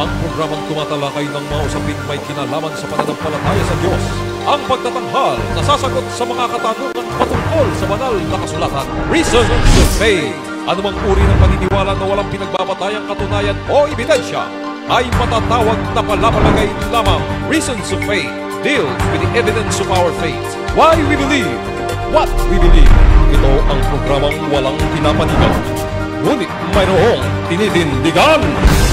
Ang programang tumatalakay ng mga usapin may kinalaman sa pananampalataya sa Diyos. Ang pagtatanghal na sasagot sa mga katanungan patungkol sa banal na kasulatan. Reason to Faith. Anumang uri ng paniniwala na walang pinagbabatayang katunayan o ebidensya ay matatawag na palapalagay lamang. Reasons of Faith deals with the evidence of our faith. Why we believe, what we believe. Ito ang programang walang pinapanigan, ngunit mayroong tinitindigan.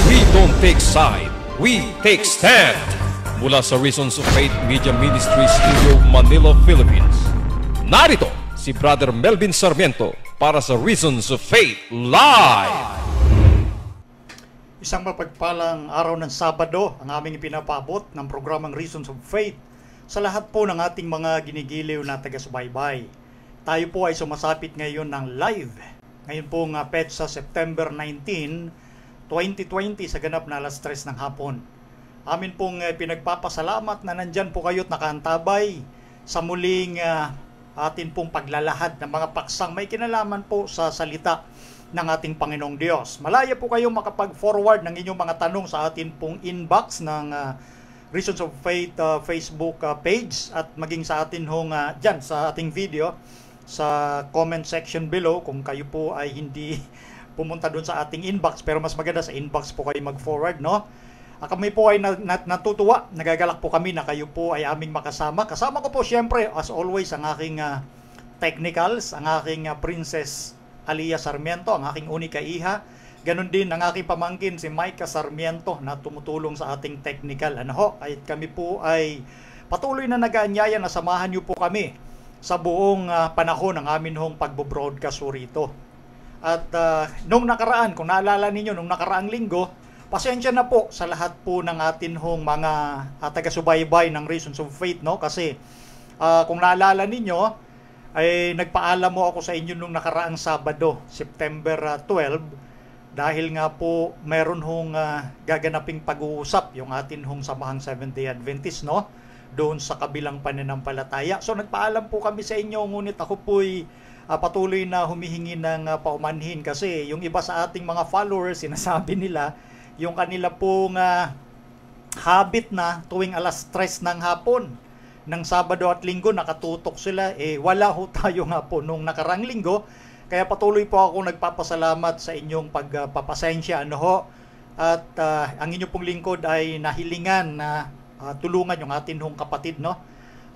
We don't take side, we take stand! Mula sa Reasons of Faith Media Ministry Studio, Manila, Philippines. Narito si Brother Melvin Sarmiento para sa Reasons of Faith Live! Isang mapagpalang araw ng Sabado ang aming pinapabot ng programang Reasons of Faith sa lahat po ng ating mga ginigiliw na taga-subaybay. Tayo po ay sumasapit ngayon ng live. Ngayon po nga ah, petsa September 19, 2020 sa ganap na alas tres ng hapon. Amin pong uh, pinagpapasalamat na nandyan po kayo at nakaantabay sa muling uh, atin pong paglalahad ng mga paksang may kinalaman po sa salita ng ating Panginoong Diyos. Malaya po kayong makapag-forward ng inyong mga tanong sa atin pong inbox ng uh, ah, Reasons of Faith uh, Facebook uh, page at maging sa atin hong uh, dyan sa ating video sa comment section below kung kayo po ay hindi pumunta doon sa ating inbox. Pero mas maganda sa inbox po kayo mag-forward, no? Ah, kami po ay natutuwa, nagagalak po kami na kayo po ay aming makasama. Kasama ko po siyempre, as always, ang aking uh, technicals, ang aking uh, Princess Alia Sarmiento, ang aking unika iha. ganun din ang aking pamangkin, si Mike Sarmiento, na tumutulong sa ating technical. Ano ho, kahit kami po ay patuloy na nag-aanyaya na samahan niyo po kami sa buong uh, panahon ng amin hong pagbo-broadcast rito. At uh, nung nakaraan, kung naalala ninyo, nung nakaraang linggo, pasensya na po sa lahat po ng atin hong mga uh, taga-subaybay ng Reasons of Faith, no? Kasi uh, kung naalala ninyo, ay nagpaalam mo ako sa inyo nung nakaraang Sabado, September 12, dahil nga po meron hong uh, gaganaping pag-uusap yung atin hong samahang Seventh-day Adventist, no? Doon sa kabilang pananampalataya. So nagpaalam po kami sa inyo, ngunit ako po'y uh, patuloy na humihingi ng uh, paumanhin kasi yung iba sa ating mga followers sinasabi nila yung kanila pong uh, habit na tuwing alas 3 ng hapon ng Sabado at Linggo nakatutok sila eh wala ho tayo nga po nung nakarang linggo kaya patuloy po ako nagpapasalamat sa inyong pagpapasensya uh, ano ho at uh, ang inyong pong lingkod ay nahilingan na uh, tulungan yung atin hong kapatid no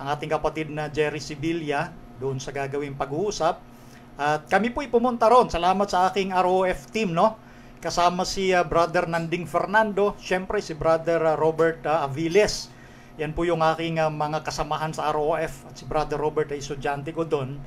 ang ating kapatid na Jerry Sibilia doon sa gagawing pag-uusap. At kami po pumunta ron. Salamat sa aking ROF team, no? Kasama si uh, Brother Nanding Fernando, syempre si Brother uh, Robert uh, Aviles. Yan po yung aking uh, mga kasamahan sa ROF at si Brother Robert ay estudyante ko doon.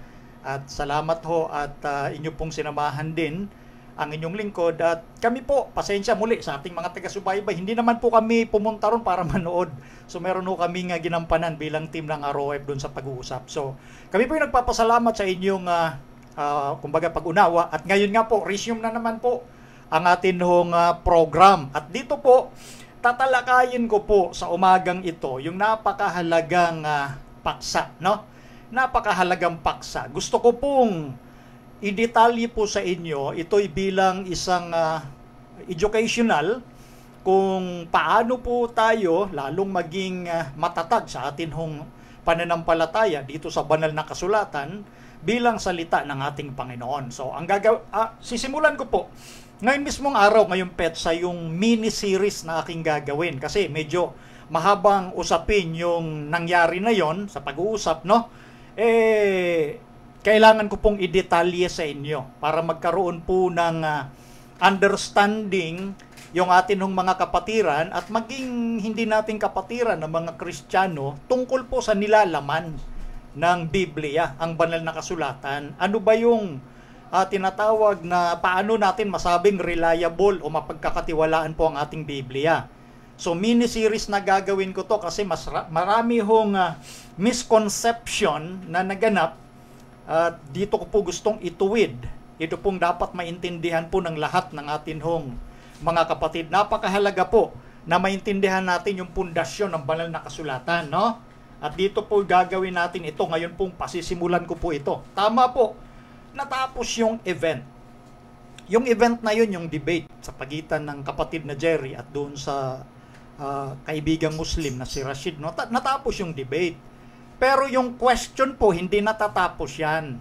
At salamat ho at uh, inyo pong sinamahan din ang inyong lingkod at kami po, pasensya muli sa ating mga taga-subaybay. Hindi naman po kami pumunta ron para manood. So meron ho kami nga ah, ginampanan bilang team ng ROF doon sa pag-uusap. So kami po yung nagpapasalamat sa inyong uh, uh, kumbaga pag-unawa at ngayon nga po, resume na naman po ang atin hong uh, program. At dito po, tatalakayin ko po sa umagang ito yung napakahalagang uh, paksa, no? Napakahalagang paksa. Gusto ko pong i-detalye po sa inyo ito'y bilang isang uh, educational kung paano po tayo lalong maging uh, matatag sa atin hong pananampalataya dito sa banal na kasulatan bilang salita ng ating Panginoon. So, ang gagaw ah, sisimulan ko po ngayon mismong araw ngayong pet sa yung mini series na aking gagawin kasi medyo mahabang usapin yung nangyari na yon sa pag-uusap no. Eh kailangan ko pong i idetalye sa inyo para magkaroon po ng uh, understanding yung atin ng mga kapatiran at maging hindi nating kapatiran ng mga Kristiyano tungkol po sa nilalaman ng Biblia, ang banal na kasulatan. Ano ba yung uh, tinatawag na paano natin masabing reliable o mapagkakatiwalaan po ang ating Biblia? So mini series na gagawin ko to kasi mas marami hong uh, misconception na naganap at dito ko po gustong ituwid. Ito pong dapat maintindihan po ng lahat ng atin hong mga kapatid. Napakahalaga po na maintindihan natin yung pundasyon ng banal na kasulatan, no? At dito po gagawin natin ito. Ngayon pong pasisimulan ko po ito. Tama po. Natapos yung event. Yung event na yun, yung debate sa pagitan ng kapatid na Jerry at doon sa uh, kaibigang Muslim na si Rashid. No? Natapos yung debate pero yung question po, hindi natatapos yan.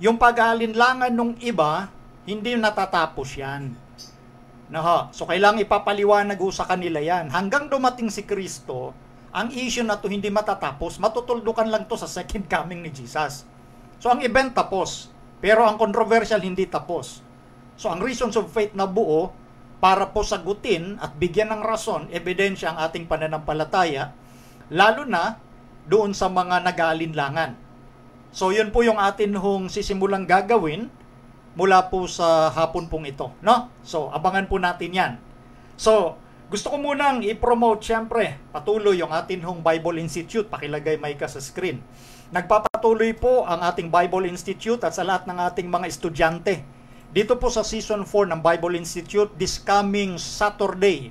Yung pag-aalinlangan ng iba, hindi natatapos yan. Naho, so kailangang ipapaliwanag ho sa kanila yan. Hanggang dumating si Kristo, ang issue na to hindi matatapos, matutuldukan lang to sa second coming ni Jesus. So ang event tapos, pero ang controversial hindi tapos. So ang reasons of faith na buo para po sagutin at bigyan ng rason, ebidensya ang ating pananampalataya, lalo na doon sa mga nagalinlangan. So yun po yung atin hong sisimulang gagawin mula po sa hapon pong ito, no? So abangan po natin 'yan. So gusto ko munang i-promote syempre patuloy yung atin hong Bible Institute, pakilagay may ka sa screen. Nagpapatuloy po ang ating Bible Institute at sa lahat ng ating mga estudyante. Dito po sa season 4 ng Bible Institute this coming Saturday,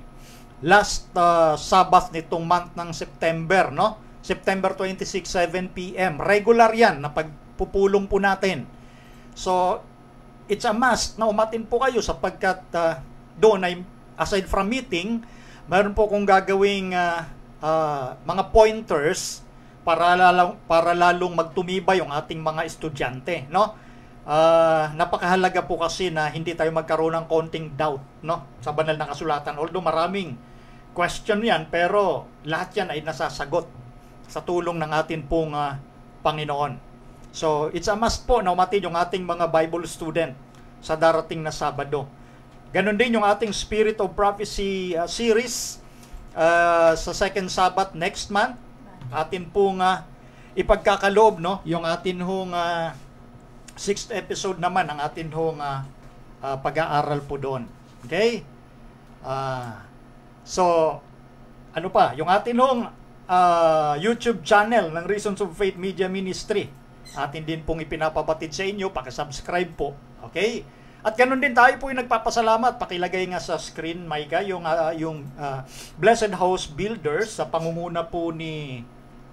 last uh, Sabbath nitong month ng September, no? September 26, 7pm. Regular yan na pagpupulong po natin. So, it's a must na umatin po kayo sapagkat uh, doon ay, aside from meeting, mayroon po kong gagawing uh, uh, mga pointers para lalong, para lalong magtumiba yung ating mga estudyante, no? Uh, napakahalaga po kasi na hindi tayo magkaroon ng konting doubt, no? Sa banal na kasulatan. Although maraming question yan, pero lahat yan ay nasasagot sa tulong ng atin pong uh, Panginoon. So, it's a must po na umatid yung ating mga Bible student sa darating na Sabado. Ganon din yung ating Spirit of Prophecy uh, series uh, sa second Sabbath next month. Atin pong uh, ipagkakaloob no, yung atin hong uh, sixth episode naman ang atin hong uh, uh, pag-aaral po doon. Okay? Uh, so, ano pa? Yung atin hong uh, YouTube channel ng Reasons of Faith Media Ministry. Atin din pong ipinapabatid sa inyo, pakisubscribe po. Okay? At ganun din tayo po yung nagpapasalamat. Pakilagay nga sa screen, Maika, yung, uh, yung uh, Blessed House Builders sa pangunguna po ni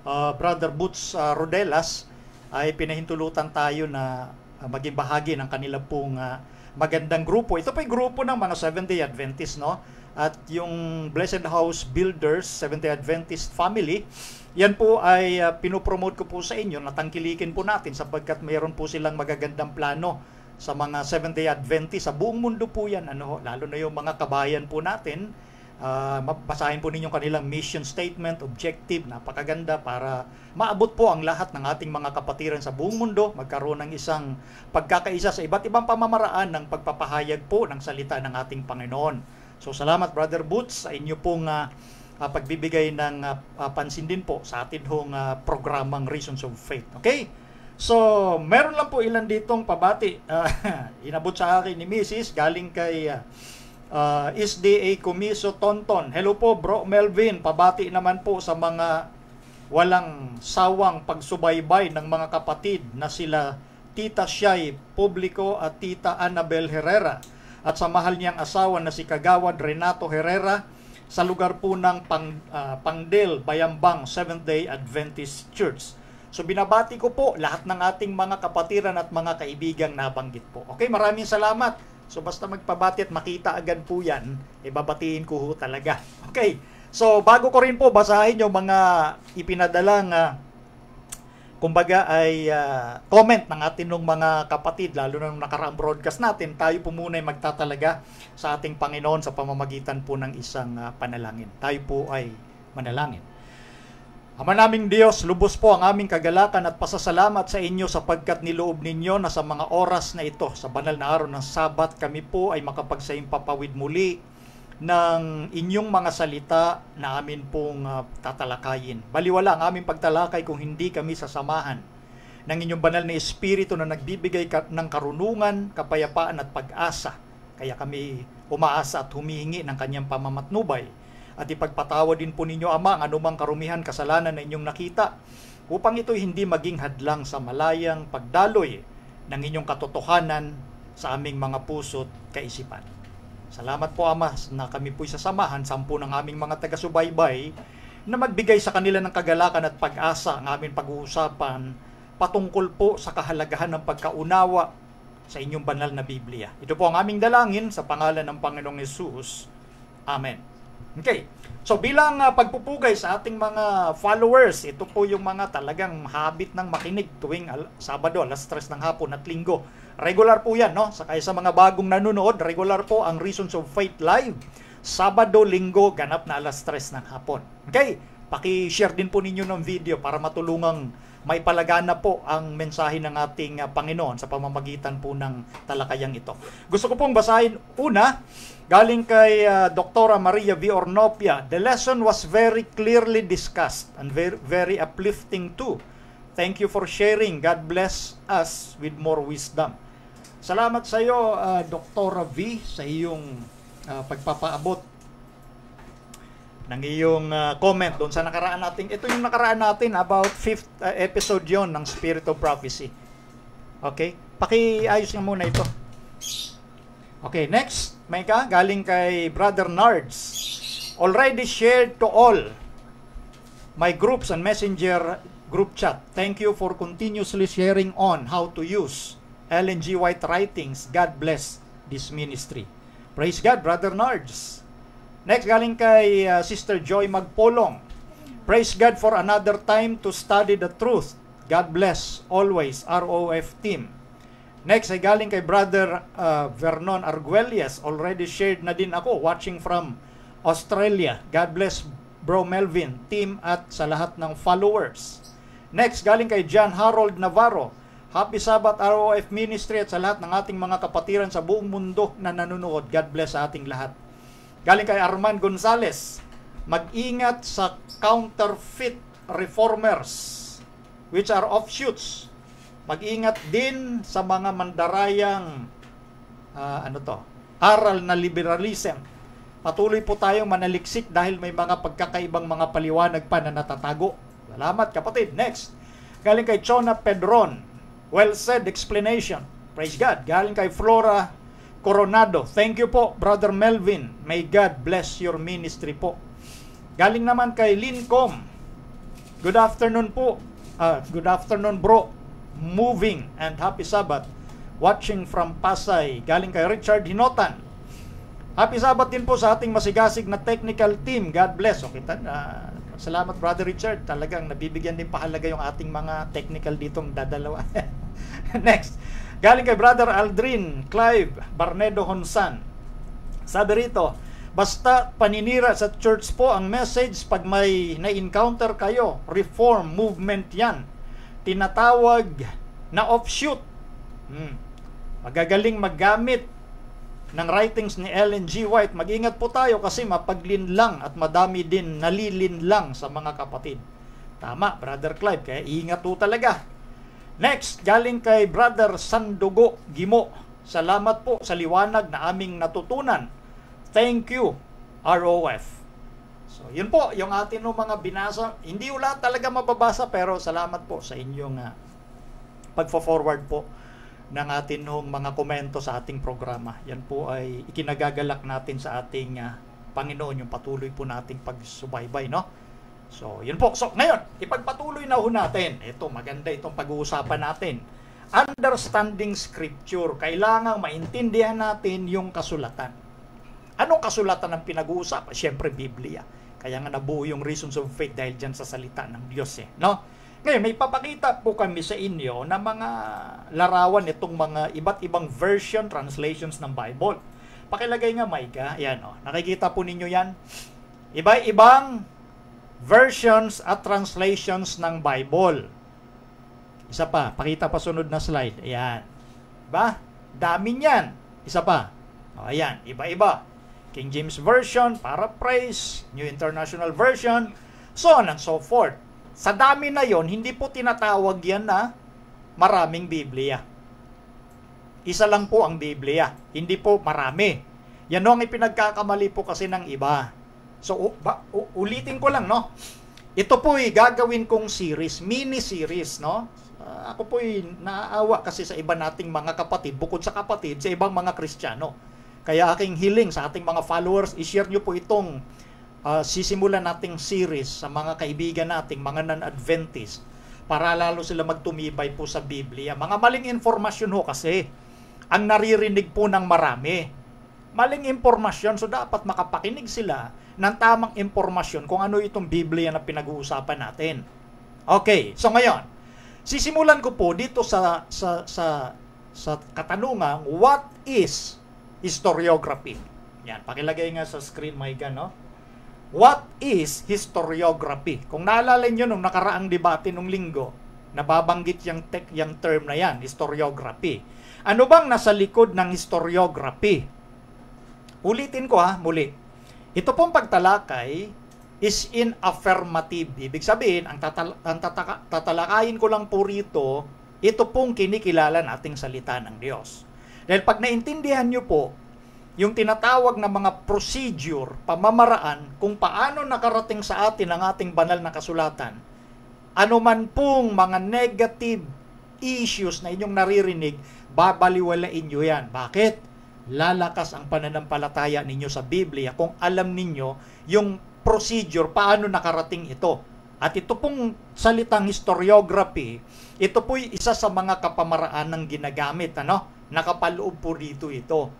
uh, Brother Boots uh, Rodelas ay pinahintulutan tayo na uh, maging bahagi ng kanila pong uh, magandang grupo. Ito po yung grupo ng mga Seventh-day Adventist, no? at yung Blessed House Builders 70 Adventist Family yan po ay uh, pinopromote ko po sa inyo natangkilikin po natin sapagkat mayroon po silang magagandang plano sa mga Seventh-day Adventist sa buong mundo po yan ano lalo na yung mga kabayan po natin uh, basahin po ninyong kanilang mission statement, objective, napakaganda para maabot po ang lahat ng ating mga kapatiran sa buong mundo, magkaroon ng isang pagkakaisa sa iba't ibang pamamaraan ng pagpapahayag po ng salita ng ating Panginoon. So salamat Brother Boots sa inyo pong uh, uh, pagbibigay ng uh, uh, pansin din po sa atin hong uh, programang Reasons of Faith. Okay? So, meron lang po ilan ditong pabati. Uh, inabot sa akin ni Mrs. galing kay uh, SDA Comiso Tonton. Hello po Bro Melvin, pabati naman po sa mga walang sawang pagsubaybay ng mga kapatid na sila Tita Shay Publico at Tita Annabel Herrera at sa mahal niyang asawa na si Kagawad Renato Herrera sa lugar po ng Pang, uh, Pangdel, Bayambang, Seventh-day Adventist Church. So binabati ko po lahat ng ating mga kapatiran at mga kaibigang nabanggit po. Okay, maraming salamat. So basta magpabati at makita agad po yan, ibabatiin eh, ko ho talaga. Okay, so bago ko rin po basahin yung mga ipinadalang uh, kumbaga ay uh, comment ng atin ng mga kapatid, lalo na nung nakaraang broadcast natin, tayo po muna ay magtatalaga sa ating Panginoon sa pamamagitan po ng isang uh, panalangin. Tayo po ay manalangin. Ama naming Diyos, lubos po ang aming kagalakan at pasasalamat sa inyo sapagkat niloob ninyo na sa mga oras na ito, sa banal na araw ng Sabat, kami po ay makapagsaing papawid muli ng inyong mga salita na amin pong uh, tatalakayin. Baliwala ang aming pagtalakay kung hindi kami sasamahan ng inyong banal na espiritu na nagbibigay ka- ng karunungan, kapayapaan at pag-asa. Kaya kami umaasa at humihingi ng kanyang pamamatnubay. At ipagpatawa din po ninyo, Ama, ang anumang karumihan kasalanan na inyong nakita upang ito hindi maging hadlang sa malayang pagdaloy ng inyong katotohanan sa aming mga puso't kaisipan. Salamat po Ama na kami po'y sasamahan sampu ng aming mga taga-subaybay na magbigay sa kanila ng kagalakan at pag-asa ang aming pag-uusapan patungkol po sa kahalagahan ng pagkaunawa sa inyong banal na Biblia. Ito po ang aming dalangin sa pangalan ng Panginoong Yesus. Amen. Okay. So bilang uh, pagpupugay sa ating mga followers, ito po yung mga talagang habit ng makinig tuwing al- Sabado, alas stress ng hapon at linggo. Regular po yan, no? Sa kaya sa mga bagong nanonood, regular po ang Reasons of Faith Live. Sabado, linggo, ganap na alas 3 ng hapon. Okay? Paki-share din po ninyo ng video para matulungang may palagana po ang mensahe ng ating uh, Panginoon sa pamamagitan po ng talakayang ito. Gusto ko pong basahin una Galing kay uh, ah, Dr. Maria V. Ornopia, the lesson was very clearly discussed and very, very uplifting too. Thank you for sharing. God bless us with more wisdom. Salamat sa iyo, uh, ah, Dr. V, sa iyong uh, pagpapaabot ng iyong uh, comment doon sa nakaraan natin. Ito yung nakaraan natin, about fifth uh, episode yon ng Spirit of Prophecy. Okay? Pakiayos nga muna ito. Okay, next, may galing kay Brother Nards. Already shared to all my groups and messenger group chat. Thank you for continuously sharing on how to use LNG White writings. God bless this ministry. Praise God, Brother Nards. Next, galing kay uh, Sister Joy Magpolong. Praise God for another time to study the truth. God bless always ROF team. Next ay galing kay Brother uh, Vernon Arguelles. Already shared na din ako watching from Australia. God bless Bro Melvin, team at sa lahat ng followers. Next, galing kay John Harold Navarro. Happy Sabbath ROF Ministry at sa lahat ng ating mga kapatiran sa buong mundo na nanonood. God bless sa ating lahat. Galing kay Arman Gonzales. Mag-ingat sa counterfeit reformers which are offshoots Mag-ingat din sa mga mandarayang uh, ano to, aral na liberalism. Patuloy po tayong manaliksik dahil may mga pagkakaibang mga paliwanag pa na natatago. Salamat kapatid. Next. Galing kay Chona Pedron. Well said explanation. Praise God. Galing kay Flora Coronado. Thank you po, Brother Melvin. May God bless your ministry po. Galing naman kay Lincom. Good afternoon po. Uh, good afternoon bro moving and happy Sabat watching from Pasay. Galing kay Richard Hinotan. Happy Sabat din po sa ating masigasig na technical team. God bless. Okay, tan, uh, salamat Brother Richard. Talagang nabibigyan din pahalaga yung ating mga technical ditong dadalawa. Next. Galing kay Brother Aldrin, Clive, Barnedo Honsan. Sabi rito, basta paninira sa church po ang message pag may na-encounter kayo. Reform movement yan tinatawag na offshoot. Hmm. Magagaling maggamit ng writings ni Ellen G. White. Mag-ingat po tayo kasi mapaglinlang at madami din nalilinlang sa mga kapatid. Tama, Brother Clive. Kaya ingat po talaga. Next, galing kay Brother Sandugo Gimo. Salamat po sa liwanag na aming natutunan. Thank you, ROF. So, yun po, yung atin no mga binasa. Hindi wala talaga mababasa pero salamat po sa inyong uh, pagfo-forward po ng atin hong mga komento sa ating programa. Yan po ay ikinagagalak natin sa ating uh, Panginoon yung patuloy po nating pagsubaybay, no? So, yun po. So, ngayon, ipagpatuloy na ho natin. Ito, maganda itong pag-uusapan natin. Understanding Scripture. Kailangang maintindihan natin yung kasulatan. Anong kasulatan ang pinag uusap Siyempre, Biblia. Kaya nga nabuo yung reasons of faith dahil dyan sa salita ng Diyos eh. No? Ngayon, may papakita po kami sa inyo na mga larawan itong mga iba't ibang version, translations ng Bible. Pakilagay nga, Mike, ah. Ayan o. Oh. Nakikita po ninyo yan. Iba-ibang versions at translations ng Bible. Isa pa. Pakita pa sunod na slide. Ayan. Diba? Dami niyan. Isa pa. Oh, ayan. Iba-iba. King James Version, para Paraphrase, New International Version, so on and so forth. Sa dami na yon, hindi po tinatawag yan na maraming Biblia. Isa lang po ang Biblia, hindi po marami. Yan ang ipinagkakamali po kasi ng iba. So, ba, ulitin ko lang, no? Ito po yung gagawin kong series, mini series, no? Uh, ako po eh, naaawa kasi sa iba nating mga kapatid, bukod sa kapatid, sa ibang mga Kristiyano kaya aking hiling sa ating mga followers, i-share nyo po itong uh, sisimulan nating series sa mga kaibigan nating, mga non-adventist, para lalo sila magtumibay po sa Biblia. Mga maling informasyon ho kasi ang naririnig po ng marami. Maling impormasyon, so dapat makapakinig sila ng tamang impormasyon kung ano itong Biblia na pinag-uusapan natin. Okay, so ngayon, sisimulan ko po dito sa sa sa sa katanungan, what is historiography. Yan, pakilagay nga sa screen, Maiga, no? What is historiography? Kung naalala niyo nung nakaraang debate nung linggo, nababanggit yung, tech, yung term na yan, historiography. Ano bang nasa likod ng historiography? Ulitin ko ha, muli. Ito pong pagtalakay is in affirmative. Ibig sabihin, ang, tatal- ang tataka- tatalakayin ko lang po rito, ito pong kinikilala nating salita ng Diyos. Dahil pag naintindihan nyo po, yung tinatawag na mga procedure, pamamaraan, kung paano nakarating sa atin ang ating banal na kasulatan, anuman pong mga negative issues na inyong naririnig, babaliwalain nyo yan. Bakit? Lalakas ang pananampalataya ninyo sa Biblia kung alam ninyo yung procedure, paano nakarating ito. At ito pong salitang historiography, ito po'y isa sa mga kapamaraan ng ginagamit, ano? nakapaloob po dito ito.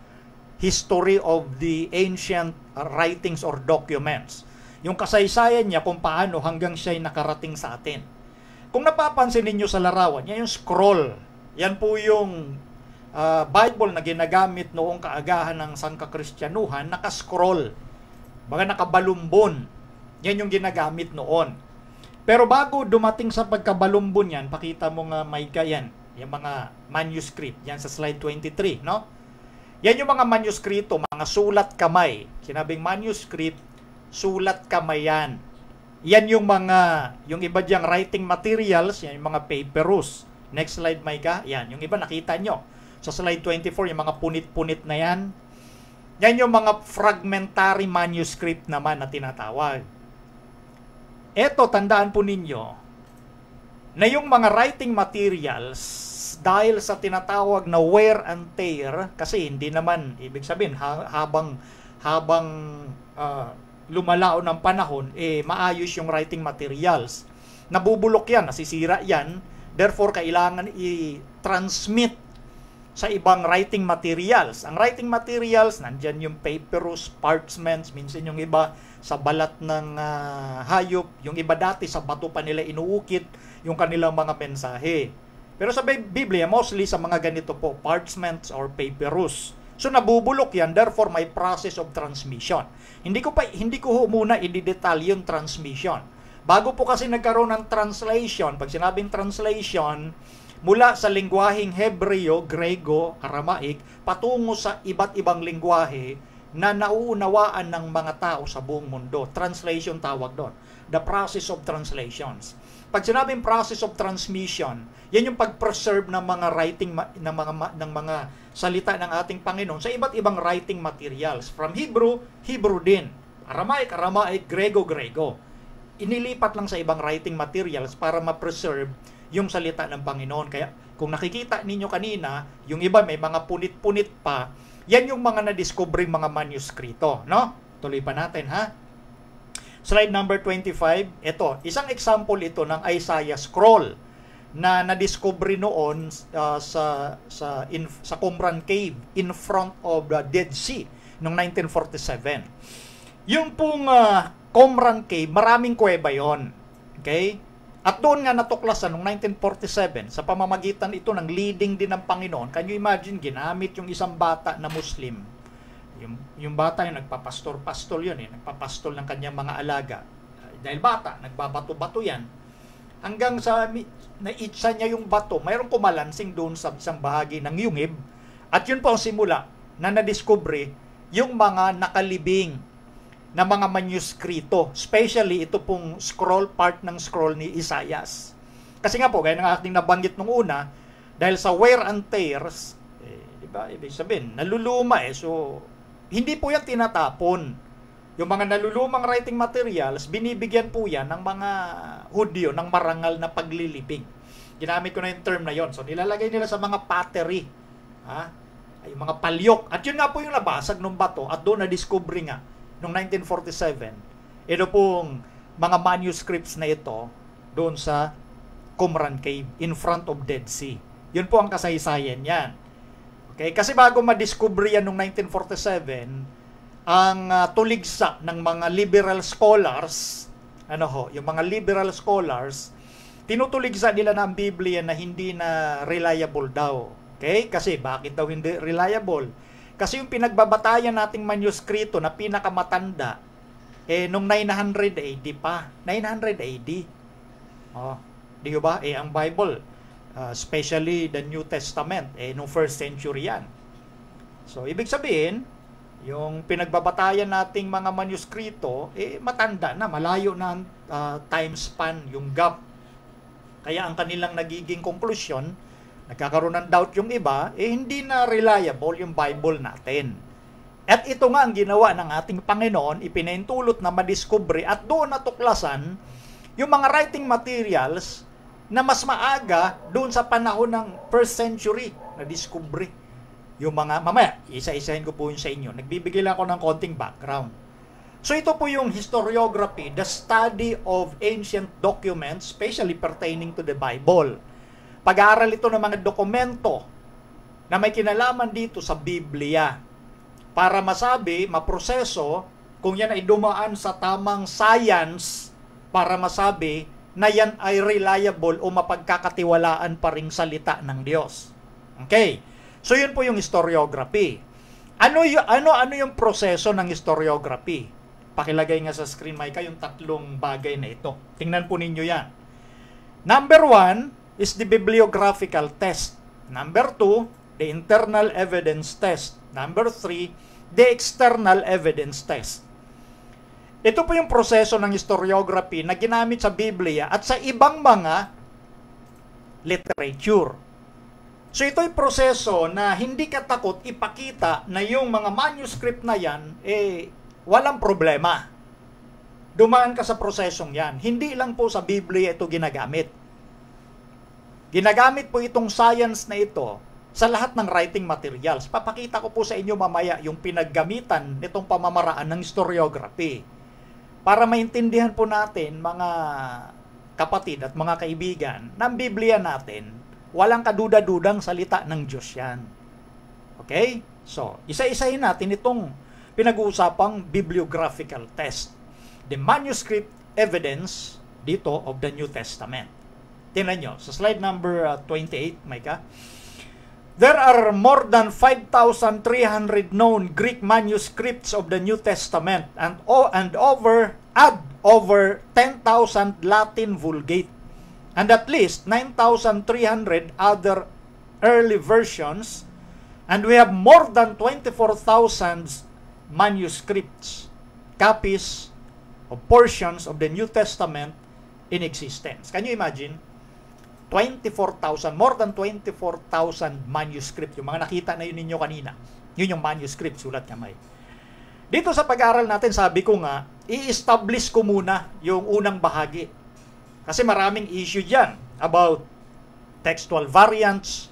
History of the Ancient Writings or Documents. Yung kasaysayan niya kung paano hanggang siya ay nakarating sa atin. Kung napapansin ninyo sa larawan, yan yung scroll. Yan po yung uh, Bible na ginagamit noong kaagahan ng sangkakristyanuhan, naka-scroll. Baga nakabalumbon. Yan yung ginagamit noon. Pero bago dumating sa pagkabalumbon yan, pakita mo nga may kayan yung mga manuscript, yan sa slide 23, no? Yan yung mga manuskrito, mga sulat kamay. Sinabing manuscript, sulat kamay yan. Yan yung mga, yung iba diyang writing materials, yan yung mga papyrus. Next slide, Micah. Yan, yung iba nakita nyo. Sa slide 24, yung mga punit-punit na yan. Yan yung mga fragmentary manuscript naman na tinatawag. Ito, tandaan po ninyo, na yung mga writing materials dahil sa tinatawag na wear and tear kasi hindi naman ibig sabihin ha- habang habang uh, ah, lumalao ng panahon eh maayos yung writing materials nabubulok yan nasisira yan therefore kailangan i-transmit sa ibang writing materials. Ang writing materials, nandyan yung papyrus, parchments, minsan yung iba sa balat ng uh, hayop, yung iba dati sa bato pa nila inuukit yung kanilang mga mensahe. Pero sa Biblia, mostly sa mga ganito po, parchments or papyrus. So nabubulok yan, therefore may process of transmission. Hindi ko pa hindi ko muna i-detail yung transmission. Bago po kasi nagkaroon ng translation, pag sinabing translation, mula sa lingguwaheng Hebreo, Grego, Aramaic, patungo sa iba't ibang lingguwahe na nauunawaan ng mga tao sa buong mundo. Translation tawag doon. The process of translations. Pag sinabing process of transmission, yan yung pag-preserve ng mga writing ng mga ng mga salita ng ating Panginoon sa iba't ibang writing materials. From Hebrew, Hebrew din. Aramaic, Aramaic, Grego, Grego. Inilipat lang sa ibang writing materials para ma-preserve yung salita ng Panginoon. Kaya kung nakikita ninyo kanina, yung iba may mga punit-punit pa, yan yung mga nadiskubring mga manuskrito, no? Tuloy pa natin, ha? Slide number 25, ito, isang example ito ng Isaiah scroll na nadiskubre noon uh, sa sa in, sa Qumran Cave in front of the Dead Sea noong 1947. Yung pong uh, Qumran Cave, maraming kuweba 'yon. Okay? At doon nga natuklasan noong 1947 sa pamamagitan ito ng leading din ng Panginoon. Can you imagine ginamit yung isang bata na Muslim? Yung, yung bata yung nagpapastor-pastol yun eh, nagpapastol ng kanyang mga alaga. Dahil bata, nagbabato-bato yan. Hanggang sa na naitsa niya yung bato, mayroong kumalansing doon sa isang bahagi ng yungib. At yun po ang simula na nadiskubre yung mga nakalibing na mga manuskrito, especially ito pong scroll part ng scroll ni Isaias. Kasi nga po, gaya ng aking nabanggit nung una, dahil sa wear and tears, eh, di ba, ibig sabihin, naluluma eh, so hindi po yan tinatapon yung mga nalulumang writing materials, binibigyan po yan ng mga hudyo ng marangal na paglilipig. Ginamit ko na yung term na yon. So, nilalagay nila sa mga pottery. Ha? Ay, yung mga palyok. At yun nga po yung nabasag ng bato at doon na-discovery nga noong 1947. Ito pong mga manuscripts na ito doon sa Qumran Cave in front of Dead Sea. Yun po ang kasaysayan yan. Okay? Kasi bago ma-discover yan noong 1947, ang uh, tuligsa ng mga liberal scholars, ano ho, yung mga liberal scholars, tinutuligsa nila na ang Biblia na hindi na reliable daw. Okay? Kasi bakit daw hindi reliable? Kasi yung pinagbabatayan nating manuskrito na pinakamatanda, eh, nung 900 AD pa. 900 AD. Oh, di ba? Eh, ang Bible, uh, especially the New Testament, eh, nung first century yan. So, ibig sabihin, yung pinagbabatayan nating mga manuskrito, eh, matanda na, malayo na ang uh, time span, yung gap. Kaya ang kanilang nagiging konklusyon, nagkakaroon ng doubt yung iba, eh hindi na reliable yung Bible natin. At ito nga ang ginawa ng ating Panginoon, ipinaintulot na madiskubre at doon natuklasan yung mga writing materials na mas maaga doon sa panahon ng first century na discovery yung mga, mamaya, isa-isahin ko po yun sa inyo. Nagbibigay lang ako ng konting background. So ito po yung historiography, the study of ancient documents, especially pertaining to the Bible. Pag-aaral ito ng mga dokumento na may kinalaman dito sa Biblia para masabi, maproseso, kung yan ay dumaan sa tamang science para masabi na yan ay reliable o mapagkakatiwalaan pa ring salita ng Diyos. Okay? So yun po yung historiography. Ano yung, ano ano yung proseso ng historiography? Pakilagay nga sa screen mic yung tatlong bagay na ito. Tingnan po ninyo yan. Number one is the bibliographical test. Number two, the internal evidence test. Number three, the external evidence test. Ito po yung proseso ng historiography na ginamit sa Biblia at sa ibang mga literature. So ito'y proseso na hindi ka takot ipakita na yung mga manuscript na yan, eh, walang problema. Dumaan ka sa prosesong yan. Hindi lang po sa Biblia ito ginagamit. Ginagamit po itong science na ito sa lahat ng writing materials. Papakita ko po sa inyo mamaya yung pinaggamitan nitong pamamaraan ng historiography. Para maintindihan po natin mga kapatid at mga kaibigan ng Biblia natin Walang kaduda-dudang salita ng Diyos yan. Okay? So, isa-isahin natin itong pinag-uusapang bibliographical test. The manuscript evidence dito of the New Testament. Tingnan nyo, sa slide number 28, uh, Micah, There are more than 5,300 known Greek manuscripts of the New Testament and, and over, add over 10,000 Latin Vulgate and at least 9,300 other early versions, and we have more than 24,000 manuscripts, copies of portions of the New Testament in existence. Can you imagine? 24,000, more than 24,000 manuscripts. Yung mga nakita na yun ninyo kanina. Yun yung manuscript, sulat kamay. Dito sa pag-aaral natin, sabi ko nga, i-establish ko muna yung unang bahagi kasi maraming issue dyan about textual variants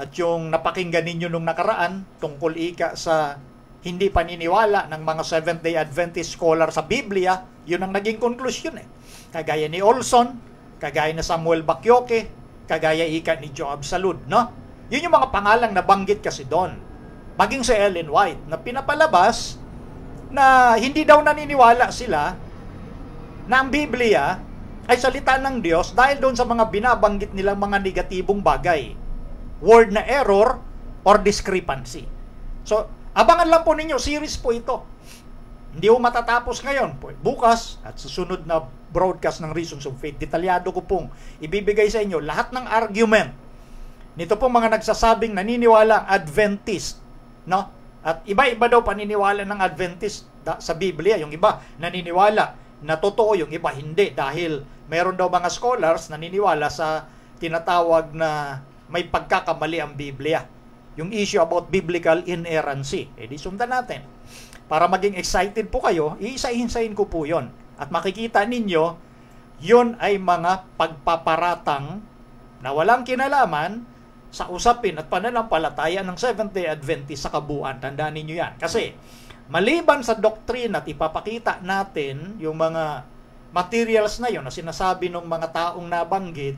at yung napakinggan ninyo nung nakaraan tungkol ika sa hindi paniniwala ng mga Seventh-day Adventist scholar sa Biblia, yun ang naging conclusion eh. Kagaya ni Olson, kagaya ni Samuel Bakyoke, kagaya ika ni Joab Salud, no? Yun yung mga pangalang nabanggit kasi doon. Maging sa Ellen White na pinapalabas na hindi daw naniniwala sila na ang Biblia ay salita ng Diyos dahil doon sa mga binabanggit nilang mga negatibong bagay. Word na error or discrepancy. So, abangan lang po ninyo, series po ito. Hindi po matatapos ngayon. Bukas at susunod na broadcast ng Reasons of Faith, detalyado ko pong ibibigay sa inyo lahat ng argument nito pong mga nagsasabing naniniwala Adventist, no? At iba-iba daw paniniwala ng Adventist sa Biblia. Yung iba, naniniwala na totoo yung iba hindi dahil meron daw mga scholars naniniwala sa tinatawag na may pagkakamali ang Biblia. Yung issue about biblical inerrancy. E di sundan natin. Para maging excited po kayo, iisa-hinsayin ko po yon. At makikita ninyo, yon ay mga pagpaparatang na walang kinalaman sa usapin at pananampalataya ng Seventh-day Adventist sa kabuuan. Tandaan ninyo yan. Kasi, maliban sa doctrine at ipapakita natin yung mga materials na yon na sinasabi ng mga taong nabanggit,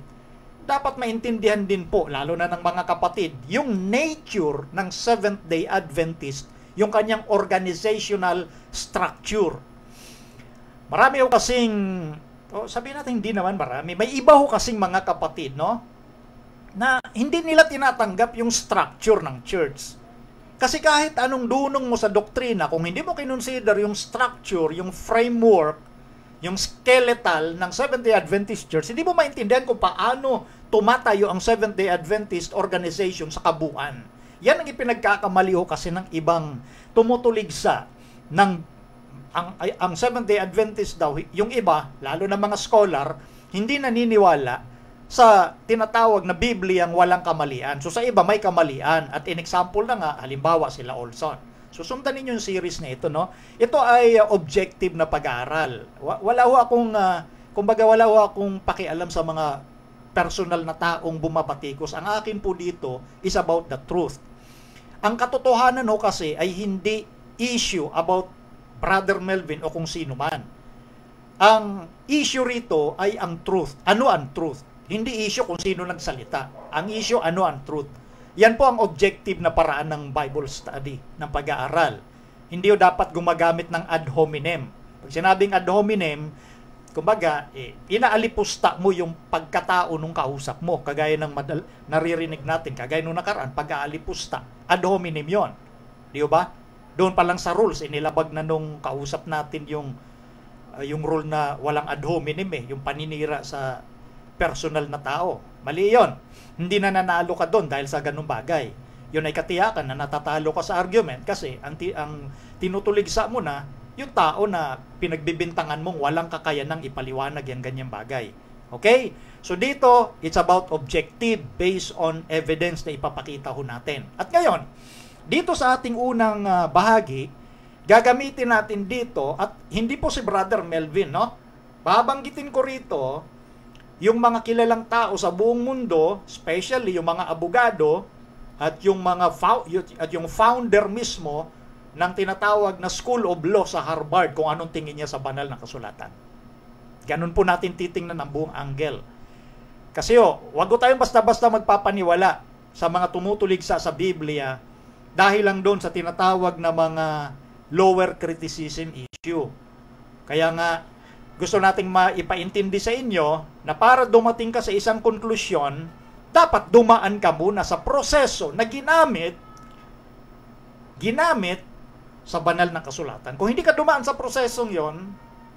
dapat maintindihan din po, lalo na ng mga kapatid, yung nature ng Seventh-day Adventist, yung kanyang organizational structure. Marami ho kasing, oh, sabi natin hindi naman marami, may iba ho kasing mga kapatid, no? na hindi nila tinatanggap yung structure ng church. Kasi kahit anong dunong mo sa doktrina, kung hindi mo kinonsider yung structure, yung framework, yung skeletal ng Seventh-day Adventist Church, hindi mo maintindihan kung paano tumatayo ang Seventh-day Adventist organization sa kabuuan. Yan ang ipinagkakamali ho kasi ng ibang tumutuligsa ng ang, ang Seventh-day Adventist daw, yung iba, lalo na mga scholar, hindi naniniwala sa tinatawag na Bibliyang walang kamalian. So sa iba may kamalian at in-example na nga halimbawa sila Olson. So sundan niyo yung series na ito no. Ito ay uh, objective na pag-aaral. Wala ho akong uh, kumbaga wala ho akong pakialam sa mga personal na taong bumabatikos. Ang akin po dito is about the truth. Ang katotohanan ho kasi ay hindi issue about Brother Melvin o kung sino man. Ang issue rito ay ang truth. Ano ang truth? Hindi issue kung sino nagsalita. Ang issue, ano ang truth. Yan po ang objective na paraan ng Bible study, ng pag-aaral. Hindi o dapat gumagamit ng ad hominem. Pag sinabing ad hominem, kumbaga, eh, inaalipusta mo yung pagkatao nung kausap mo. Kagaya ng madal- naririnig natin, kagaya nung nakaraan, pag-aalipusta. Ad hominem yon. Di ba? Doon pa lang sa rules, inilabag na nung kausap natin yung uh, yung rule na walang ad hominem eh, yung paninira sa personal na tao. Mali yon. Hindi na nanalo ka doon dahil sa ganung bagay. Yun ay katiyakan na natatalo ka sa argument kasi ang, ti- ang tinutuligsa mo na yung tao na pinagbibintangan mong walang kakayanang ipaliwanag yung ganyang bagay. Okay? So dito, it's about objective based on evidence na ipapakita ho natin. At ngayon, dito sa ating unang uh, bahagi, gagamitin natin dito at hindi po si Brother Melvin, no? Babanggitin ko rito yung mga kilalang tao sa buong mundo, especially yung mga abogado at yung mga at yung founder mismo ng tinatawag na School of Law sa Harvard kung anong tingin niya sa banal na kasulatan. Ganun po natin titingnan ang buong angle. Kasi oh, wag ko tayong basta-basta magpapaniwala sa mga tumutuligsa sa Biblia dahil lang doon sa tinatawag na mga lower criticism issue. Kaya nga gusto nating maipaintindi sa inyo na para dumating ka sa isang konklusyon, dapat dumaan ka muna sa proseso na ginamit ginamit sa banal na kasulatan. Kung hindi ka dumaan sa prosesong yon,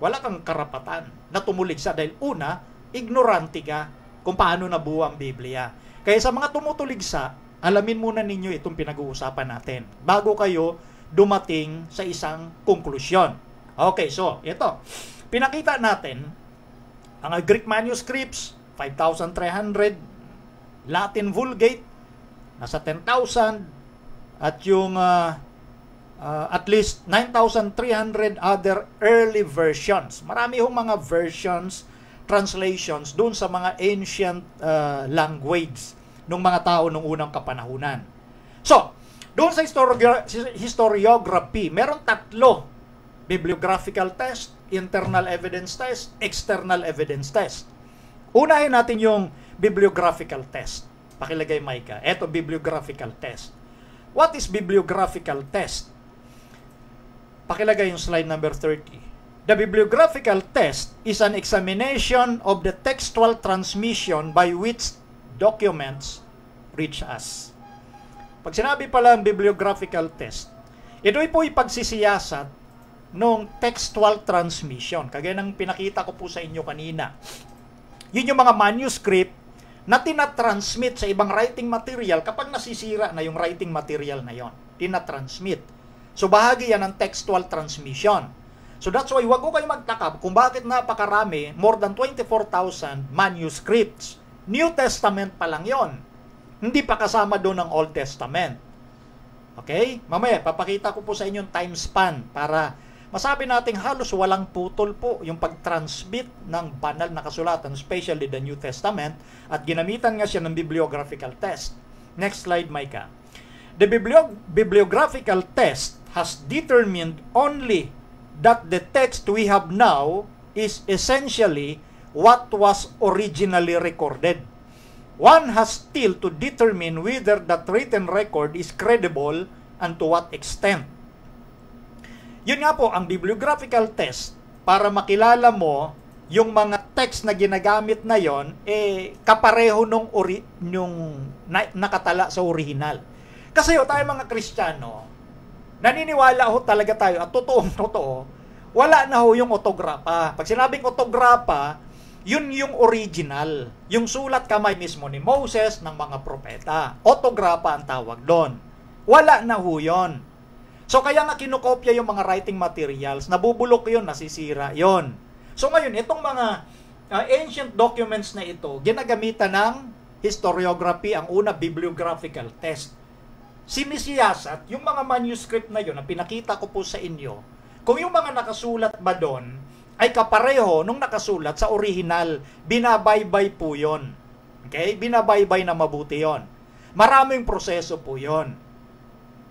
wala kang karapatan na tumulig sa dahil una, ignorante ka kung paano nabuo ang Biblia. Kaya sa mga tumutulig sa, alamin muna ninyo itong pinag-uusapan natin bago kayo dumating sa isang konklusyon. Okay, so ito. Pinakita natin ang Greek manuscripts, 5,300. Latin Vulgate, nasa 10,000. At yung uh, uh, at least 9,300 other early versions. Marami hong mga versions, translations doon sa mga ancient uh, language ng mga tao nung unang kapanahunan. So, doon sa historiography, meron tatlo bibliographical test, internal evidence test, external evidence test. Unahin natin yung bibliographical test. Pakilagay Micah. Ito, bibliographical test. What is bibliographical test? Pakilagay yung slide number 30. The bibliographical test is an examination of the textual transmission by which documents reach us. Pag sinabi pala ang bibliographical test, ito'y po'y pagsisiyasat nung textual transmission. Kagaya ng pinakita ko po sa inyo kanina. Yun yung mga manuscript na tinatransmit sa ibang writing material kapag nasisira na yung writing material na yon. Tinatransmit. So bahagi yan ng textual transmission. So that's why wag ko kayo magtaka kung bakit napakarami, more than 24,000 manuscripts. New Testament pa lang yon. Hindi pa kasama doon ang Old Testament. Okay? Mamaya, papakita ko po sa inyo yung time span para Masabi nating halos walang putol po yung pag-transmit ng banal na kasulatan, especially the New Testament, at ginamitan nga siya ng bibliographical test. Next slide, Micah. The bibliog bibliographical test has determined only that the text we have now is essentially what was originally recorded. One has still to determine whether that written record is credible and to what extent. Yun nga po, ang bibliographical test, para makilala mo yung mga text na ginagamit na yon eh kapareho nung ori, nung na, nakatala sa original. Kasi ho tayo mga Kristiyano, naniniwala ho talaga tayo at totoong totoo, wala na ho yung autograpa. Pag sinabing autograpa, yun yung original, yung sulat kamay mismo ni Moses ng mga propeta. Autograpa ang tawag doon. Wala na ho yun. So kaya nga kinokopya yung mga writing materials, nabubulok yun, nasisira yun. So ngayon, itong mga uh, ancient documents na ito, ginagamitan ng historiography, ang una, bibliographical test. Si Sinisiyasat yung mga manuscript na yun na pinakita ko po sa inyo, kung yung mga nakasulat ba doon ay kapareho nung nakasulat sa original, binabaybay po yun. Okay? Binabaybay na mabuti yon. Maraming proseso po yon.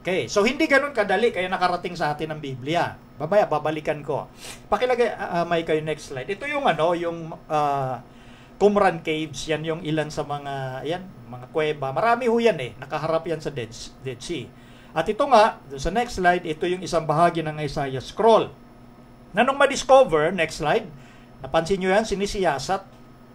Okay, so hindi ganun kadali kaya nakarating sa atin ang Biblia. Babaya, babalikan ko. Pakilagay, uh, ah, ah, may kayo next slide. Ito yung ano, yung uh, Qumran Caves, yan yung ilan sa mga, yan, mga kuweba. Marami ho yan eh, nakaharap yan sa Dead, Dead Sea. At ito nga, sa next slide, ito yung isang bahagi ng Isaiah Scroll. Na nung ma-discover, next slide, napansin nyo yan, sinisiyasat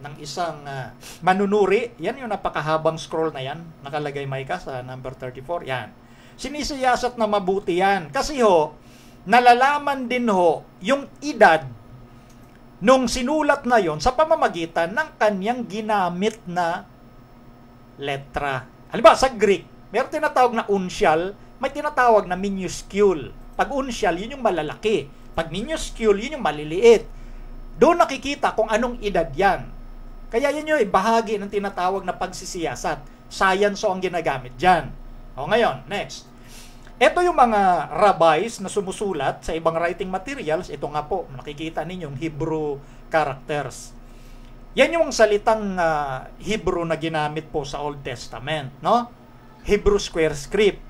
ng isang uh, manunuri. Yan yung napakahabang scroll na yan, nakalagay Micah sa number 34. Yan sinisiyasat na mabuti yan. Kasi ho, nalalaman din ho yung edad nung sinulat na yon sa pamamagitan ng kanyang ginamit na letra. Halimbawa, sa Greek, may tinatawag na uncial, may tinatawag na minuscule. Pag uncial, yun yung malalaki. Pag minuscule, yun yung maliliit. Doon nakikita kung anong edad yan. Kaya yun yung bahagi ng tinatawag na pagsisiyasat. Science so ang ginagamit dyan. O ngayon, next. Ito yung mga rabbis na sumusulat sa ibang writing materials. Ito nga po, makikita ninyong Hebrew characters. Yan yung salitang uh, Hebrew na ginamit po sa Old Testament, no? Hebrew square script.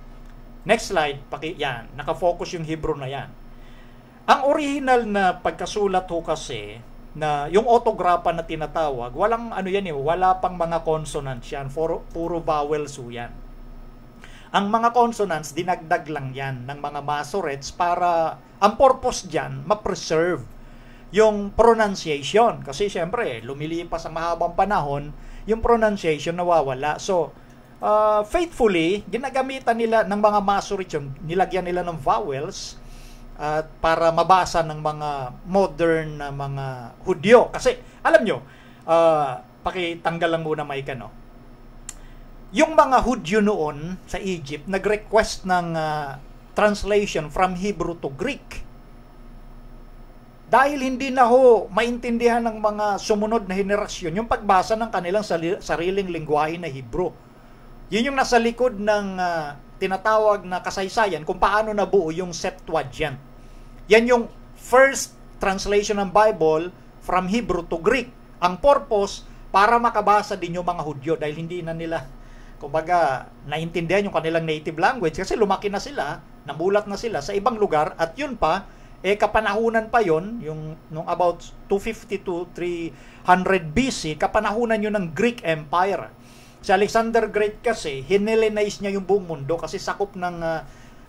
Next slide, paki yan, Naka-focus yung Hebrew na yan. Ang original na pagkasulat ho kasi na yung autographa na tinatawag, walang ano yan eh, wala pang mga consonants yan, puro, puro vowels yan. Ang mga consonants, dinagdag lang yan ng mga masorets para ang purpose dyan, ma-preserve yung pronunciation. Kasi syempre, lumilipas ang mahabang panahon, yung pronunciation nawawala. So, uh, faithfully, ginagamitan nila ng mga masorets yung nilagyan nila ng vowels at uh, para mabasa ng mga modern na mga Hudyo. Kasi, alam nyo, uh, pakitanggal lang muna may ano? ka, yung mga Hudyo noon sa Egypt, nag-request ng uh, translation from Hebrew to Greek. Dahil hindi na ho maintindihan ng mga sumunod na henerasyon yung pagbasa ng kanilang sariling lingwahe na Hebrew. Yun yung nasa likod ng uh, tinatawag na kasaysayan kung paano nabuo yung Septuagint. Yan yung first translation ng Bible from Hebrew to Greek. Ang purpose, para makabasa din yung mga Hudyo dahil hindi na nila kumbaga, naintindihan yung kanilang native language kasi lumaki na sila, namulat na sila sa ibang lugar at yun pa, eh kapanahunan pa yon yung nung about 250 to 300 BC, kapanahunan yun ng Greek Empire. Si Alexander Great kasi, hinellenize niya yung buong mundo kasi sakop ng uh,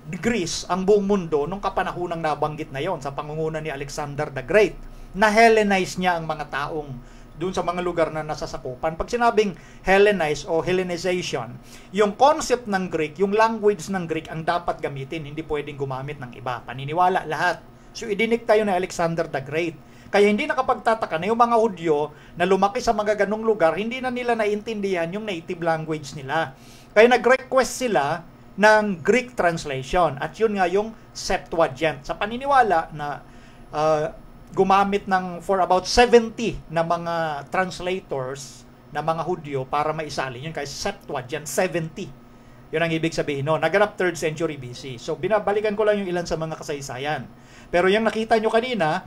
Greece ang buong mundo nung kapanahunang nabanggit na yon sa pangunguna ni Alexander the Great. Na-Hellenize niya ang mga taong doon sa mga lugar na nasasakupan. Pag sinabing Hellenize o Hellenization, yung concept ng Greek, yung language ng Greek ang dapat gamitin, hindi pwedeng gumamit ng iba. Paniniwala lahat. So idinik tayo na Alexander the Great. Kaya hindi nakapagtataka na yung mga Hudyo na lumaki sa mga ganong lugar, hindi na nila naintindihan yung native language nila. Kaya nag-request sila ng Greek translation. At yun nga yung Septuagint. Sa paniniwala na uh, gumamit ng for about 70 na mga translators na mga Hudyo para maisalin yun. Kaya Septuagint, 70. Yun ang ibig sabihin no. Naganap 3rd century BC. So, binabalikan ko lang yung ilan sa mga kasaysayan. Pero yung nakita nyo kanina,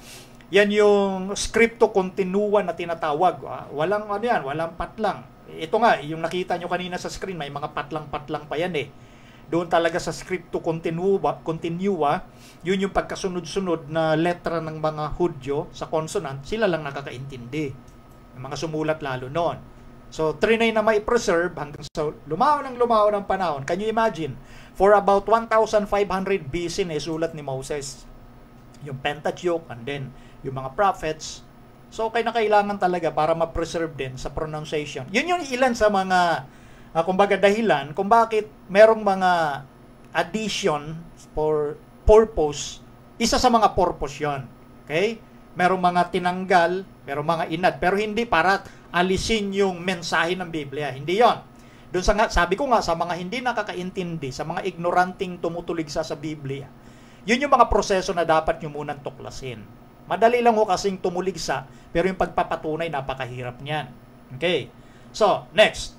yan yung scripto continua na tinatawag. Ah. Walang ano yan, walang patlang. Ito nga, yung nakita nyo kanina sa screen, may mga patlang-patlang pa yan eh. Doon talaga sa scripto continua, continua yun yung pagkasunod-sunod na letra ng mga Hudyo sa consonant, sila lang nakakaintindi. Yung mga sumulat lalo noon. So, trinay na may preserve hanggang sa lumaon ng lumaon ng panahon. Can you imagine? For about 1,500 BC na isulat ni Moses. Yung Pentateuch and then yung mga prophets. So, kaya na kailangan talaga para ma-preserve din sa pronunciation. Yun yung ilan sa mga, uh, kumbaga, dahilan kung bakit merong mga addition for purpose, isa sa mga purpose yon. Okay? Merong mga tinanggal, merong mga inad, pero hindi para alisin yung mensahe ng Biblia. Hindi yon. Doon sa sabi ko nga, sa mga hindi nakakaintindi, sa mga ignoranting tumutulig sa sa Biblia, yun yung mga proseso na dapat nyo munang tuklasin. Madali lang ho kasing tumuligsa, pero yung pagpapatunay, napakahirap niyan. Okay. So, next.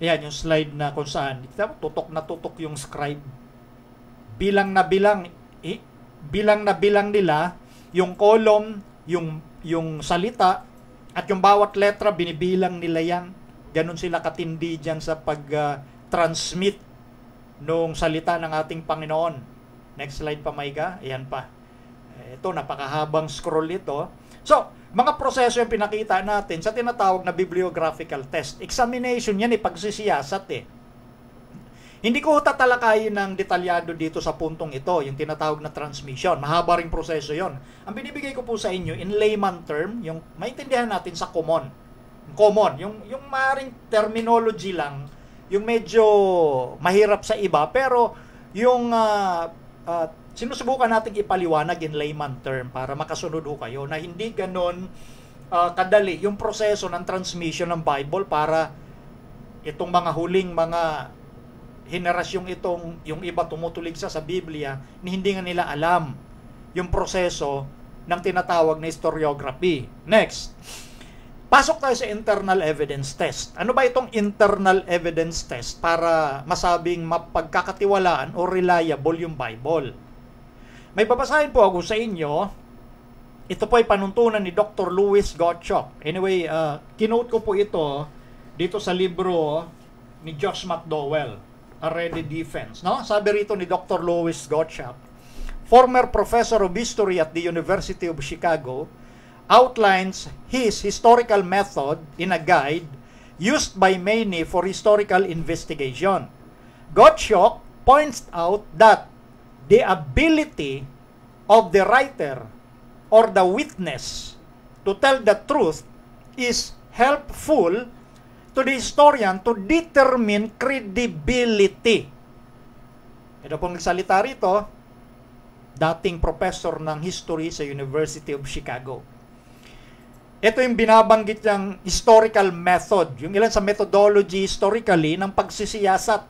Ayan, yung slide na kung saan, tutok na tutok yung scribe. Bilang na bilang, bilang na bilang nila yung column, yung yung salita at yung bawat letra binibilang nila yan. Ganun sila katindi diyan sa pag-transmit uh, nung salita ng ating Panginoon. Next slide pa, Maiga. Ayan pa. Ito, napakahabang scroll ito. So, mga proseso yung pinakita natin sa tinatawag na bibliographical test. Examination yan eh, pagsisiyasat eh. Hindi ko tatalakayin ng detalyado dito sa puntong ito, yung tinatawag na transmission. Mahaba ring proseso yon. Ang binibigay ko po sa inyo, in layman term, yung maintindihan natin sa common. Common, yung, yung maaaring terminology lang, yung medyo mahirap sa iba, pero yung uh, uh, sinusubukan natin ipaliwanag in layman term para makasunod ho kayo na hindi ganun uh, kadali yung proseso ng transmission ng Bible para itong mga huling mga henerasyong itong yung iba tumutulig sa sa Biblia ni hindi nga nila alam yung proseso ng tinatawag na historiography. Next. Pasok tayo sa internal evidence test. Ano ba itong internal evidence test para masabing mapagkakatiwalaan o reliable yung Bible? May babasahin po ako sa inyo. Ito po ay panuntunan ni Dr. Louis Gottschalk. Anyway, uh, kinote ko po ito dito sa libro ni Josh McDowell a ready defense. No? Sabi rito ni Dr. Louis Gottschalk, former professor of history at the University of Chicago, outlines his historical method in a guide used by many for historical investigation. Gottschalk points out that the ability of the writer or the witness to tell the truth is helpful to the historian to determine credibility. Ito pong nagsalita rito, dating professor ng history sa University of Chicago. Ito yung binabanggit niyang historical method, yung ilan sa methodology historically ng pagsisiyasat.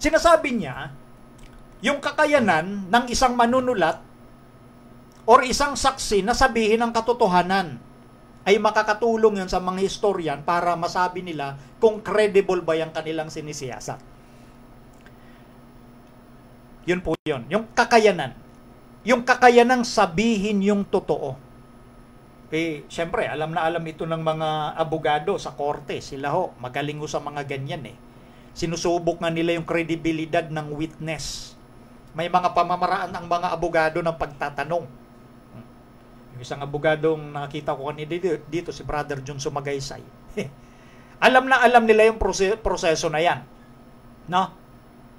Sinasabi niya, yung kakayanan ng isang manunulat or isang saksi na sabihin ang katotohanan ay makakatulong yun sa mga historian para masabi nila kung credible ba yung kanilang sinisiyasat. Yun po yun. Yung kakayanan. Yung kakayanang sabihin yung totoo. Eh, syempre, alam na alam ito ng mga abogado sa korte. Sila ho, magaling ho sa mga ganyan eh. Sinusubok nga nila yung credibility ng witness. May mga pamamaraan ang mga abogado ng pagtatanong yung isang abogadong nakakita ko kanina dito, dito si Brother John Sumagaysay. alam na alam nila yung proseso na yan. No?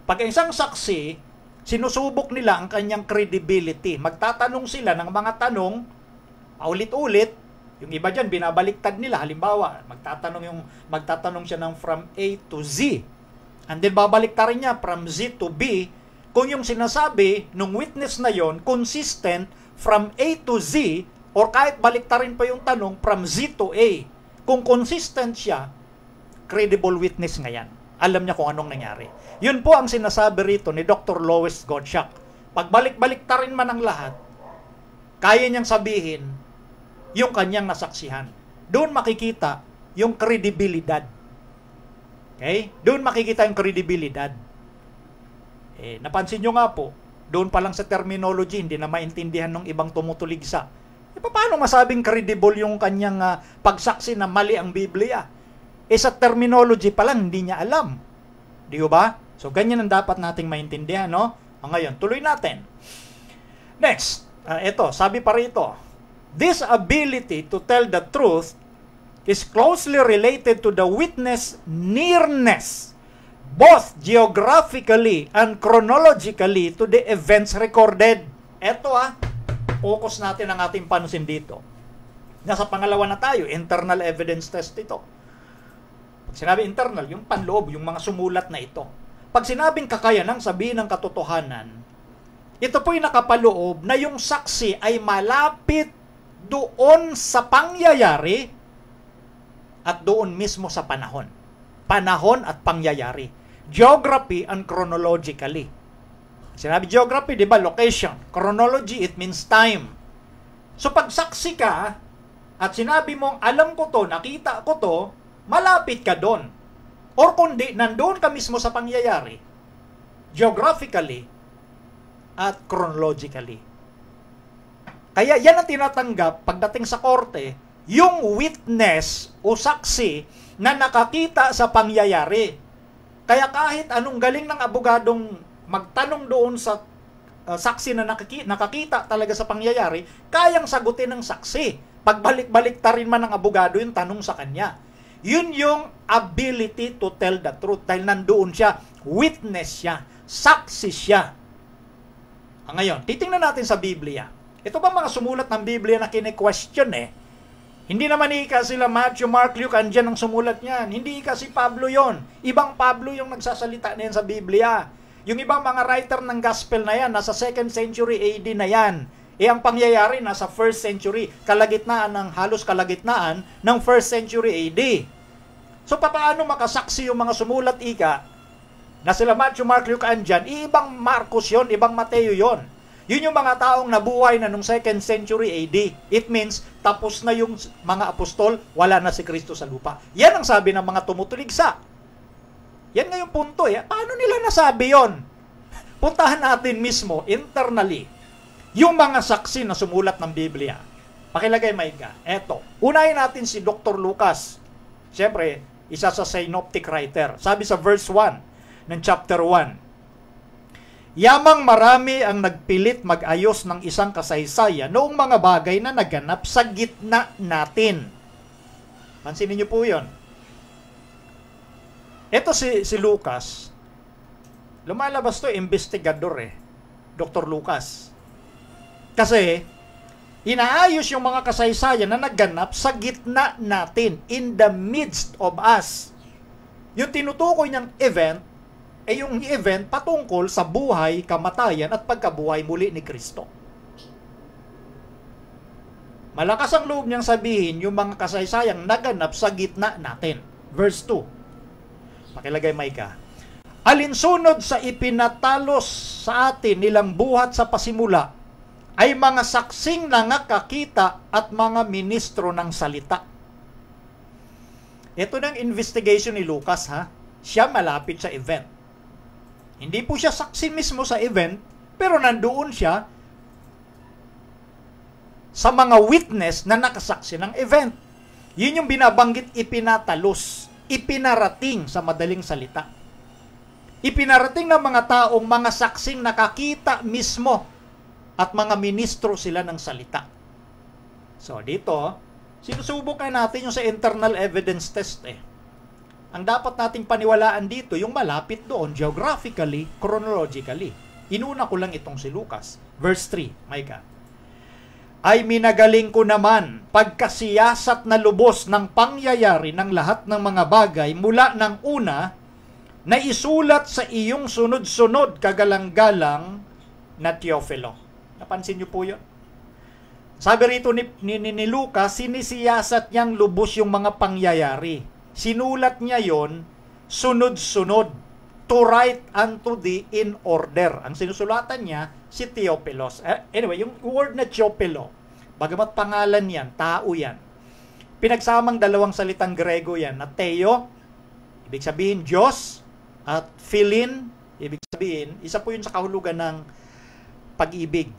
Pag isang saksi, sinusubok nila ang kanyang credibility. Magtatanong sila ng mga tanong, paulit-ulit, yung iba dyan, binabaliktad nila. Halimbawa, magtatanong, yung, magtatanong siya ng from A to Z. And then babaliktarin niya from Z to B kung yung sinasabi ng witness na yon consistent from A to Z, or kahit baliktarin pa yung tanong, from Z to A, kung consistent siya, credible witness nga yan. Alam niya kung anong nangyari. Yun po ang sinasabi rito ni Dr. Lois Godchak. Pagbalik-balik rin man ang lahat, kaya niyang sabihin yung kanyang nasaksihan. Doon makikita yung credibility. Okay? Doon makikita yung credibility. Eh, napansin nyo nga po, doon pa lang sa terminology, hindi na maintindihan ng ibang tumutuligsa. E paano masabing credible yung kanyang uh, pagsaksi na mali ang Biblia? E sa terminology pa lang, hindi niya alam. Di ba? So, ganyan ang dapat nating maintindihan, no? O ah, ngayon, tuloy natin. Next, uh, ito, sabi pa rito, This ability to tell the truth is closely related to the witness nearness both geographically and chronologically to the events recorded. Ito ah, focus natin ang ating pansin dito. Nasa pangalawa na tayo, internal evidence test ito. Pag sinabi internal, yung panloob, yung mga sumulat na ito. Pag sinabing kakayanang sabihin ng katotohanan, ito po'y nakapaloob na yung saksi ay malapit doon sa pangyayari at doon mismo sa panahon panahon at pangyayari. Geography and chronologically. Sinabi geography, di ba? Location. Chronology, it means time. So pag saksi ka at sinabi mong alam ko to, nakita ko to, malapit ka doon. Or kundi, nandoon ka mismo sa pangyayari, geographically at chronologically. Kaya yan ang tinatanggap pagdating sa korte, yung witness o saksi na nakakita sa pangyayari. Kaya kahit anong galing ng abogadong magtanong doon sa uh, saksi na nakikita, nakakita talaga sa pangyayari, kayang sagutin ng saksi. Pagbalik-balik ta rin man ng abogado yung tanong sa kanya. Yun yung ability to tell the truth dahil nandoon siya, witness siya, saksi siya. Ah, ngayon, titingnan natin sa Biblia. Ito ba mga sumulat ng Biblia na kine-question eh, hindi naman ika sila Matthew, Mark, Luke, andyan ang sumulat niyan. Hindi ika si Pablo yon. Ibang Pablo yung nagsasalita niyan sa Biblia. Yung ibang mga writer ng gospel na yan, nasa 2nd century AD na yan. E ang pangyayari, nasa 1st century, kalagitnaan ng halos kalagitnaan ng 1st century AD. So paano makasaksi yung mga sumulat ika na sila Matthew, Mark, Luke, andyan? Ibang Marcos yon, ibang Mateo yon. Yun yung mga taong nabuhay na nung 2nd century AD. It means, tapos na yung mga apostol, wala na si Kristo sa lupa. Yan ang sabi ng mga tumutuligsa. Yan ngayong punto. Eh. Paano nila nasabi yon? Puntahan natin mismo, internally, yung mga saksi na sumulat ng Biblia. Pakilagay, Maiga. Eto. Unahin natin si Dr. Lucas. Siyempre, isa sa synoptic writer. Sabi sa verse 1 ng chapter 1, Yamang marami ang nagpilit mag-ayos ng isang kasaysayan noong mga bagay na naganap sa gitna natin. Pansinin niyo po yon. Ito si, si Lucas, lumalabas to investigador eh, Dr. Lucas. Kasi, inaayos yung mga kasaysayan na naganap sa gitna natin, in the midst of us. Yung tinutukoy niyang event, ay eh, yung event patungkol sa buhay, kamatayan at pagkabuhay muli ni Kristo. Malakas ang loob niyang sabihin yung mga kasaysayang naganap sa gitna natin. Verse 2. Pakilagay Micah. Alinsunod sa ipinatalos sa atin nilang buhat sa pasimula ay mga saksing nangakakita at mga ministro ng salita. Ito ng investigation ni Lucas ha. Siya malapit sa event hindi po siya saksi mismo sa event, pero nandoon siya sa mga witness na nakasaksi ng event. Yun yung binabanggit ipinatalos, ipinarating sa madaling salita. Ipinarating ng mga taong mga saksing nakakita mismo at mga ministro sila ng salita. So dito, sinusubukan natin yung sa internal evidence test eh ang dapat nating paniwalaan dito, yung malapit doon, geographically, chronologically. Inuna ko lang itong si Lucas. Verse 3, Micah. Ay minagaling ko naman pagkasiyasat na lubos ng pangyayari ng lahat ng mga bagay mula ng una na isulat sa iyong sunod-sunod kagalang-galang na Teofilo. Napansin niyo po yun? Sabi rito ni, ni, ni, ni Lucas, sinisiyasat niyang lubos yung mga pangyayari sinulat niya yon sunod-sunod to write unto the in order. Ang sinusulatan niya, si Theopilos. Eh, anyway, yung word na Theopilo, bagamat pangalan yan, tao yan, pinagsamang dalawang salitang Grego yan, na Theo, ibig sabihin Diyos, at Philin, ibig sabihin, isa po yun sa kahulugan ng pag-ibig.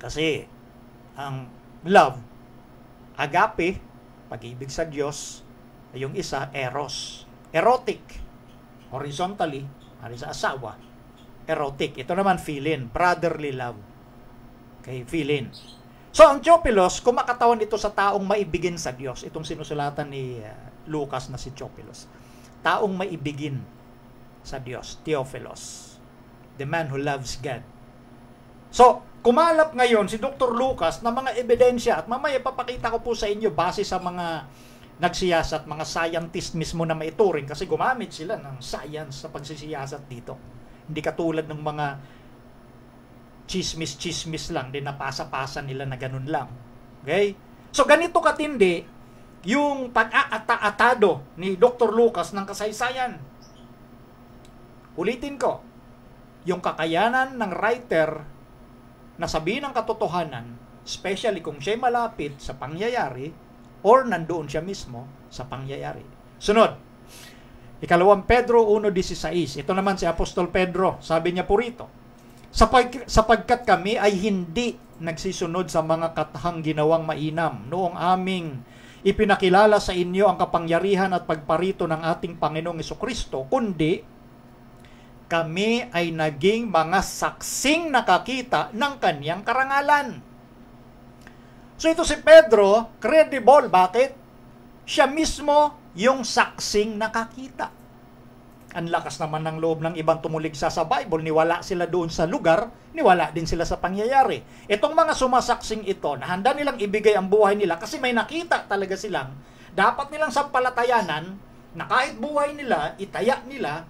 Kasi, ang love, agape, pag-ibig sa Diyos, yung isa, eros. Erotic. Horizontally, ari sa asawa. Erotic. Ito naman, feeling. Brotherly love. Okay, feeling. So, ang Tiopilos, kumakatawan ito sa taong maibigin sa Diyos. Itong sinusulatan ni uh, Lucas na si Tiopilos. Taong maibigin sa Diyos. Theophilos. The man who loves God. So, kumalap ngayon si Dr. Lucas na mga ebidensya at mamaya papakita ko po sa inyo base sa mga nagsiyasat, mga scientist mismo na maituring kasi gumamit sila ng science sa pagsisiyasat dito. Hindi katulad ng mga chismis-chismis lang, din napasa-pasa nila na ganun lang. Okay? So ganito katindi yung pag-aata-atado ni Dr. Lucas ng kasaysayan. Ulitin ko, yung kakayanan ng writer na sabihin ang katotohanan, especially kung siya malapit sa pangyayari, or nandoon siya mismo sa pangyayari. Sunod, ikalawang Pedro 1.16. Ito naman si Apostol Pedro, sabi niya po rito, sapagkat kami ay hindi nagsisunod sa mga katahang ginawang mainam noong aming ipinakilala sa inyo ang kapangyarihan at pagparito ng ating Panginoong Kristo, kundi kami ay naging mga saksing nakakita ng kaniyang karangalan So ito si Pedro, credible. Bakit? Siya mismo yung saksing nakakita. Ang lakas naman ng loob ng ibang tumuligsa sa Bible, niwala sila doon sa lugar, niwala din sila sa pangyayari. Itong mga sumasaksing ito, na handa nilang ibigay ang buhay nila kasi may nakita talaga silang, dapat nilang sampalatayanan na kahit buhay nila, itaya nila,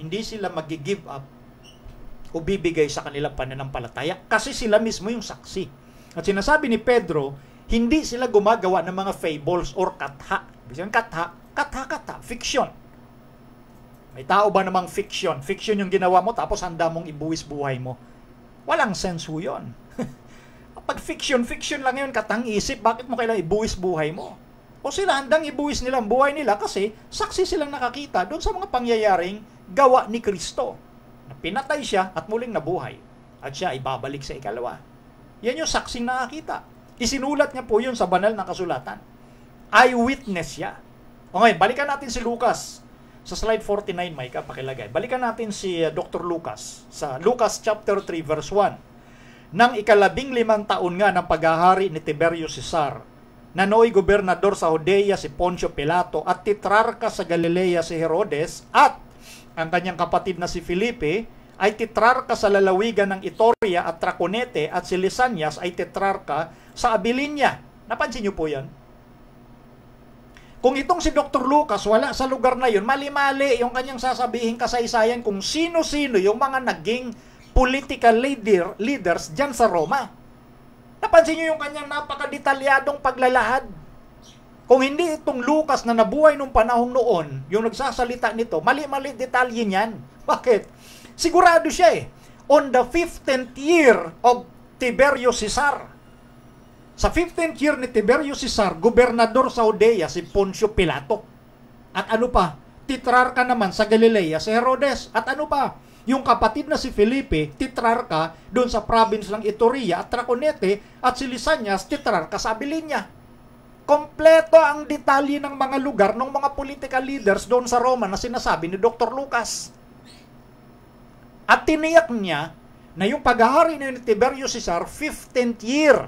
hindi sila magigive up o bibigay sa kanilang pananampalataya kasi sila mismo yung saksi. At sinasabi ni Pedro, hindi sila gumagawa ng mga fables or katha. Bisan katha, katha-katha, fiction. May tao ba namang fiction? Fiction yung ginawa mo tapos handa mong ibuwis buhay mo. Walang sense ho yun. Pag fiction, fiction lang yun, katang isip, bakit mo kailangan ibuwis buhay mo? O sila handang ibuwis nila ang buhay nila kasi saksi silang nakakita doon sa mga pangyayaring gawa ni Kristo. pinatay siya at muling nabuhay at siya ibabalik sa ikalawa. Yan yung saksing nakakita. Isinulat niya po yun sa banal na kasulatan. Eyewitness siya. O ngayon, balikan natin si Lucas. Sa slide 49, Micah, pakilagay. Balikan natin si uh, Dr. Lucas sa Lucas chapter 3 verse 1. Nang ikalabing limang taon nga ng paghahari ni Tiberius Caesar, nanoy gobernador sa Hodea si Poncio Pilato at titrarka sa Galilea si Herodes at ang kanyang kapatid na si Felipe, ay tetrarka sa lalawigan ng Itoria at Traconete at si Lisanias ay tetrarka sa Abilinia. Napansin niyo po yan? Kung itong si Dr. Lucas wala sa lugar na yun, mali-mali yung kanyang sasabihin kasaysayan kung sino-sino yung mga naging political leader, leaders dyan sa Roma. Napansin niyo yung kanyang napakadetalyadong paglalahad. Kung hindi itong Lucas na nabuhay nung panahong noon, yung nagsasalita nito, mali-mali detalye niyan. Bakit? Sigurado siya eh. On the 15th year of Tiberio Cesar. Sa 15th year ni Tiberio Cesar, gobernador sa Odea si Poncio Pilato. At ano pa, titrarka naman sa Galilea si Herodes. At ano pa, yung kapatid na si Felipe, titrarka doon sa province ng Ituria at Traconete at si Lisanias, titrarka sa Abilinia. Kompleto ang detalye ng mga lugar ng mga political leaders doon sa Roma na sinasabi ni Dr. Lucas. At tiniyak niya na yung paghahari ni Tiberius Caesar, 15th year.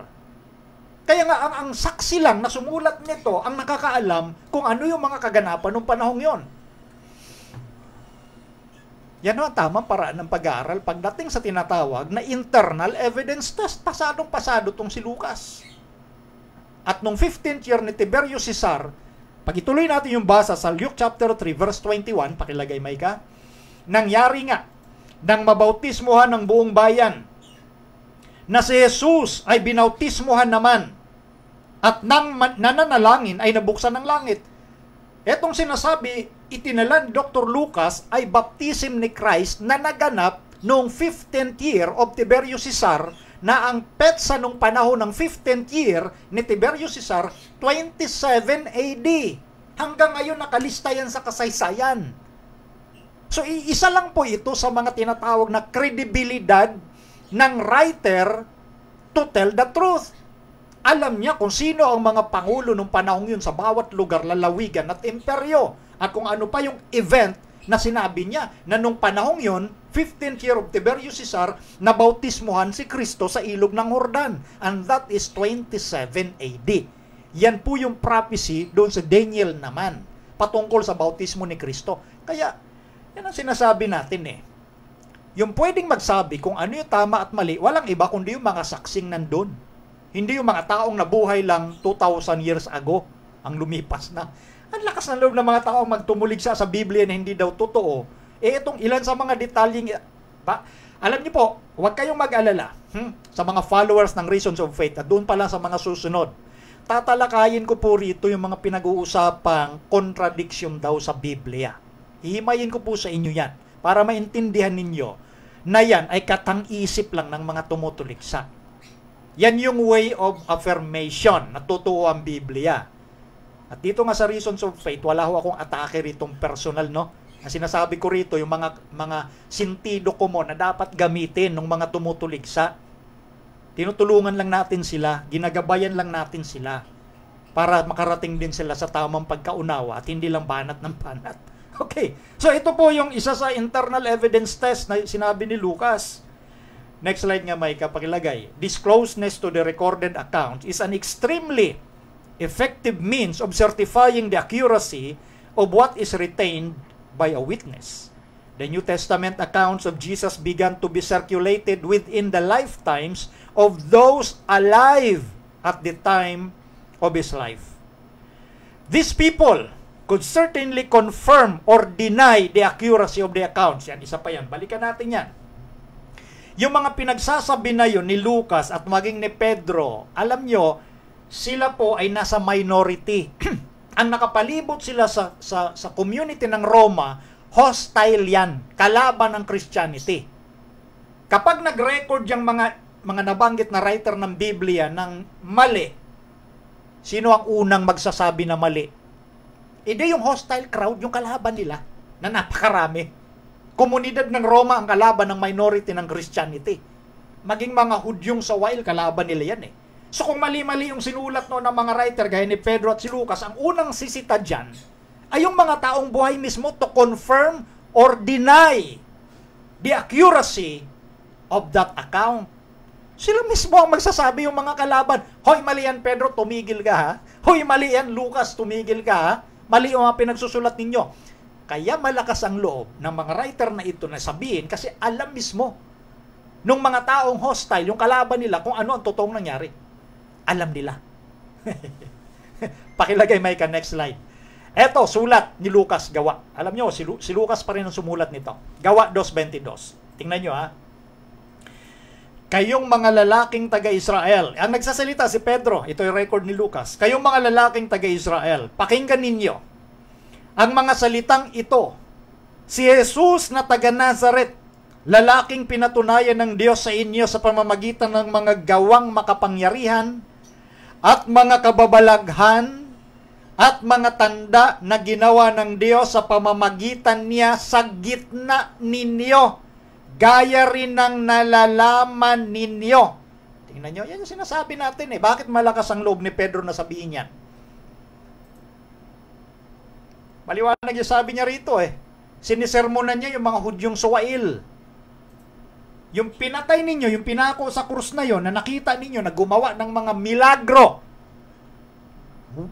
Kaya nga, ang, ang saksi lang na sumulat nito ang nakakaalam kung ano yung mga kaganapan ng panahong yon. Yan ang tamang paraan ng pag-aaral pagdating sa tinatawag na internal evidence test. Pasadong pasado tong si Lucas. At nung 15th year ni Tiberius Caesar, pag ituloy natin yung basa sa Luke chapter 3 verse 21, pakilagay may ka, nangyari nga nang mabautismohan ng buong bayan na si Jesus ay binautismohan naman at nang nananalangin ay nabuksan ng langit. Etong sinasabi, itinala ni Dr. Lucas ay baptism ni Christ na naganap noong 15th year of Tiberius Caesar na ang petsa nung panahon ng 15th year ni Tiberius Caesar, 27 AD. Hanggang ngayon nakalista yan sa kasaysayan. So isa lang po ito sa mga tinatawag na credibility ng writer to tell the truth. Alam niya kung sino ang mga pangulo ng panahong yun sa bawat lugar, lalawigan at imperyo. At kung ano pa yung event na sinabi niya na nung panahong yun, 15th year of Tiberius Caesar, nabautismuhan si Kristo sa ilog ng Jordan. And that is 27 AD. Yan po yung prophecy doon sa Daniel naman patungkol sa bautismo ni Kristo. Kaya yan ang sinasabi natin eh. Yung pwedeng magsabi kung ano yung tama at mali, walang iba kundi yung mga saksing nandun. Hindi yung mga taong nabuhay lang 2,000 years ago ang lumipas na. Ang lakas ng loob ng mga taong magtumulig siya sa Biblia na hindi daw totoo. Eh itong ilan sa mga detalyeng... Ba, alam niyo po, huwag kayong mag-alala hmm, sa mga followers ng Reasons of Faith at doon pa lang sa mga susunod. Tatalakayin ko po rito yung mga pinag-uusapang contradiction daw sa Biblia hihimayin ko po sa inyo yan para maintindihan ninyo na yan ay katang-isip lang ng mga tumutuliksa. Yan yung way of affirmation na totoo ang Biblia. At dito nga sa reasons of faith, wala ho akong atake ritong personal, no? Ang sinasabi ko rito, yung mga, mga sintido ko mo na dapat gamitin ng mga tumutuligsa. Tinutulungan lang natin sila, ginagabayan lang natin sila para makarating din sila sa tamang pagkaunawa at hindi lang banat ng banat. Okay. So ito po yung isa sa internal evidence test na sinabi ni Lucas. Next slide nga Mike, kapakilagay. Discloseness to the recorded account is an extremely effective means of certifying the accuracy of what is retained by a witness. The New Testament accounts of Jesus began to be circulated within the lifetimes of those alive at the time of his life. These people could certainly confirm or deny the accuracy of the accounts. Yan, isa pa yan. Balikan natin yan. Yung mga pinagsasabi na yun ni Lucas at maging ni Pedro, alam nyo, sila po ay nasa minority. Ang nakapalibot sila sa, sa, sa community ng Roma, hostile yan, kalaban ng Christianity. Kapag nag-record yung mga, mga nabanggit na writer ng Biblia ng mali, sino ang unang magsasabi na mali? Hindi yung hostile crowd, yung kalaban nila na napakarami. Komunidad ng Roma ang kalaban ng minority ng Christianity. Maging mga Hudyong sa while, kalaban nila yan eh. So kung mali-mali yung sinulat no ng mga writer gaya ni Pedro at si Lucas, ang unang sisita dyan ay yung mga taong buhay mismo to confirm or deny the accuracy of that account. Sila mismo ang magsasabi yung mga kalaban, Hoy, mali yan Pedro, tumigil ka ha. Hoy, mali yan Lucas, tumigil ka ha. Mali ang mga pinagsusulat ninyo. Kaya malakas ang loob ng mga writer na ito na sabihin kasi alam mismo nung mga taong hostile, yung kalaban nila, kung ano ang totoong nangyari. Alam nila. Pakilagay, Micah, next slide. Eto, sulat ni Lucas Gawa. Alam nyo, si, Lu- si Lucas pa rin ang sumulat nito. Gawa 2.22. Tingnan nyo ha. Kayong mga lalaking taga-Israel. Ang nagsasalita si Pedro, ito yung record ni Lucas. Kayong mga lalaking taga-Israel, pakinggan ninyo ang mga salitang ito. Si Jesus na taga-Nazareth, lalaking pinatunayan ng Diyos sa inyo sa pamamagitan ng mga gawang makapangyarihan at mga kababalaghan at mga tanda na ginawa ng Diyos sa pamamagitan niya sa gitna ninyo Gaya rin ng nalalaman ninyo. Tingnan nyo, yan yung sinasabi natin eh. Bakit malakas ang loob ni Pedro na sabihin yan? Maliwanag yung sabi niya rito eh. Sinisermonan niya yung mga hudyong suwail. Yung pinatay ninyo, yung pinako sa krus na yon na nakita ninyo na gumawa ng mga milagro,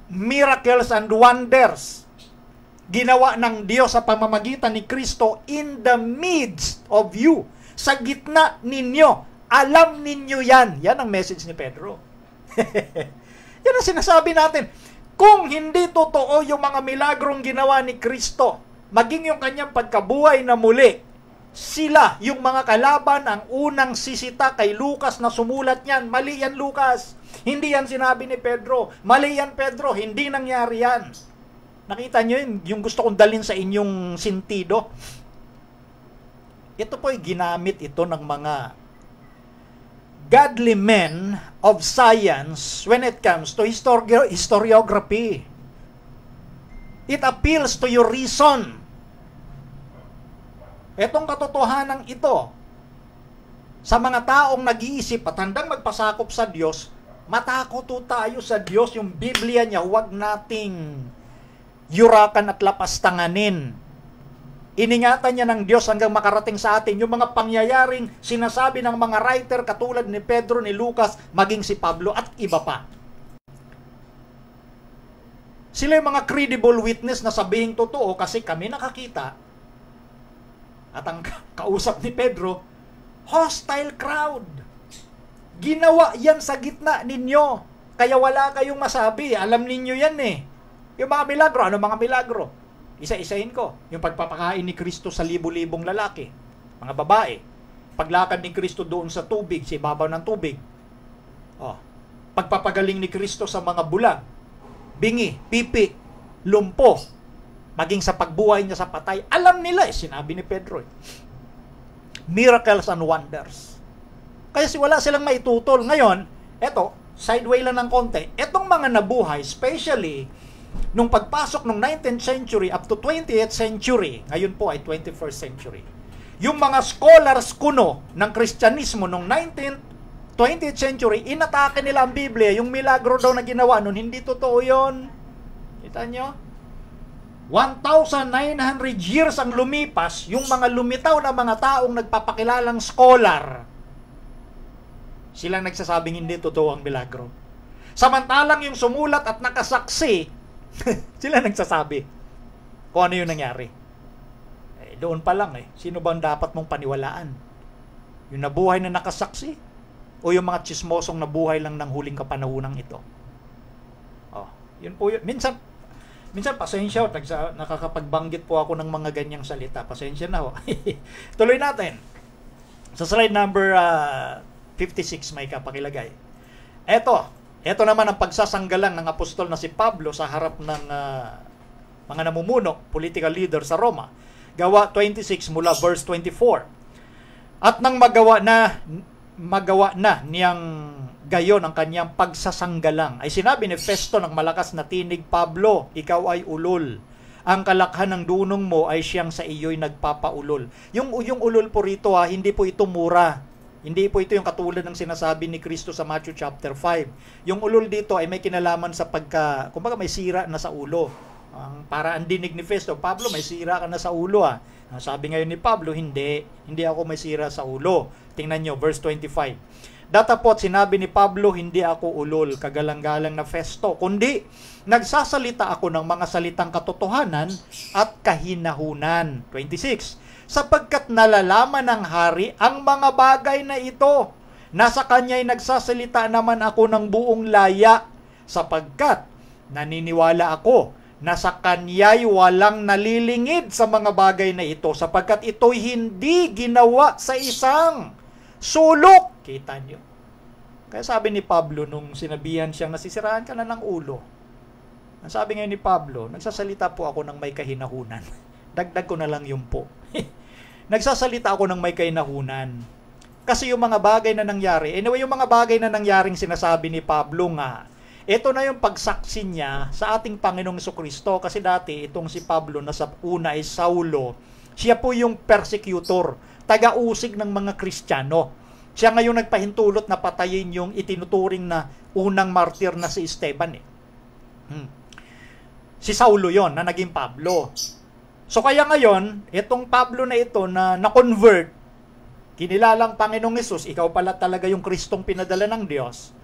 miracles and wonders, ginawa ng Diyos sa pamamagitan ni Kristo in the midst of you. Sa gitna ninyo. Alam ninyo yan. Yan ang message ni Pedro. yan ang sinasabi natin. Kung hindi totoo yung mga milagrong ginawa ni Kristo, maging yung kanyang pagkabuhay na muli, sila, yung mga kalaban, ang unang sisita kay Lucas na sumulat niyan. Mali yan, Lucas. Hindi yan sinabi ni Pedro. Mali yan, Pedro. Hindi nangyari yan. Nakita nyo yun, yung gusto kong dalhin sa inyong sintido. Ito po'y ginamit ito ng mga godly men of science when it comes to histori- historiography. It appeals to your reason. Etong katotohanan ito, sa mga taong nag-iisip at handang magpasakop sa Diyos, matakot tayo sa Diyos. Yung Biblia niya, huwag nating yurakan at lapastanganin. Iningatan niya ng Diyos hanggang makarating sa atin yung mga pangyayaring sinasabi ng mga writer katulad ni Pedro, ni Lucas, maging si Pablo at iba pa. Sila yung mga credible witness na sabihing totoo kasi kami nakakita. At ang kausap ni Pedro, hostile crowd. Ginawa yan sa gitna ninyo. Kaya wala kayong masabi. Alam ninyo yan eh. Yung mga milagro, ano mga milagro? Isa-isahin ko. Yung pagpapakain ni Kristo sa libo-libong lalaki, mga babae. Paglakad ni Kristo doon sa tubig, si babaw ng tubig. Oh. Pagpapagaling ni Kristo sa mga bulag, bingi, pipi, lumpo, maging sa pagbuhay niya sa patay. Alam nila eh, sinabi ni Pedro. Eh. Miracles and wonders. Kaya si wala silang maitutol. Ngayon, eto, sideway lang ng konti. Etong mga nabuhay, especially nung pagpasok nung 19th century up to 20th century, ngayon po ay 21st century, yung mga scholars kuno ng Kristyanismo nung 19th 20th century, inatake nila ang Biblia. Yung milagro daw na ginawa nun, hindi totoo yon. Kita nyo? 1,900 years ang lumipas, yung mga lumitaw na mga taong nagpapakilalang scholar, silang nagsasabing hindi totoo ang milagro. Samantalang yung sumulat at nakasaksi sila nagsasabi kung ano yung nangyari. Eh, doon pa lang eh, sino bang dapat mong paniwalaan? Yung nabuhay na nakasaksi o yung mga chismosong nabuhay lang ng huling kapanahunang ito? Oh, yun po yun. Minsan, minsan pasensya ako, nagsa, nakakapagbanggit po ako ng mga ganyang salita. Pasensya na ho. Tuloy natin. Sa slide number uh, ah, 56 may kapakilagay. Eto, ito naman ang pagsasanggalang ng apostol na si Pablo sa harap ng uh, mga namumuno, political leader sa Roma. Gawa 26 mula verse 24. At nang magawa na magawa na niyang gayon ang kanyang pagsasanggalang ay sinabi ni Festo ng malakas na tinig, Pablo, ikaw ay ulol. Ang kalakhan ng dunong mo ay siyang sa iyo'y nagpapaulol. Yung, yung ulol po rito ha, ah, hindi po ito mura hindi po ito yung katulad ng sinasabi ni Kristo sa Matthew chapter 5. Yung ulol dito ay may kinalaman sa pagka, kumbaga may sira na sa ulo. Ang para ang dinig ni Festo, Pablo, may sira ka na sa ulo ah. Sabi ngayon ni Pablo, hindi, hindi ako may sira sa ulo. Tingnan nyo, verse 25. Datapot sinabi ni Pablo, hindi ako ulol, kagalang-galang na festo, kundi nagsasalita ako ng mga salitang katotohanan at kahinahunan. 26 sapagkat nalalaman ng hari ang mga bagay na ito. Nasa kanya'y nagsasalita naman ako ng buong laya sapagkat naniniwala ako na sa kanya'y walang nalilingid sa mga bagay na ito sapagkat ito'y hindi ginawa sa isang sulok. Kita niyo. Kaya sabi ni Pablo nung sinabihan siyang nasisiraan ka na ng ulo, ang sabi ngayon ni Pablo, nagsasalita po ako ng may kahinahunan. Dagdag ko na lang yung po nagsasalita ako ng may kainahunan. Kasi yung mga bagay na nangyari, anyway, yung mga bagay na nangyaring sinasabi ni Pablo nga, ito na yung pagsaksi niya sa ating Panginoong Kristo kasi dati itong si Pablo na sa una ay Saulo, siya po yung persecutor, taga-usig ng mga Kristiyano. Siya ngayon nagpahintulot na patayin yung itinuturing na unang martir na si Esteban eh. Hmm. Si Saulo yon na naging Pablo. So kaya ngayon, itong Pablo na ito na na-convert, kinilalang Panginoong Isus, ikaw pala talaga yung Kristong pinadala ng Diyos.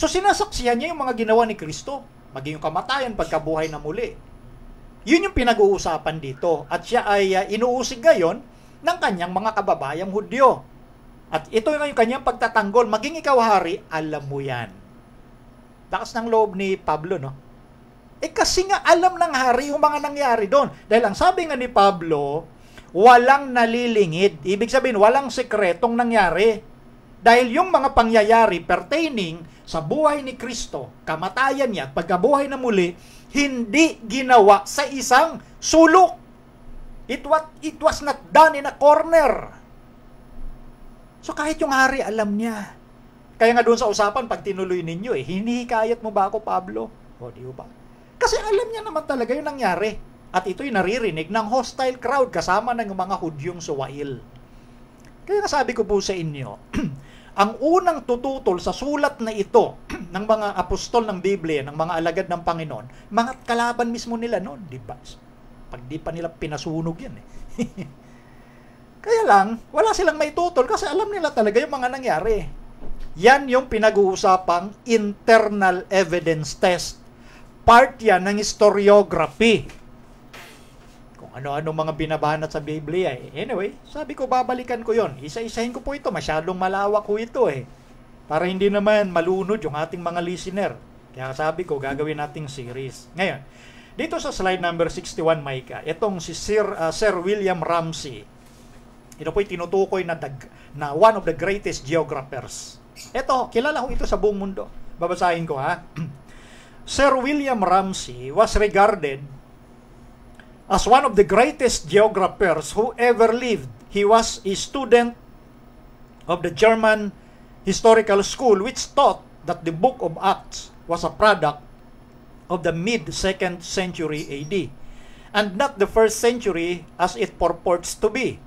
So sinasaksihan niya yung mga ginawa ni Kristo, maging yung kamatayan, pagkabuhay na muli. Yun yung pinag-uusapan dito. At siya ay uh, inuusig ngayon ng kanyang mga kababayang Hudyo. At ito yung kanyang pagtatanggol, maging ikaw hari, alam mo yan. Lakas ng loob ni Pablo, no? Eh kasi nga alam ng hari yung mga nangyari doon. Dahil ang sabi nga ni Pablo, walang nalilingid. Ibig sabihin, walang sekretong nangyari. Dahil yung mga pangyayari pertaining sa buhay ni Kristo, kamatayan niya at pagkabuhay na muli, hindi ginawa sa isang sulok. It was, it was not done in a corner. So kahit yung hari, alam niya. Kaya nga doon sa usapan, pag tinuloy ninyo, eh, hinihikayat mo ba ako, Pablo? O, di ba? Kasi alam niya naman talaga yung nangyari. At ito'y naririnig ng hostile crowd kasama ng mga Hudyong Suwail. Kaya sabi ko po sa inyo, ang unang tututol sa sulat na ito ng mga apostol ng Biblia, ng mga alagad ng Panginoon, mga kalaban mismo nila noon, di ba? Pag di pa nila pinasunog yan eh. Kaya lang, wala silang maitutol kasi alam nila talaga yung mga nangyari. Yan yung pinag-uusapang internal evidence test part yan ng historiography. Kung ano-ano mga binabanat sa Biblia. Eh. Anyway, sabi ko babalikan ko yon. Isa-isahin ko po ito. Masyadong malawak ko ito eh. Para hindi naman malunod yung ating mga listener. Kaya sabi ko, gagawin nating series. Ngayon, dito sa slide number 61, Micah, itong si Sir, uh, Sir William Ramsey. Ito po'y tinutukoy na, the, na one of the greatest geographers. Ito, kilala ko ito sa buong mundo. Babasahin ko ha. Sir William Ramsay was regarded as one of the greatest geographers who ever lived. He was a student of the German historical school which taught that the book of Acts was a product of the mid-second century AD and not the first century as it purports to be.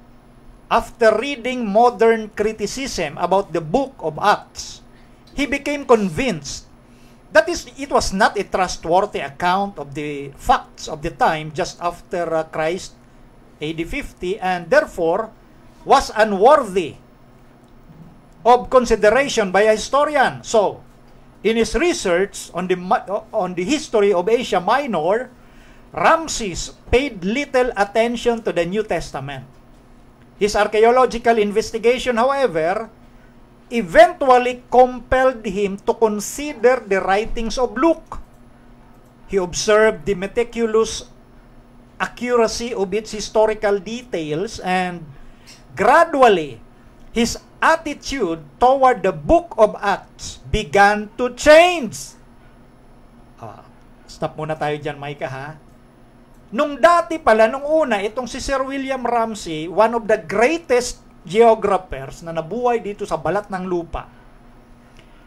After reading modern criticism about the book of Acts, he became convinced That is, it was not a trustworthy account of the facts of the time just after uh, Christ AD 50 and therefore was unworthy of consideration by a historian. So, in his research on the, uh, on the history of Asia Minor, Ramses paid little attention to the New Testament. His archaeological investigation, however, eventually compelled him to consider the writings of Luke. He observed the meticulous accuracy of its historical details and gradually his attitude toward the book of Acts began to change. Ah, stop muna tayo dyan, Micah, ha? Nung dati pala, nung una, itong si Sir William Ramsey, one of the greatest geographers na nabuhay dito sa balat ng lupa.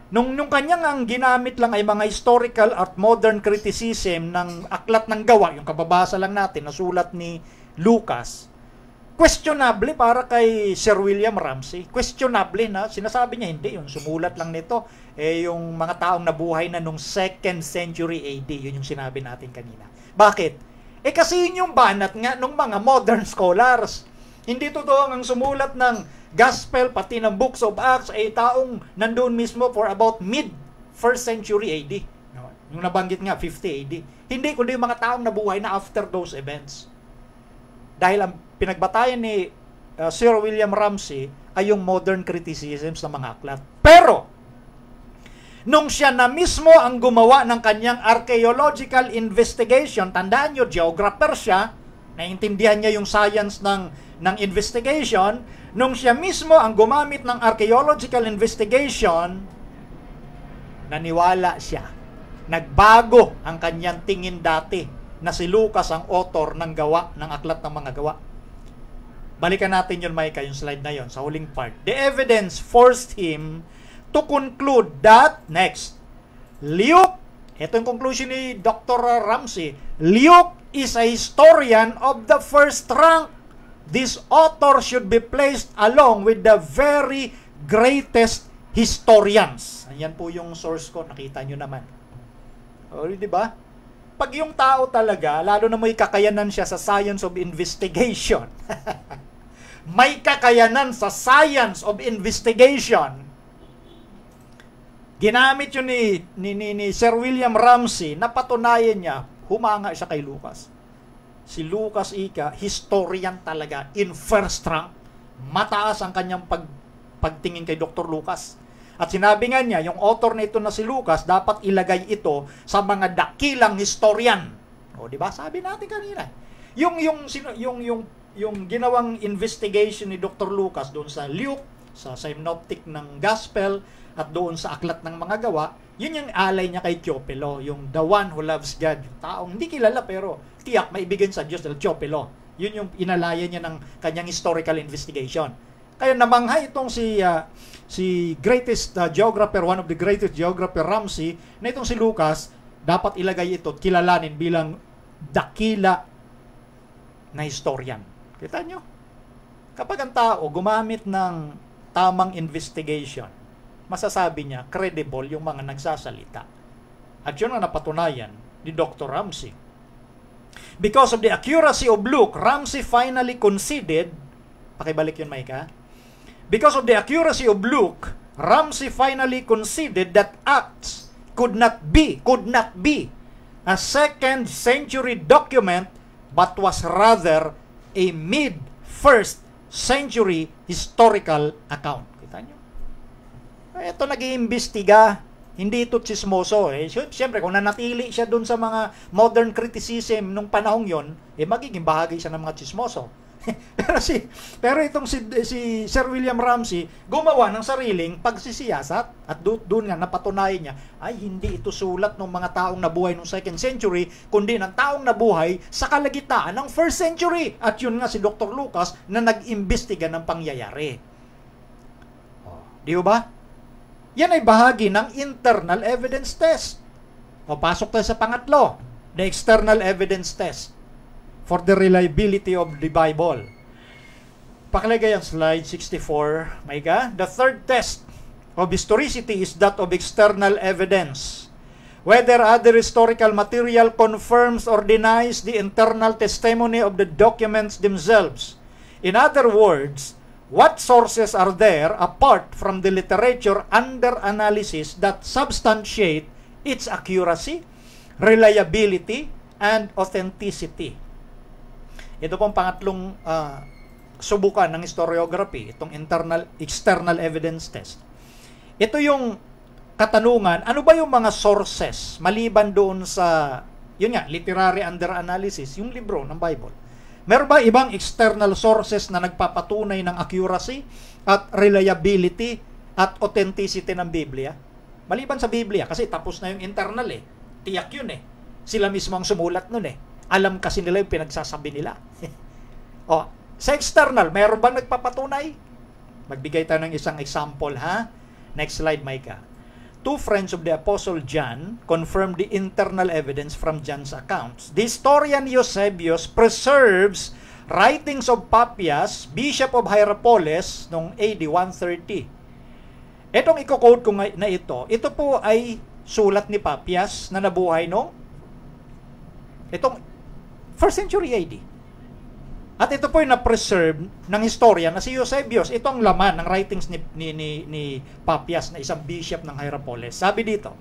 Nung nung kanyang ang ginamit lang ay mga historical at modern criticism ng aklat ng gawa, yung kababasa lang natin na sulat ni Lucas, questionable para kay Sir William Ramsey. Questionable na sinasabi niya hindi yung sumulat lang nito eh yung mga taong nabuhay na nung 2nd century AD, yun yung sinabi natin kanina. Bakit? Eh kasi yun yung banat nga ng mga modern scholars. Hindi totoo ang sumulat ng gospel, pati ng books of Acts, ay taong nandoon mismo for about mid 1st century AD. No? Yung nabanggit nga, 50 AD. Hindi, kundi yung mga taong nabuhay na after those events. Dahil ang pinagbatayan ni uh, Sir William Ramsey ay yung modern criticisms ng mga aklat. Pero, nung siya na mismo ang gumawa ng kanyang archaeological investigation, tandaan nyo, geographer siya, naintindihan niya yung science ng ng investigation, nung siya mismo ang gumamit ng archaeological investigation, naniwala siya. Nagbago ang kanyang tingin dati na si Lucas ang author ng gawa, ng aklat ng mga gawa. Balikan natin yun, Micah, yung slide na yon sa huling part. The evidence forced him to conclude that, next, Luke, ito yung conclusion ni Dr. Ramsey, Luke is a historian of the first rank this author should be placed along with the very greatest historians. Ayan po yung source ko, nakita nyo naman. O, oh, di ba? Pag yung tao talaga, lalo na may kakayanan siya sa science of investigation. may kakayanan sa science of investigation. Ginamit yun ni, ni, ni, ni Sir William Ramsey napatunayan niya, humanga siya kay Lucas si Lucas Ika, historian talaga in first rank. Mataas ang kanyang pag, pagtingin kay Dr. Lucas. At sinabi nga niya, yung author nito na, na si Lucas, dapat ilagay ito sa mga dakilang historian. O, di ba? Sabi natin kanina. Yung, yung, yung, yung, yung ginawang investigation ni Dr. Lucas doon sa Luke, sa synoptic ng Gospel, at doon sa aklat ng mga gawa, yun yung alay niya kay Tiopelo, yung the one who loves God, yung taong hindi kilala pero tiyak maibigan sa Diyos dahil Tiopelo. Yun yung inalaya niya ng kanyang historical investigation. Kaya namangha itong si uh, si greatest uh, geographer, one of the greatest geographer Ramsey, na itong si Lucas, dapat ilagay ito at kilalanin bilang dakila na historian. Kita nyo? Kapag ang tao gumamit ng tamang investigation, masasabi niya credible yung mga nagsasalita. At yun ang napatunayan ni Dr. Ramsey. Because of the accuracy of Luke, Ramsey finally conceded, pakibalik yun Micah, because of the accuracy of Luke, Ramsey finally conceded that Acts could not be, could not be a second century document but was rather a mid-first century historical account. Ito nag-iimbestiga, hindi ito chismoso. Eh, siyempre, kung nanatili siya dun sa mga modern criticism nung panahong yon, eh, magiging bahagi siya ng mga chismoso. pero si pero itong si, si Sir William Ramsey gumawa ng sariling pagsisiyasat at do, doon nga napatunayan niya ay hindi ito sulat ng mga taong nabuhay noong second century kundi ng taong nabuhay sa kalagitaan ng first century at yun nga si Dr. Lucas na nag-imbestiga ng pangyayari. Oh, di ba? Yan ay bahagi ng internal evidence test. Papasok tayo sa pangatlo, the external evidence test for the reliability of the Bible. Pakilagay ang slide 64, Maika. The third test of historicity is that of external evidence. Whether other historical material confirms or denies the internal testimony of the documents themselves. In other words, What sources are there apart from the literature under analysis that substantiate its accuracy, reliability, and authenticity? Ito pong pangatlong uh, subukan ng historiography, itong internal external evidence test. Ito yung katanungan, ano ba yung mga sources maliban doon sa yun nga, literary under analysis, yung libro ng Bible Meron ba ibang external sources na nagpapatunay ng accuracy at reliability at authenticity ng Biblia? Maliban sa Biblia, kasi tapos na yung internal eh. Tiyak yun eh. Sila mismo ang sumulat nun eh. Alam kasi nila yung pinagsasabi nila. o, sa external, meron ba nagpapatunay? Magbigay tayo ng isang example ha. Next slide, Micah two friends of the Apostle John confirmed the internal evidence from John's accounts. The historian Eusebius preserves writings of Papias, Bishop of Hierapolis, noong AD 130. Itong iko ko na ito, ito po ay sulat ni Papias na nabuhay noong itong 1st century AD. At ito po ay na-preserve ng historia na si Eusebius. Ito ang laman ng writings ni, ni, ni, ni Papias na isang bishop ng Hierapolis. Sabi dito,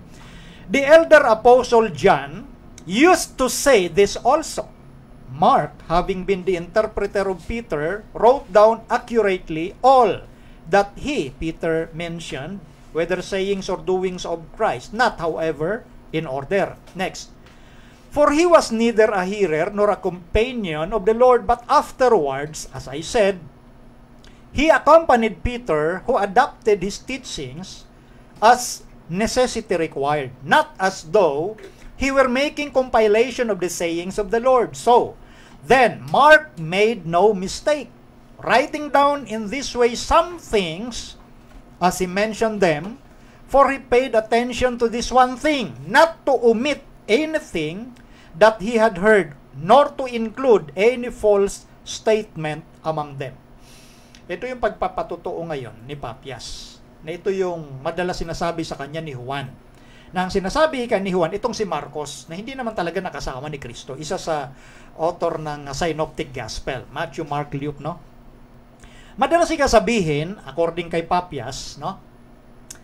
The elder apostle John used to say this also. Mark, having been the interpreter of Peter, wrote down accurately all that he, Peter, mentioned, whether sayings or doings of Christ, not, however, in order. Next, For he was neither a hearer nor a companion of the Lord, but afterwards, as I said, he accompanied Peter, who adopted his teachings as necessity required, not as though he were making compilation of the sayings of the Lord. So, then Mark made no mistake, writing down in this way some things as he mentioned them, for he paid attention to this one thing, not to omit anything that he had heard, nor to include any false statement among them. Ito yung pagpapatotoo ngayon ni Papias. Na ito yung madalas sinasabi sa kanya ni Juan. Na ang sinasabi ka ni Juan, itong si Marcos, na hindi naman talaga nakasama ni Kristo. Isa sa author ng Synoptic Gospel, Matthew, Mark, Luke, no? Madalas siya sabihin, according kay Papias, no?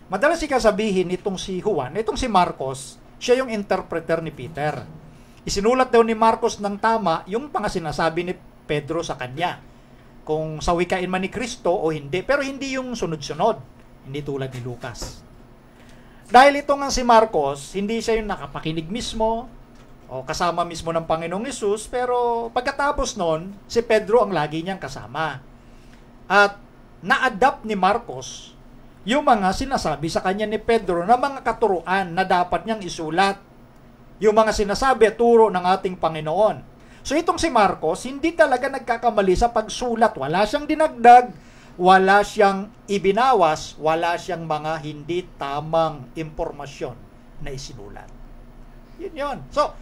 Madalas siya sabihin itong si Juan, itong si Marcos, siya yung interpreter ni Peter Isinulat daw ni Marcos ng tama yung mga sinasabi ni Pedro sa kanya. Kung sawikain man ni Kristo o hindi. Pero hindi yung sunod-sunod. Hindi tulad ni Lucas. Dahil ito nga si Marcos, hindi siya yung nakapakinig mismo o kasama mismo ng Panginoong Isus, pero pagkatapos noon, si Pedro ang lagi niyang kasama. At na-adapt ni Marcos yung mga sinasabi sa kanya ni Pedro na mga katuruan na dapat niyang isulat yung mga sinasabi at turo ng ating Panginoon. So itong si Marcos, hindi talaga nagkakamali sa pagsulat. Wala siyang dinagdag, wala siyang ibinawas, wala siyang mga hindi tamang impormasyon na isinulat. Yun yun. So,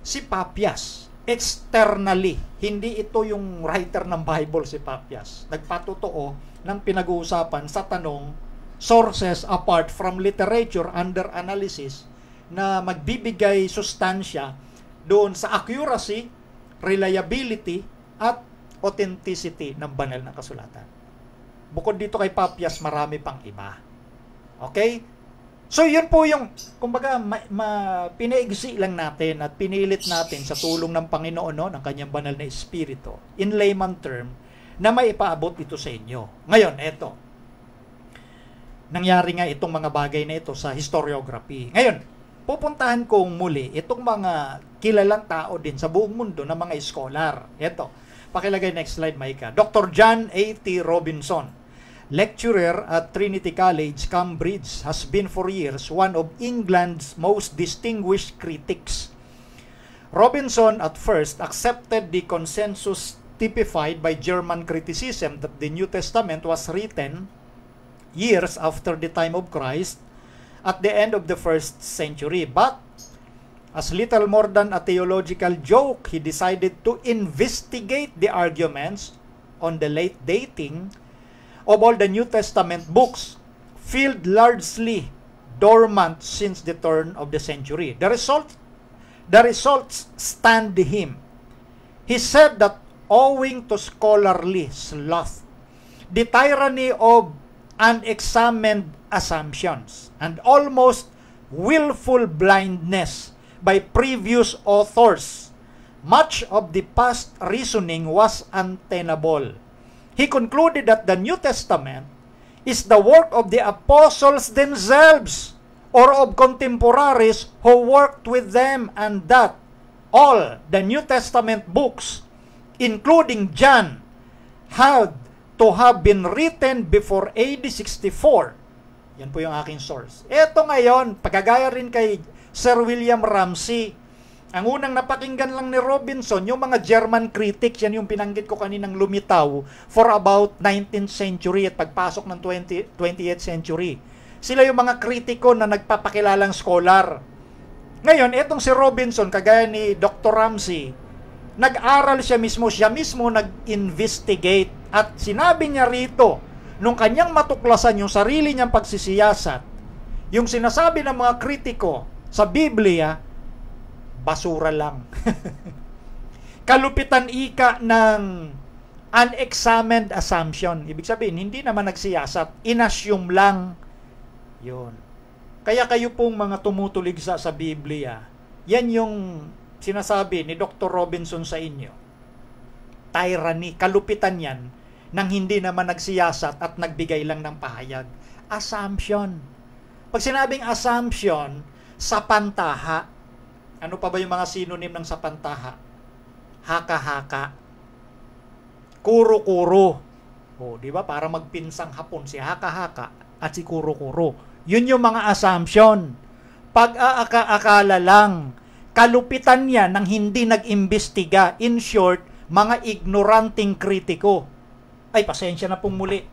si Papias, externally, hindi ito yung writer ng Bible si Papias. Nagpatotoo ng pinag-uusapan sa tanong sources apart from literature under analysis na magbibigay sustansya doon sa accuracy, reliability, at authenticity ng banal na kasulatan. Bukod dito kay Papias, marami pang iba. Okay? So, yun po yung, kumbaga, ma, ma, pinaigsi lang natin at pinilit natin sa tulong ng Panginoon, no, ng kanyang banal na Espiritu, in layman term, na may ipaabot ito sa inyo. Ngayon, eto. Nangyari nga itong mga bagay na ito sa historiography. Ngayon, pupuntahan kong muli itong mga kilalang tao din sa buong mundo na mga scholar. Ito. Pakilagay next slide, Maika. Dr. John A. T. Robinson, lecturer at Trinity College, Cambridge, has been for years one of England's most distinguished critics. Robinson at first accepted the consensus typified by German criticism that the New Testament was written years after the time of Christ – at the end of the first century. But as little more than a theological joke, he decided to investigate the arguments on the late dating of all the New Testament books, filled largely dormant since the turn of the century. The result the results stand him. He said that owing to scholarly sloth, the tyranny of unexamined assumptions and almost willful blindness by previous authors. Much of the past reasoning was untenable. He concluded that the New Testament is the work of the apostles themselves or of contemporaries who worked with them and that all the New Testament books, including John, had to have been written before AD 64 yan po yung aking source. Ito ngayon, pagkagaya rin kay Sir William Ramsey, ang unang napakinggan lang ni Robinson, yung mga German critics, yan yung pinanggit ko kaninang lumitaw for about 19th century at pagpasok ng 20, 20th century. Sila yung mga kritiko na nagpapakilalang scholar. Ngayon, etong si Robinson, kagaya ni Dr. Ramsey, nag-aral siya mismo, siya mismo nag-investigate at sinabi niya rito nung kanyang matuklasan yung sarili niyang pagsisiyasat, yung sinasabi ng mga kritiko sa Biblia, basura lang. Kalupitan ika ng unexamined assumption. Ibig sabihin, hindi naman nagsiyasat, inassume lang. Yun. Kaya kayo pong mga tumutulig sa, sa Biblia, yan yung sinasabi ni Dr. Robinson sa inyo. Tyranny, kalupitan yan nang hindi naman nagsiyasat at nagbigay lang ng pahayag. Assumption. Pag sinabing assumption, sapantaha. Ano pa ba yung mga synonym ng sapantaha? Haka-haka. Kuro-kuro. O, di ba? Para magpinsang hapon si haka-haka at si kuro-kuro. Yun yung mga assumption. Pag-aakala lang, kalupitan niya ng hindi nag-imbestiga. In short, mga ignoranting kritiko ay pasensya na pong muli.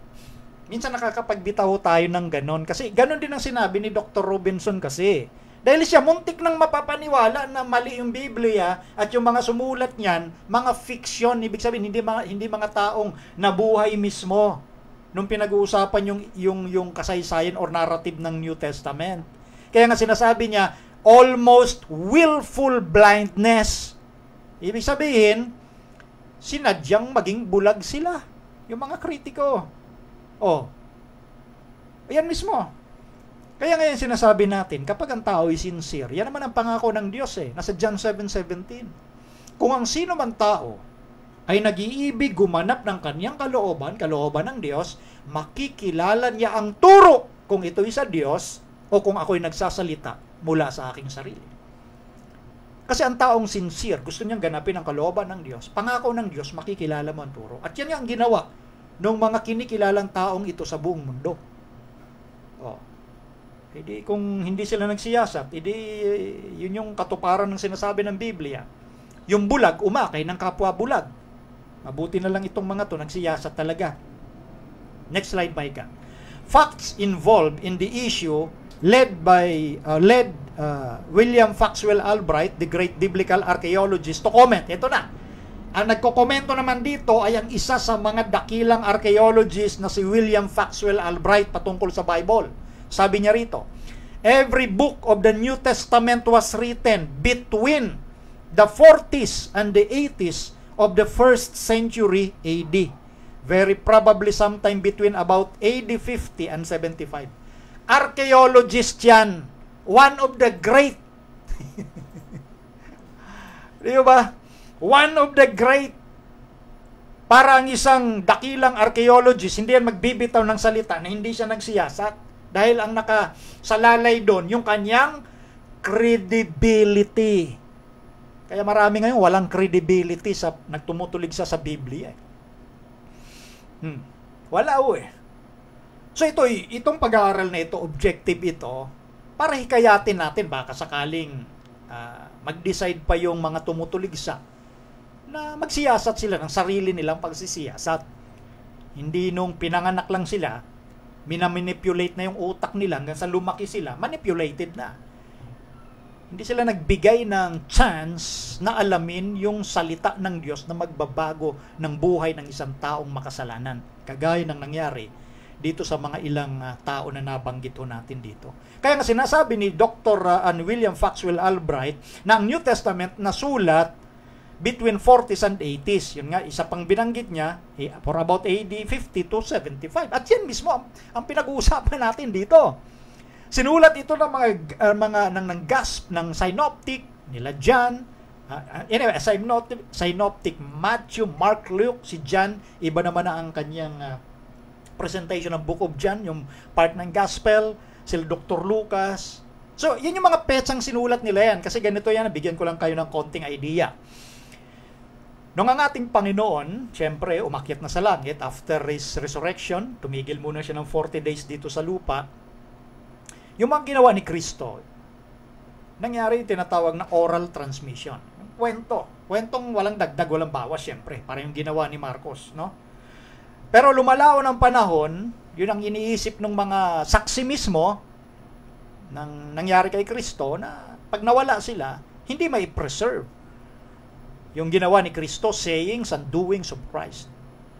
Minsan nakakapagbitaw tayo ng ganon. Kasi ganon din ang sinabi ni Dr. Robinson kasi. Dahil siya muntik nang mapapaniwala na mali yung Biblia at yung mga sumulat niyan, mga fiction, ibig sabihin hindi mga hindi mga taong nabuhay mismo nung pinag-uusapan yung yung yung kasaysayan or narrative ng New Testament. Kaya nga sinasabi niya almost willful blindness. Ibig sabihin, sinadyang maging bulag sila yung mga kritiko. Oh. Ayan mismo. Kaya ngayon sinasabi natin, kapag ang tao ay sincere, yan naman ang pangako ng Diyos eh. Nasa John 7.17. Kung ang sino man tao ay nag-iibig gumanap ng kanyang kalooban, kalooban ng Diyos, makikilala niya ang turo kung ito'y sa Diyos o kung ako'y nagsasalita mula sa aking sarili. Kasi ang taong sincere, gusto niyang ganapin ang kalooban ng Diyos. Pangako ng Diyos, makikilala mo ang puro. At yan nga ang ginawa ng mga kinikilalang taong ito sa buong mundo. Oh. Hindi, kung hindi sila nagsiyasat, hindi, eh, yun yung katuparan ng sinasabi ng Biblia. Yung bulag, umakay ng kapwa bulag. Mabuti na lang itong mga to, nagsiyasat talaga. Next slide, Micah. Facts involved in the issue led by uh, led uh, William Foxwell Albright, the great biblical archaeologist, to comment. Ito na. Ang nagkokomento naman dito ay ang isa sa mga dakilang archaeologist na si William Foxwell Albright patungkol sa Bible. Sabi niya rito, Every book of the New Testament was written between the 40s and the 80s of the 1st century AD. Very probably sometime between about AD 50 and 75. Archaeologist yan One of the great. Di ba? One of the great. Para ang isang dakilang archaeologist, hindi yan magbibitaw ng salita na hindi siya nagsiyasat. Dahil ang nakasalalay doon, yung kanyang credibility. Kaya marami ngayon walang credibility sa nagtumutulig sa sa Biblia. Eh. Hmm. Wala o oh eh. So ito, itong pag-aaral na ito, objective ito, para hikayatin natin baka sakaling uh, mag-decide pa yung mga tumutuligsa na magsiyasat sila ng sarili nilang pagsisiyasat. Hindi nung pinanganak lang sila, minamanipulate na yung utak nila hanggang sa lumaki sila, manipulated na. Hindi sila nagbigay ng chance na alamin yung salita ng Diyos na magbabago ng buhay ng isang taong makasalanan, kagaya ng nangyari dito sa mga ilang uh, tao na nabanggit ho natin dito. Kaya nga sinasabi ni Dr. Uh, ah, William Foxwell Albright na ang New Testament na sulat between 40s and 80s. Yun nga, isa pang binanggit niya eh, for about AD 50 to 75. At yan mismo ang, ang pinag-uusapan natin dito. Sinulat ito ng mga uh, mga ng, ng gasp ng synoptic nila John. Uh, anyway, synoptic, synoptic Matthew, Mark, Luke, si John, iba naman na ang kanyang uh, presentation ng Book of John, yung part ng Gospel, si Dr. Lucas. So, yan yung mga petsang sinulat nila yan. Kasi ganito yan, bigyan ko lang kayo ng konting idea. Nung ang ating Panginoon, syempre, umakyat na sa langit after His resurrection, tumigil muna siya ng 40 days dito sa lupa, yung mga ginawa ni Kristo, nangyari yung tinatawag na oral transmission. kwento. Kwentong walang dagdag, walang bawas, syempre. Para yung ginawa ni Marcos, no? Pero lumalaon ang panahon, yun ang iniisip ng mga saksi mismo ng nangyari kay Kristo na pag nawala sila, hindi may preserve yung ginawa ni Kristo, sayings and doings of Christ.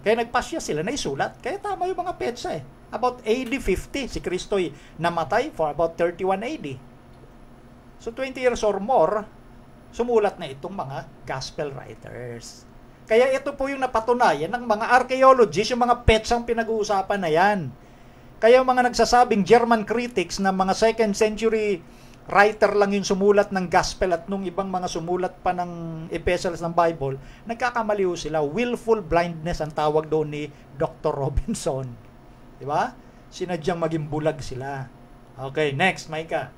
Kaya nagpasya sila na isulat. Kaya tama yung mga petsa eh. About AD 50, si Kristo ay namatay for about 31 AD. So 20 years or more, sumulat na itong mga gospel writers. Kaya ito po yung napatunayan ng mga archaeologists, yung mga petsang pinag-uusapan na yan. Kaya mga nagsasabing German critics na mga second century writer lang yung sumulat ng gospel at nung ibang mga sumulat pa ng epistles ng Bible, nagkakamali sila. Willful blindness ang tawag doon ni Dr. Robinson. Di ba? Sinadyang maging bulag sila. Okay, next, Micah.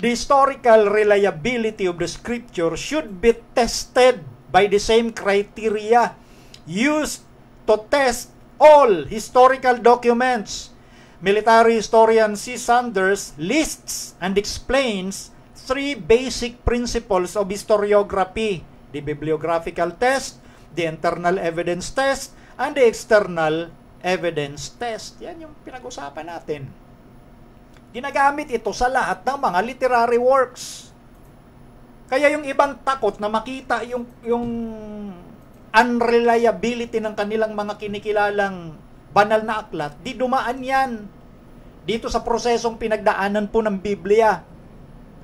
The historical reliability of the scripture should be tested by the same criteria used to test all historical documents. Military historian C. Sanders lists and explains three basic principles of historiography, the bibliographical test, the internal evidence test, and the external evidence test. Yan yung pinag-usapan natin. Ginagamit ito sa lahat ng mga literary works. Kaya yung ibang takot na makita yung yung unreliability ng kanilang mga kinikilalang banal na aklat, di dumaan yan dito sa prosesong pinagdaanan po ng Biblia.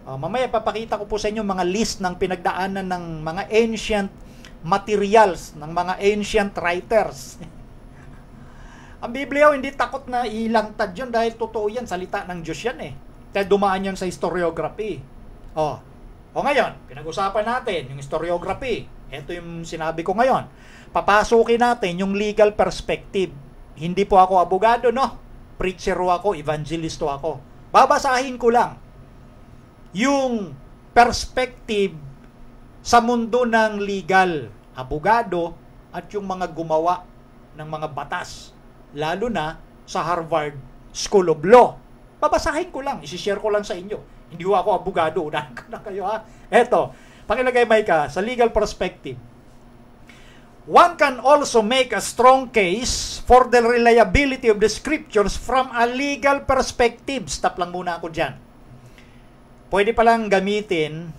Uh, mamaya papakita ko po sa inyo mga list ng pinagdaanan ng mga ancient materials, ng mga ancient writers. Ang Biblia oh, hindi takot na ilang tad yun dahil totoo yan, salita ng Diyos yan eh. Kaya dumaan yan sa historiography. Oh, o ngayon, pinag-usapan natin yung historiography. Ito yung sinabi ko ngayon. Papasukin natin yung legal perspective. Hindi po ako abogado, no? Preacher ako, evangelisto ako. Babasahin ko lang yung perspective sa mundo ng legal, abogado, at yung mga gumawa ng mga batas. Lalo na sa Harvard School of Law. Babasahin ko lang, isishare ko lang sa inyo hindi ko ako abogado, unahan ko na kayo ha. Eto, pakilagay ka sa legal perspective, One can also make a strong case for the reliability of the scriptures from a legal perspective. Stop lang muna ako dyan. Pwede palang gamitin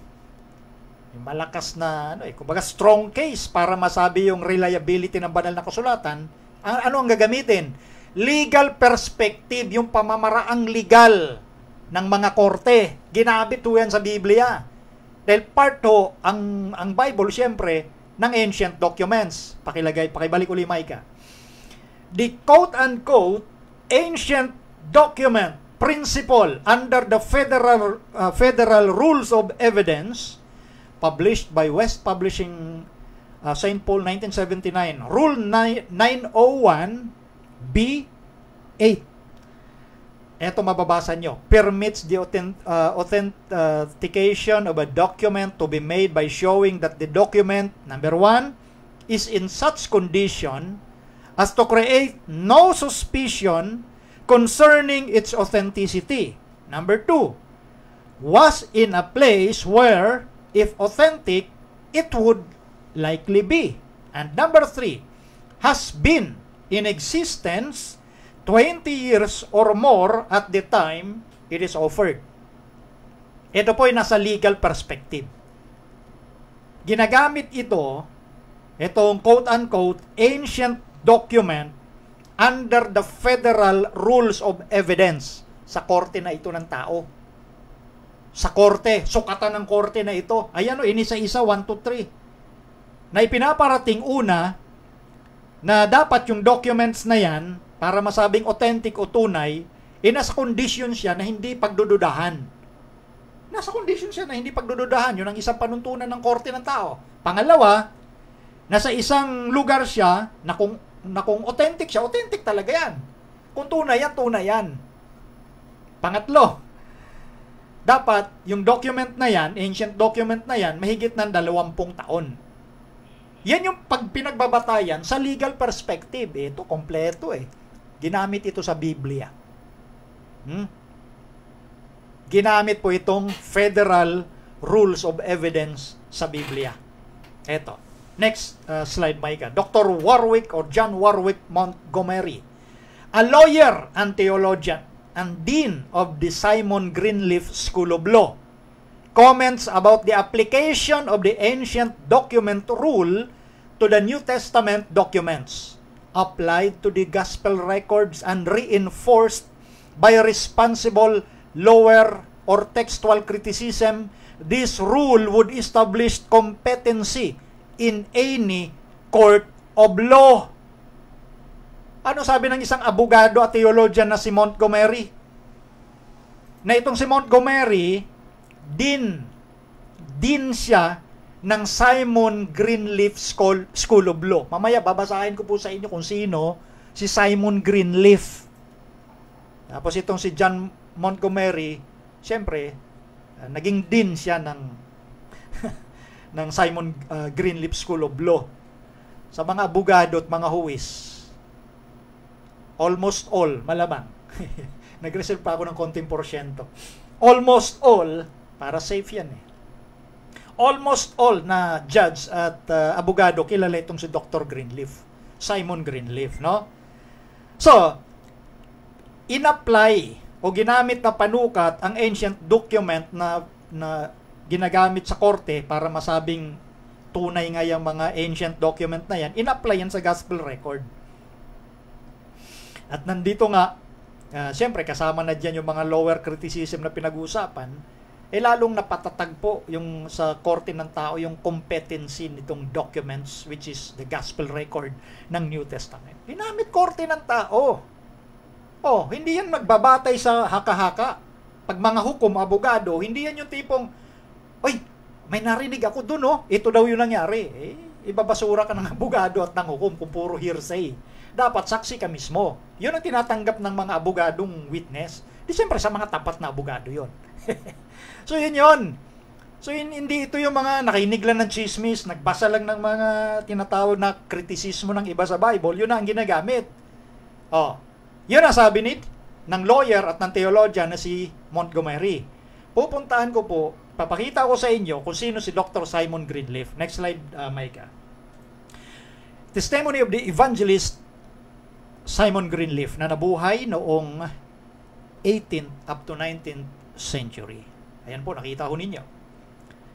yung malakas na, ano eh, kumbaga strong case para masabi yung reliability ng banal na kasulatan. Ano ang gagamitin? Legal perspective, yung pamamaraang legal ng mga korte. Ginamit ho yan sa Biblia. Dahil part ho, ang, ang Bible, siyempre, ng ancient documents. Pakilagay, pakibalik uli, Micah. The quote-unquote ancient document principle under the federal uh, federal rules of evidence published by West Publishing uh, St. Paul 1979 rule 901 B8 eto mababasa nyo. Permits the uh, authentication of a document to be made by showing that the document, number one, is in such condition as to create no suspicion concerning its authenticity. Number two, was in a place where, if authentic, it would likely be. And number three, has been in existence 20 years or more at the time it is offered. Ito po ay nasa legal perspective. Ginagamit ito, itong quote-unquote ancient document under the federal rules of evidence sa korte na ito ng tao. Sa korte, sukatan ng korte na ito. Ayan o, inisa-isa, 1, 2, 3. Na ipinaparating una na dapat yung documents na yan para masabing authentic o tunay, eh nasa condition siya na hindi pagdududahan. Nasa condition siya na hindi pagdududahan. Yun ang isang panuntunan ng korte ng tao. Pangalawa, nasa isang lugar siya na kung, na kung authentic siya, authentic talaga yan. Kung tunay yan, tunay yan. Pangatlo, dapat yung document na yan, ancient document na yan, mahigit ng dalawampung taon. Yan yung pagpinagbabatayan sa legal perspective. ito, kompleto eh. Ginamit ito sa Biblia. Hmm? Ginamit po itong federal rules of evidence sa Biblia. Eto. Next uh, slide, Micah. Dr. Warwick or John Warwick Montgomery, a lawyer and theologian and dean of the Simon Greenleaf School of Law, comments about the application of the ancient document rule to the New Testament documents applied to the gospel records and reinforced by responsible lower or textual criticism, this rule would establish competency in any court of law. Ano sabi ng isang abogado at theologian na si Montgomery? Na itong si Montgomery, din, din siya ng Simon Greenleaf School, School of Law. Mamaya babasahin ko po sa inyo kung sino si Simon Greenleaf. Tapos itong si John Montgomery, siyempre, uh, ah, naging dean siya ng ng Simon uh, Greenleaf School of Law. Sa mga abogado at mga huwis, almost all, malamang. Nag-reserve pa ako ng konting porsyento. Almost all, para safe yan eh almost all na judge at uh, abogado kilala itong si Dr. Greenleaf, Simon Greenleaf, no? So, inapply o ginamit na panukat ang ancient document na na ginagamit sa korte para masabing tunay nga yung mga ancient document na yan, inapply yan sa gospel record. At nandito nga, uh, siyempre kasama na dyan yung mga lower criticism na pinag-uusapan, eh lalong napatatag po yung sa korte ng tao yung competency nitong documents which is the gospel record ng New Testament. Ginamit korte ng tao. Oh, hindi yan magbabatay sa haka-haka. Pag mga hukom, abogado, hindi yan yung tipong, Oy, may narinig ako dun, oh. Ito daw yung nangyari. Eh, ibabasura ka ng abogado at ng hukom kung puro hearsay. Dapat saksi ka mismo. Yun ang tinatanggap ng mga abogadong witness Di siyempre sa mga tapat na abogado yon so yun yon So yun, hindi ito yung mga nakinig lang ng chismis, nagbasa lang ng mga tinatawag na kritisismo ng iba sa Bible, yun na ang ginagamit. Oh, yun ang sabi ni ng lawyer at ng teologya na si Montgomery. Pupuntahan ko po, papakita ko sa inyo kung sino si Dr. Simon Greenleaf. Next slide, uh, Micah. Testimony of the Evangelist Simon Greenleaf na nabuhay noong 18th up to 19th century. Ayan po, nakita ho ninyo.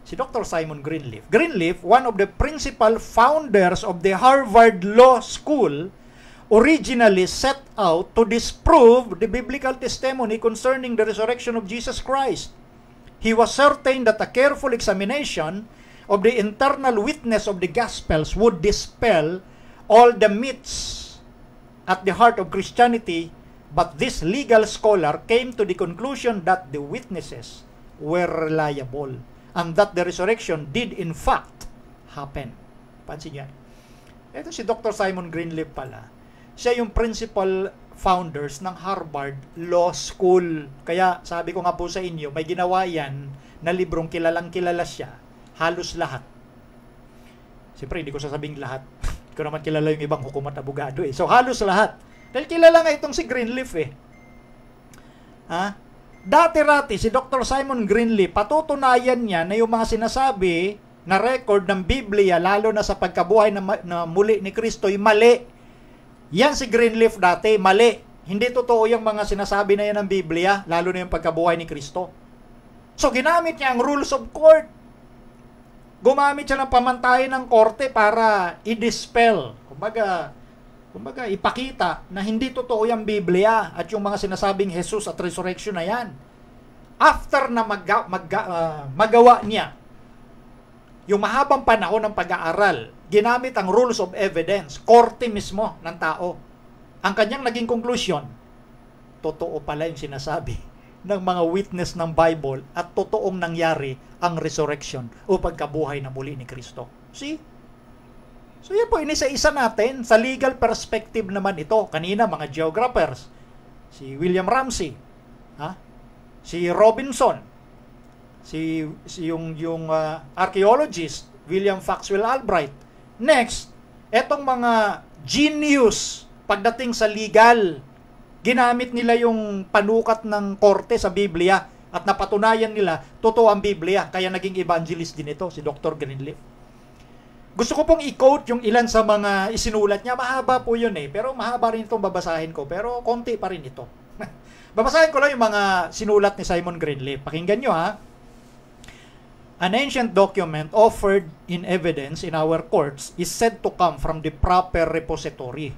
Si Dr. Simon Greenleaf. Greenleaf, one of the principal founders of the Harvard Law School, originally set out to disprove the biblical testimony concerning the resurrection of Jesus Christ. He was certain that a careful examination of the internal witness of the Gospels would dispel all the myths at the heart of Christianity But this legal scholar came to the conclusion that the witnesses were reliable and that the resurrection did in fact happen. Pansin yan. Ito si Dr. Simon Greenleaf pala. Siya yung principal founders ng Harvard Law School. Kaya sabi ko nga po sa inyo, may ginawa yan na librong kilalang kilala siya. Halos lahat. Siyempre, hindi ko sasabing lahat. hindi ko naman kilala yung ibang hukumat abogado eh. So, halos lahat dahil kilala nga itong si Greenleaf eh. Ha? Dati-rati si Dr. Simon Greenleaf patutunayan niya na yung mga sinasabi na record ng Biblia lalo na sa pagkabuhay na, na muli ni Kristo ay mali. Yan si Greenleaf dati, mali. Hindi totoo yung mga sinasabi na yan ng Biblia, lalo na yung pagkabuhay ni Kristo. So ginamit niya ang rules of court. Gumamit siya ng pamantayan ng korte para i-dispel. Kumbaga, Kumbaga, ipakita na hindi totoo yung Biblia at yung mga sinasabing Jesus at resurrection na yan. After na magga, magga, uh, magawa niya yung mahabang panahon ng pag-aaral, ginamit ang rules of evidence, korte mismo ng tao. Ang kanyang naging conclusion, totoo pala yung sinasabi ng mga witness ng Bible at totoong nangyari ang resurrection o pagkabuhay na muli ni Kristo. See? So yan po, inisa-isa natin sa legal perspective naman ito. Kanina mga geographers, si William Ramsey, ha? si Robinson, si, si yung, yung uh, archaeologist, William Foxwell Albright. Next, etong mga genius pagdating sa legal, ginamit nila yung panukat ng korte sa Biblia at napatunayan nila totoo ang Biblia kaya naging evangelist din ito si Dr. Greenleaf gusto ko pong i-quote yung ilan sa mga isinulat niya. Mahaba po yun eh. Pero mahaba rin itong babasahin ko. Pero konti pa rin ito. babasahin ko lang yung mga sinulat ni Simon Greenleaf. Pakinggan nyo ha. An ancient document offered in evidence in our courts is said to come from the proper repository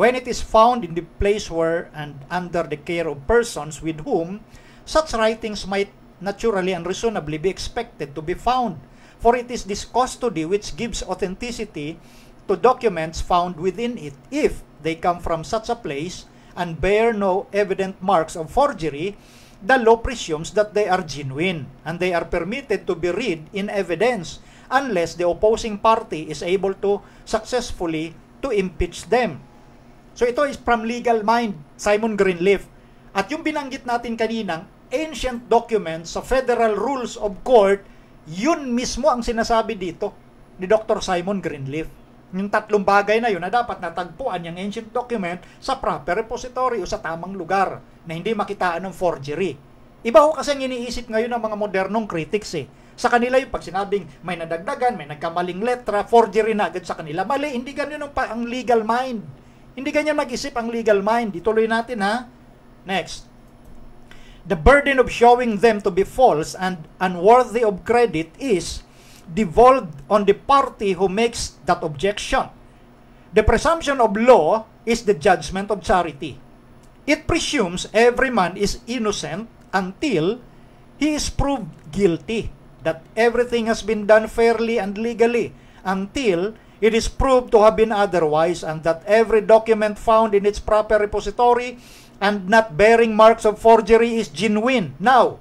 when it is found in the place where and under the care of persons with whom such writings might naturally and reasonably be expected to be found For it is this custody which gives authenticity to documents found within it if they come from such a place and bear no evident marks of forgery, the law presumes that they are genuine and they are permitted to be read in evidence unless the opposing party is able to successfully to impeach them. So ito is from Legal Mind, Simon Greenleaf. At yung binanggit natin kaninang ancient documents sa Federal Rules of Court – yun mismo ang sinasabi dito ni Dr. Simon Greenleaf. Yung tatlong bagay na yun na dapat natagpuan yung ancient document sa proper repository o sa tamang lugar na hindi makitaan ng forgery. Iba ho kasi ang iniisip ngayon ng mga modernong critics eh. Sa kanila yung pag sinabing may nadagdagan, may nagkamaling letra, forgery na agad sa kanila. Mali, hindi ganyan ang, ang legal mind. Hindi ganyan mag-isip ang legal mind. Ituloy natin ha. Next. The burden of showing them to be false and unworthy of credit is devolved on the party who makes that objection. The presumption of law is the judgment of charity. It presumes every man is innocent until he is proved guilty, that everything has been done fairly and legally, until it is proved to have been otherwise, and that every document found in its proper repository and not bearing marks of forgery is genuine. Now,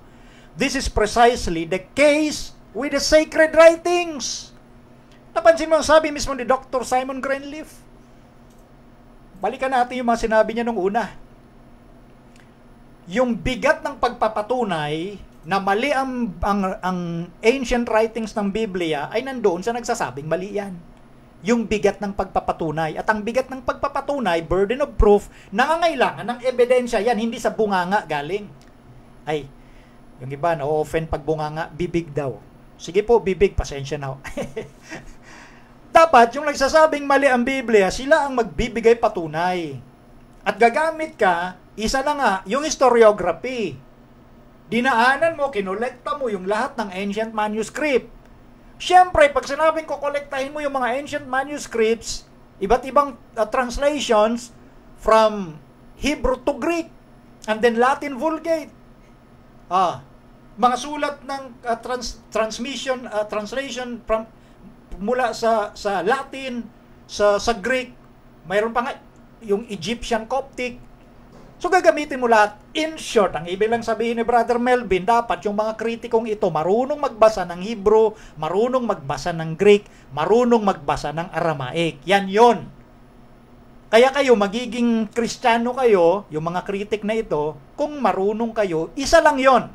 this is precisely the case with the sacred writings. Napansin mo ang sabi mismo ni Dr. Simon Greenleaf? Balikan natin yung mga sinabi niya nung una. Yung bigat ng pagpapatunay na mali ang, ang, ang ancient writings ng Biblia ay nandoon sa nagsasabing mali yan yung bigat ng pagpapatunay. At ang bigat ng pagpapatunay, burden of proof, nangangailangan ng ebidensya. Yan, hindi sa bunganga galing. Ay, yung iba, na-offend pag bunganga, bibig daw. Sige po, bibig, pasensya na. Dapat, yung nagsasabing mali ang Biblia, sila ang magbibigay patunay. At gagamit ka, isa na nga, yung historiography. Dinaanan mo, kinolekta mo yung lahat ng ancient manuscript Siyempre, pag sinabing ko kolektahin mo yung mga ancient manuscripts, iba't ibang uh, translations from Hebrew to Greek and then Latin Vulgate. Ah, mga sulat ng uh, trans- transmission uh, translation from mula sa sa Latin sa sa Greek, mayroon pa nga yung Egyptian Coptic, So gagamitin mo lahat. In short, ang ibig lang sabihin ni Brother Melvin, dapat yung mga kritikong ito marunong magbasa ng Hebrew, marunong magbasa ng Greek, marunong magbasa ng Aramaic. Yan yon. Kaya kayo, magiging kristyano kayo, yung mga kritik na ito, kung marunong kayo, isa lang yon.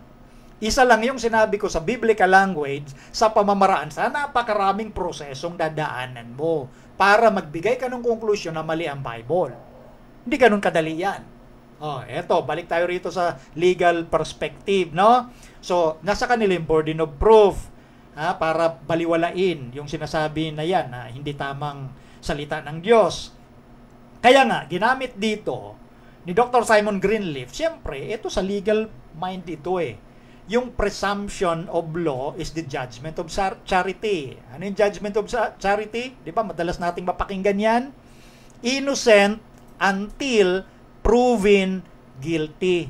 Isa lang yung sinabi ko sa biblical language sa pamamaraan sa napakaraming prosesong dadaanan mo para magbigay ka ng konklusyon na mali ang Bible. Hindi ganun kadali yan. Oh, eto, balik tayo rito sa legal perspective, no? So, nasa kanila yung burden of proof ha, para baliwalain yung sinasabi na yan, na hindi tamang salita ng Diyos. Kaya nga, ginamit dito ni Dr. Simon Greenleaf, siyempre, ito sa legal mind ito eh. Yung presumption of law is the judgment of charity. Ano yung judgment of charity? Di ba, madalas nating mapakinggan yan? Innocent until proven guilty.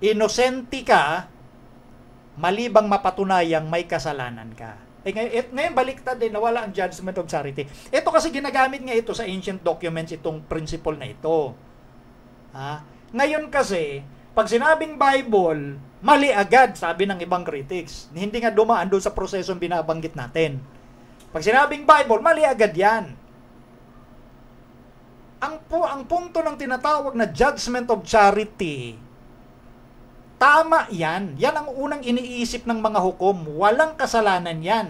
Inosente ka, malibang mapatunayang may kasalanan ka. Eh, ngayon, et, eh, ngayon baliktad din, nawala ang judgment of charity. Ito kasi ginagamit nga ito sa ancient documents, itong principle na ito. Ha? Ngayon kasi, pag sinabing Bible, mali agad, sabi ng ibang critics. Hindi nga dumaan doon sa prosesong binabanggit natin. Pag sinabing Bible, mali agad yan ang po ang punto ng tinatawag na judgment of charity tama yan yan ang unang iniisip ng mga hukom walang kasalanan yan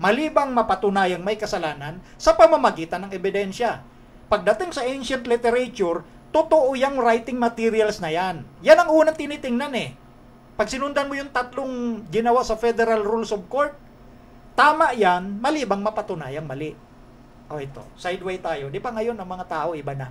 malibang mapatunayang may kasalanan sa pamamagitan ng ebidensya pagdating sa ancient literature totoo yung writing materials na yan yan ang unang tinitingnan eh pag sinundan mo yung tatlong ginawa sa Federal Rules of Court tama yan malibang mapatunayang mali o oh, ito, sideway tayo. Di ba ngayon ang mga tao iba na.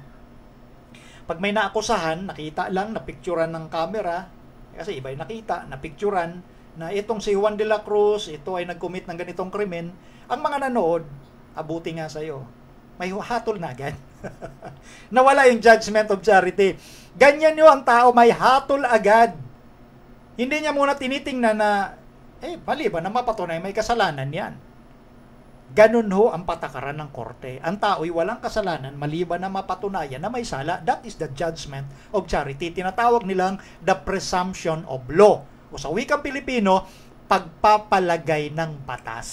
Pag may naakusahan, nakita lang, napicturan ng camera, kasi iba yung nakita, napicturan, na itong si Juan de la Cruz, ito ay nag-commit ng ganitong krimen, ang mga nanood, abuti nga sa'yo, may hatol na agad. Nawala yung judgment of charity. Ganyan yung ang tao, may hatol agad. Hindi niya muna tinitingnan na, eh, mali ba na mapatunay may kasalanan yan? Ganun ho ang patakaran ng korte. Ang tao'y walang kasalanan maliban na mapatunayan na may sala. That is the judgment of charity. Tinatawag nilang the presumption of law. O sa wikang Pilipino, pagpapalagay ng batas.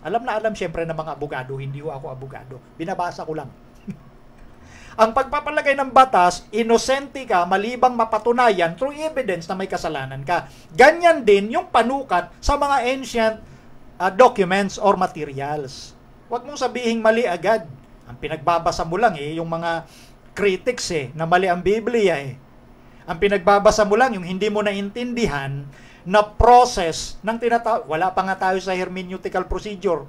Alam na alam siyempre ng mga abogado, hindi ho ako abogado. Binabasa ko lang. ang pagpapalagay ng batas, inosente ka malibang mapatunayan through evidence na may kasalanan ka. Ganyan din yung panukat sa mga ancient uh, documents or materials. Huwag mong sabihing mali agad. Ang pinagbabasa mo lang eh, yung mga critics eh, na mali ang Biblia eh. Ang pinagbabasa mo lang yung hindi mo naintindihan na process ng tinatawag. Wala pa nga tayo sa hermeneutical procedure.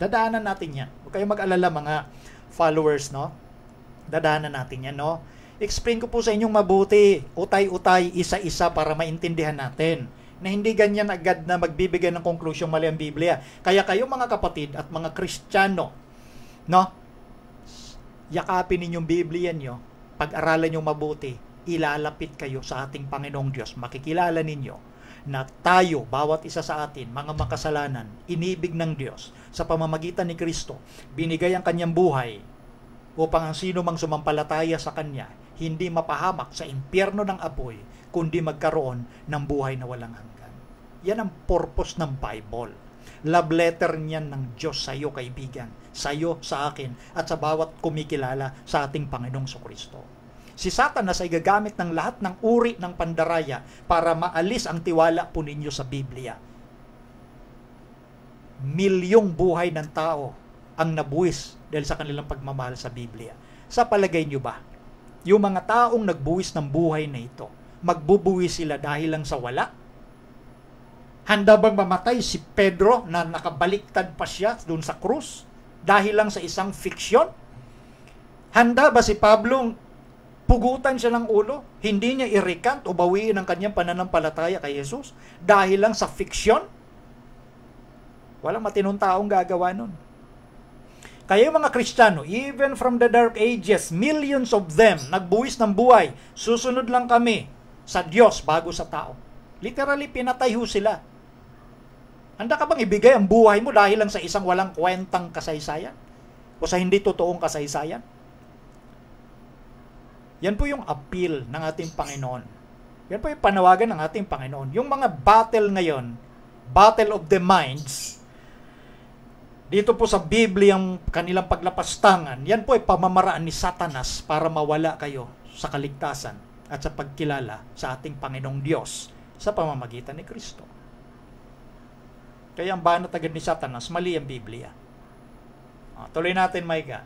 Dadaanan natin yan. Huwag kayong mag-alala mga followers, no? Dadaanan natin yan, no? Explain ko po sa inyong mabuti, utay-utay, isa-isa para maintindihan natin na hindi ganyan agad na magbibigay ng conclusion mali ang Biblia. Kaya kayo mga kapatid at mga Kristiyano, no? Yakapin ninyong Biblia nyo, pag-aralan nyo mabuti, ilalapit kayo sa ating Panginoong Diyos. Makikilala ninyo na tayo, bawat isa sa atin, mga makasalanan, inibig ng Diyos sa pamamagitan ni Kristo, binigay ang kanyang buhay upang ang sino mang sumampalataya sa kanya, hindi mapahamak sa impyerno ng apoy, kundi magkaroon ng buhay na walang hanggan. Yan ang purpose ng Bible. Love letter niyan ng Diyos sa iyo, kaibigan, sa iyo, sa akin, at sa bawat kumikilala sa ating Panginoong Kristo. Si Satanas ay gagamit ng lahat ng uri ng pandaraya para maalis ang tiwala po ninyo sa Biblia. Milyong buhay ng tao ang nabuwis dahil sa kanilang pagmamahal sa Biblia. Sa palagay nyo ba, yung mga taong nagbuwis ng buhay na ito, magbubuwi sila dahil lang sa wala? Handa bang mamatay si Pedro na nakabaliktad pa siya doon sa krus dahil lang sa isang fiksyon? Handa ba si Pablo pugutan siya ng ulo? Hindi niya i o bawiin ang kanyang pananampalataya kay Jesus dahil lang sa fiksyon? Walang matinong taong gagawa nun. Kaya yung mga Kristiyano, even from the dark ages, millions of them nagbuwis ng buhay. Susunod lang kami sa Diyos bago sa tao. Literally, pinatay ho sila. Handa ka bang ibigay ang buhay mo dahil lang sa isang walang kwentang kasaysayan? O sa hindi totoong kasaysayan? Yan po yung appeal ng ating Panginoon. Yan po yung panawagan ng ating Panginoon. Yung mga battle ngayon, battle of the minds, dito po sa Biblia ang kanilang paglapastangan, yan po ay pamamaraan ni Satanas para mawala kayo sa kaligtasan at sa pagkilala sa ating Panginoong Diyos sa pamamagitan ni Kristo. Kaya ang banat agad ni Satanas, mali ang Biblia. O, ah, tuloy natin, Micah.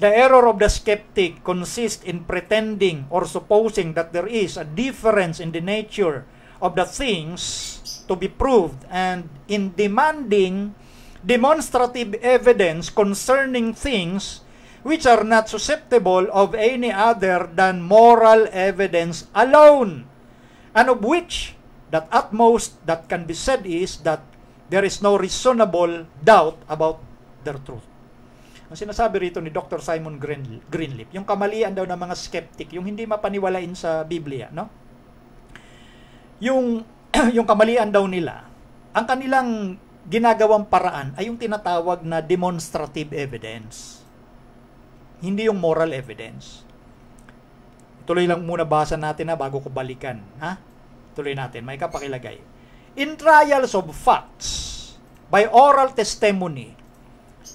The error of the skeptic consists in pretending or supposing that there is a difference in the nature of the things to be proved and in demanding demonstrative evidence concerning things which are not susceptible of any other than moral evidence alone, and of which that utmost that can be said is that there is no reasonable doubt about their truth. Ang sinasabi rito ni Dr. Simon Greenleaf, yung kamalian daw ng mga skeptic, yung hindi mapaniwalain sa Biblia, no? Yung yung kamalian daw nila, ang kanilang ginagawang paraan ay yung tinatawag na demonstrative evidence hindi yung moral evidence. Tuloy lang muna basa natin ha, bago ko balikan. Ha? Tuloy natin, may kapakilagay. In trials of facts, by oral testimony,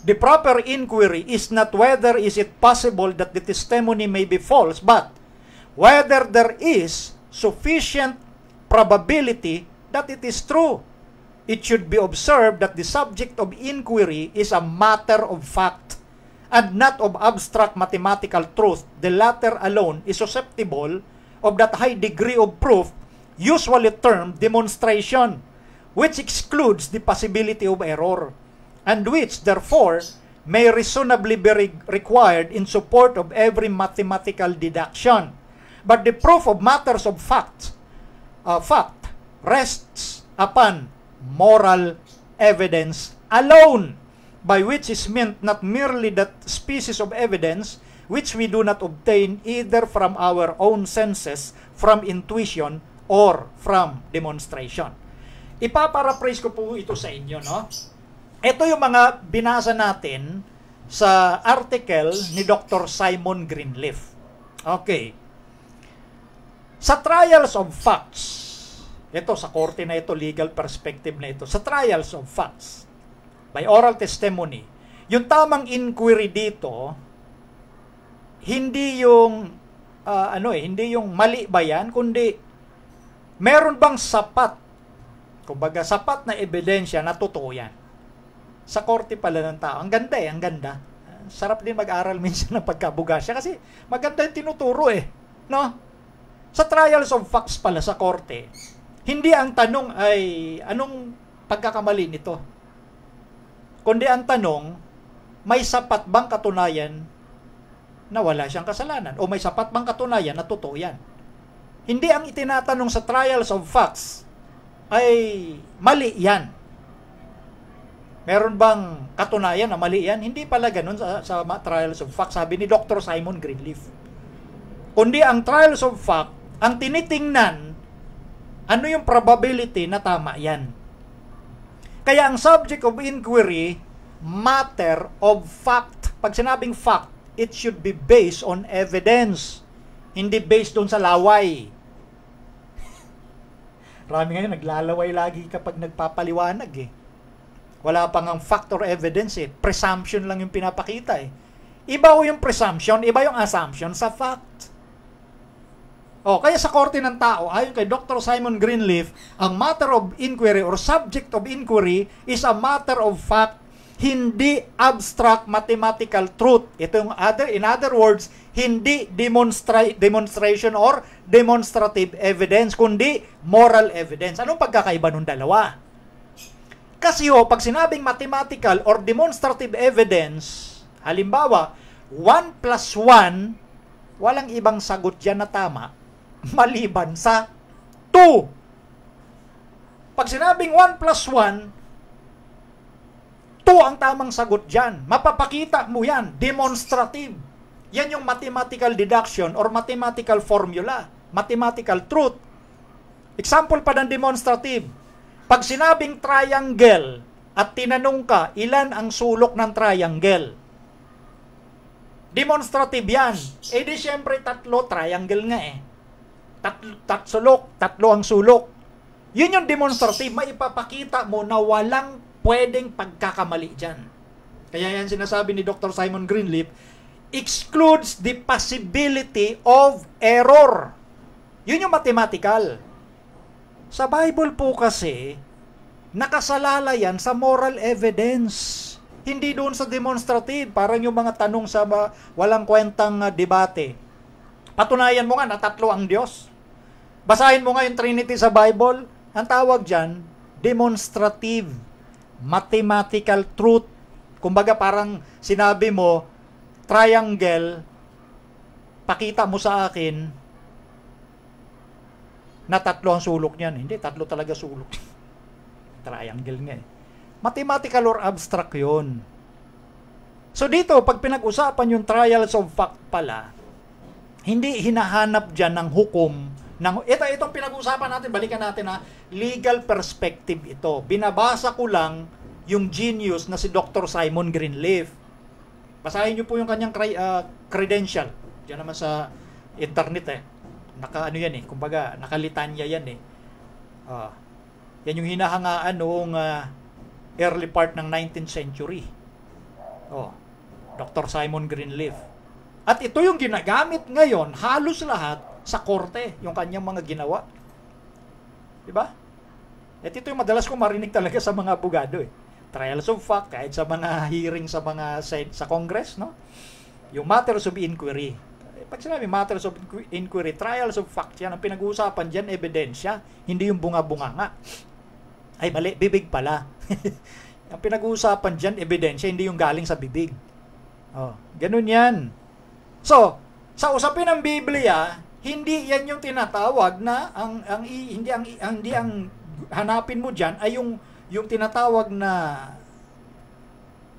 the proper inquiry is not whether is it possible that the testimony may be false, but whether there is sufficient probability that it is true. It should be observed that the subject of inquiry is a matter of fact and not of abstract mathematical truth, the latter alone is susceptible of that high degree of proof usually termed demonstration, which excludes the possibility of error, and which, therefore, may reasonably be re required in support of every mathematical deduction. But the proof of matters of fact, uh, fact rests upon moral evidence alone by which is meant not merely that species of evidence which we do not obtain either from our own senses, from intuition, or from demonstration. Ipaparaphrase ko po ito sa inyo, no? Ito yung mga binasa natin sa article ni Dr. Simon Greenleaf. Okay. Sa trials of facts, ito sa korte na ito, legal perspective na ito, sa trials of facts, by oral testimony. Yung tamang inquiry dito, hindi yung uh, ano eh, hindi yung mali ba yan, kundi meron bang sapat, kumbaga sapat na ebidensya na totoo yan. Sa korte pala ng tao. Ang ganda eh, ang ganda. Sarap din mag-aral minsan ng siya kasi maganda yung tinuturo eh. No? Sa trials of facts pala sa korte, hindi ang tanong ay anong pagkakamali nito Kundi ang tanong, may sapat bang katunayan na wala siyang kasalanan? O may sapat bang katunayan na totoo yan? Hindi ang itinatanong sa trials of facts ay mali yan. Meron bang katunayan na mali yan? Hindi pala ganun sa, sa trials of facts, sabi ni Dr. Simon Greenleaf. Kundi ang trials of fact, ang tinitingnan, ano yung probability na tama yan? Kaya ang subject of inquiry, matter of fact. Pag sinabing fact, it should be based on evidence. Hindi based doon sa laway. Marami ngayon naglalaway lagi kapag nagpapaliwanag eh. Wala pa ang factor evidence eh. Presumption lang yung pinapakita eh. Iba o yung presumption, iba yung assumption sa fact. Oh, kaya sa korte ng tao, ayon kay Dr. Simon Greenleaf, ang matter of inquiry or subject of inquiry is a matter of fact, hindi abstract mathematical truth. Ito yung other, in other words, hindi demonstra- demonstration or demonstrative evidence, kundi moral evidence. Anong pagkakaiba nung dalawa? Kasi ho, oh, pag sinabing mathematical or demonstrative evidence, halimbawa, 1 plus 1, walang ibang sagot dyan na tama, maliban sa 2. Pag sinabing 1 plus 1, 2 ang tamang sagot dyan. Mapapakita mo yan. Demonstrative. Yan yung mathematical deduction or mathematical formula. Mathematical truth. Example pa ng demonstrative. Pag sinabing triangle at tinanong ka, ilan ang sulok ng triangle? Demonstrative yan. Eh di syempre tatlo, triangle nga eh tat, tat sulok, tatlo ang sulok. Yun yung demonstrative, maipapakita mo na walang pwedeng pagkakamali dyan. Kaya yan sinasabi ni Dr. Simon Greenleaf, excludes the possibility of error. Yun yung mathematical. Sa Bible po kasi, nakasalala yan sa moral evidence. Hindi doon sa demonstrative, parang yung mga tanong sa walang kwentang ah, debate. Patunayan mo nga na tatlo ang Diyos. Basahin mo nga yung Trinity sa Bible. Ang tawag dyan, demonstrative, mathematical truth. Kumbaga parang sinabi mo, triangle, pakita mo sa akin na tatlo ang sulok niyan. Hindi, tatlo talaga sulok. triangle nga eh. Mathematical or abstract yon. So dito, pag pinag-usapan yung trials of fact pala, hindi hinahanap dyan ng hukom ng ito itong pinag-uusapan natin balikan natin ha legal perspective ito binabasa ko lang yung genius na si Dr. Simon Greenleaf basahin niyo po yung kanyang uh, credential diyan naman sa internet eh naka ano yan eh kumbaga nakalitanya yan eh uh, yan yung hinahangaan noong uh, early part ng 19th century oh Dr. Simon Greenleaf at ito yung ginagamit ngayon halos lahat sa korte yung kanyang mga ginawa. Di ba? At eh, ito yung madalas ko marinig talaga sa mga abogado eh. Trials of fact, kahit sa mga hearing sa mga Senate, sa Congress, no? Yung matters of inquiry. Eh, pag sinabi matters of inquiry, trials of fact, yan ang pinag-uusapan dyan, ebidensya, hindi yung bunga-bunga nga. Ay, mali, bibig pala. ang pinag-uusapan dyan, ebidensya, hindi yung galing sa bibig. Oh, ganun yan. So, sa usapin ng Biblia, hindi yan yung tinatawag na ang ang hindi ang hindi ang hanapin mo diyan ay yung yung tinatawag na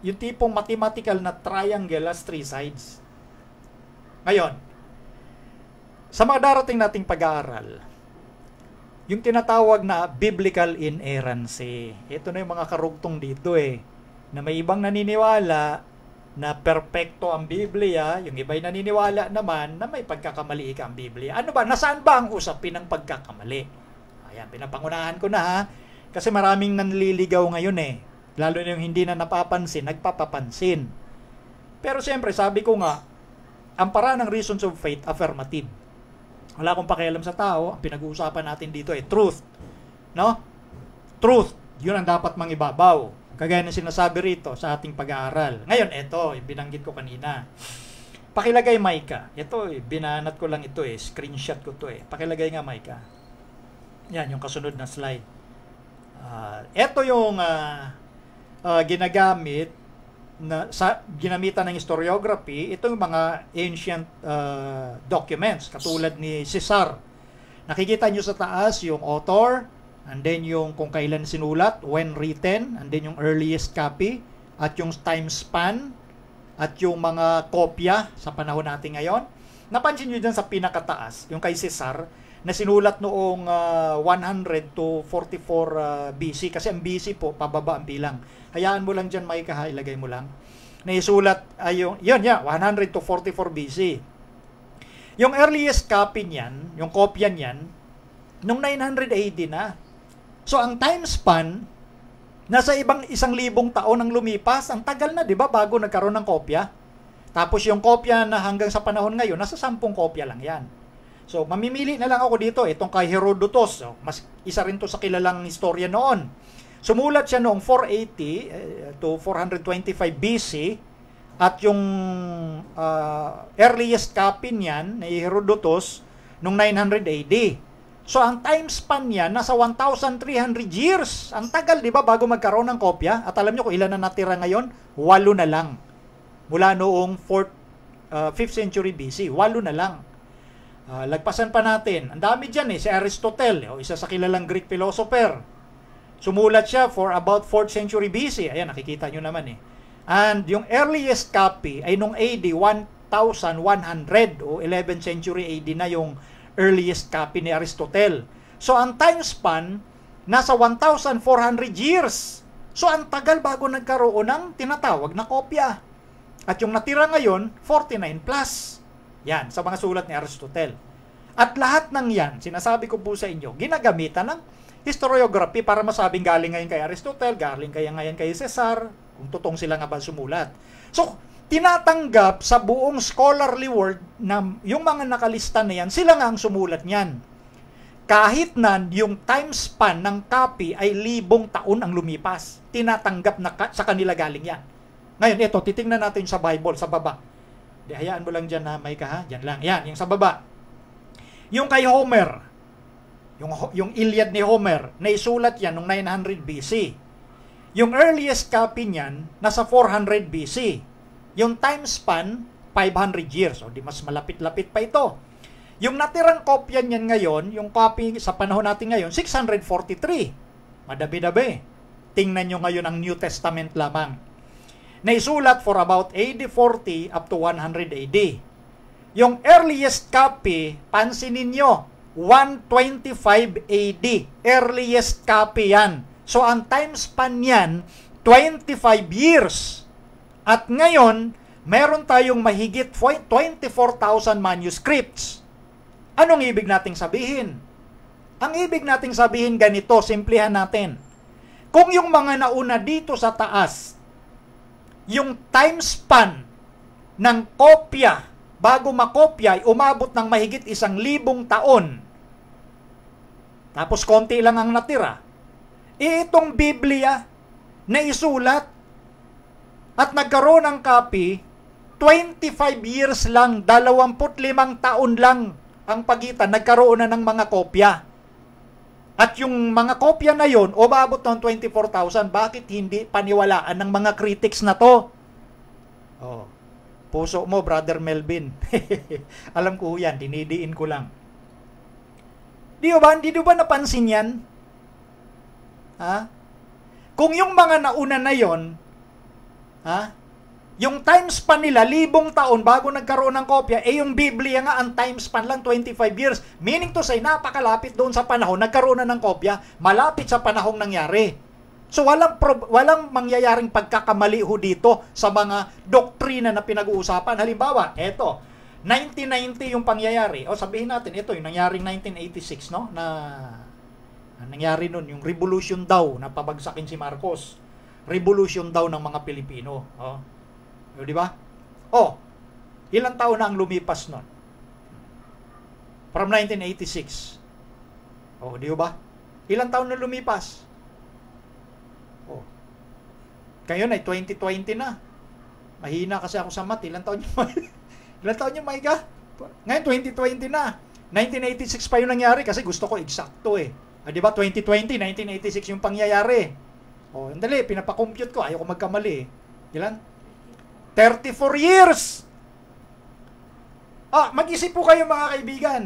yung tipong mathematical na triangle as three sides. Ngayon, sa mga darating nating pag-aaral, yung tinatawag na biblical inerrancy. Ito na yung mga karugtong dito eh, na may ibang naniniwala na perpekto ang Biblia, yung iba'y naniniwala naman na may pagkakamali ang Biblia. Ano ba? Nasaan ba ang usapin ng pagkakamali? Ayan, pinapangunahan ko na ha. Kasi maraming nanliligaw ngayon eh. Lalo na yung hindi na napapansin, nagpapapansin. Pero siyempre, sabi ko nga, ang paraan ng reasons of faith, affirmative. Wala akong pakialam sa tao. Ang pinag-uusapan natin dito ay truth. No? Truth. Yun ang dapat mangibabaw Kagaya ng sinasabi rito sa ating pag-aaral. Ngayon, ito, binanggit ko kanina. Pakilagay Maika. Ito, eh, binanat ko lang ito eh. Screenshot ko to eh. Pakilagay nga Maika. Yan, yung kasunod na slide. Uh, ah, ito yung uh, uh, ginagamit na sa ginamitan ng historiography itong mga ancient uh, documents katulad ni Caesar. Nakikita niyo sa taas yung author, and then yung kung kailan sinulat, when written, and then yung earliest copy, at yung time span, at yung mga kopya sa panahon natin ngayon. Napansin nyo dyan sa pinakataas, yung kay Cesar, na sinulat noong uh, ah, 100 to 44 uh, BC, kasi ang BC po, pababa ang bilang. Hayaan mo lang dyan, Mike, ha, ilagay mo lang. Naisulat, ay yung, yun, yeah, 100 to 44 BC. Yung earliest copy niyan, yung kopya niyan, nung 900 AD na, So ang time span, nasa ibang isang libong taon ang lumipas, ang tagal na 'di ba bago nagkaroon ng kopya? Tapos yung kopya na hanggang sa panahon ngayon, nasa sampung kopya lang 'yan. So mamimili na lang ako dito itong kay Herodotus, so, oh, mas isa rin to sa kilalang istorya noon. Sumulat siya noong 480 eh, to 425 BC at yung uh, earliest copy niyan ni Herodotus nung 900 AD. So ang time span niya nasa 1,300 years. Ang tagal, di ba, bago magkaroon ng kopya? At alam niyo kung ilan na natira ngayon? Walo na lang. Mula noong 4th, uh, 5th century BC, walo na lang. Uh, lagpasan pa natin. Ang dami diyan eh, si Aristotle, eh, o isa sa kilalang Greek philosopher. Sumulat siya for about 4th century BC. Ayan, nakikita nyo naman eh. And yung earliest copy ay nung AD 1100 o 11th century AD na yung earliest copy ni Aristotle. So ang time span, nasa 1,400 years. So ang tagal bago nagkaroon ng tinatawag na kopya. At yung natira ngayon, 49 plus. Yan, sa mga sulat ni Aristotle. At lahat ng yan, sinasabi ko po sa inyo, ginagamitan ng historiography para masabing galing ngayon kay Aristotle, galing kaya ngayon kay Cesar, kung totoong sila nga ba sumulat. So, tinatanggap sa buong scholarly world na yung mga nakalista na yan, sila nga ang sumulat niyan. Kahit na yung time span ng copy ay libong taon ang lumipas, tinatanggap na ka, sa kanila galing yan. Ngayon, ito, titingnan natin sa Bible, sa baba. Di, hayaan mo lang dyan na may ka, ha? Dyan lang. Yan, yung sa baba. Yung kay Homer, yung, yung Iliad ni Homer, na isulat yan noong 900 BC. Yung earliest copy niyan, nasa 400 BC. Yung time span, 500 years. O di mas malapit-lapit pa ito. Yung natirang kopya niyan ngayon, yung copy sa panahon natin ngayon, 643. Madabi-dabi. Tingnan nyo ngayon ang New Testament lamang. Naisulat for about AD 40 up to 100 AD. Yung earliest copy, pansinin nyo, 125 AD. Earliest copy yan. So, ang time span niyan, 25 years. At ngayon, meron tayong mahigit 24,000 manuscripts. Anong ibig nating sabihin? Ang ibig nating sabihin ganito, simplihan natin. Kung yung mga nauna dito sa taas, yung time span ng kopya bago makopya ay umabot ng mahigit isang libong taon. Tapos konti lang ang natira. E itong Biblia na isulat at nagkaroon ng copy, 25 years lang, 25 taon lang ang pagitan, nagkaroon na ng mga kopya. At yung mga kopya na yon, o baabot ng 24,000, bakit hindi paniwalaan ng mga critics na to? Oh, puso mo, Brother Melvin. Alam ko yan, dinidiin ko lang. Di ba, hindi ba napansin yan? Ha? Kung yung mga nauna na yon, Ha? Yung time span nila, libong taon bago nagkaroon ng kopya, eh yung Biblia nga, ang time span lang 25 years. Meaning to say, napakalapit doon sa panahon, nagkaroon na ng kopya, malapit sa panahong nangyari. So walang, prob- walang mangyayaring pagkakamali ho dito sa mga doktrina na pinag-uusapan. Halimbawa, eto, 1990 yung pangyayari. O sabihin natin, ito yung nangyaring 1986, no? Na nangyari noon yung revolution daw na pabagsakin si Marcos revolution daw ng mga Pilipino. Oh. Di ba? Oh, ilang taon na ang lumipas nun? From 1986. Oh, di ba? Ilang taon na lumipas? Oh. Ngayon ay 2020 na. Mahina kasi ako sa math. Ilang taon yung Ilang taon yung maiga? Ngayon 2020 na. 1986 pa yung nangyari kasi gusto ko eksakto eh. Ah, di ba? 2020, 1986 yung pangyayari. Oh, dali, pinapakompute ko. Ayoko magkamali. Ilan? 34 years! Ah, mag-isip po kayo mga kaibigan.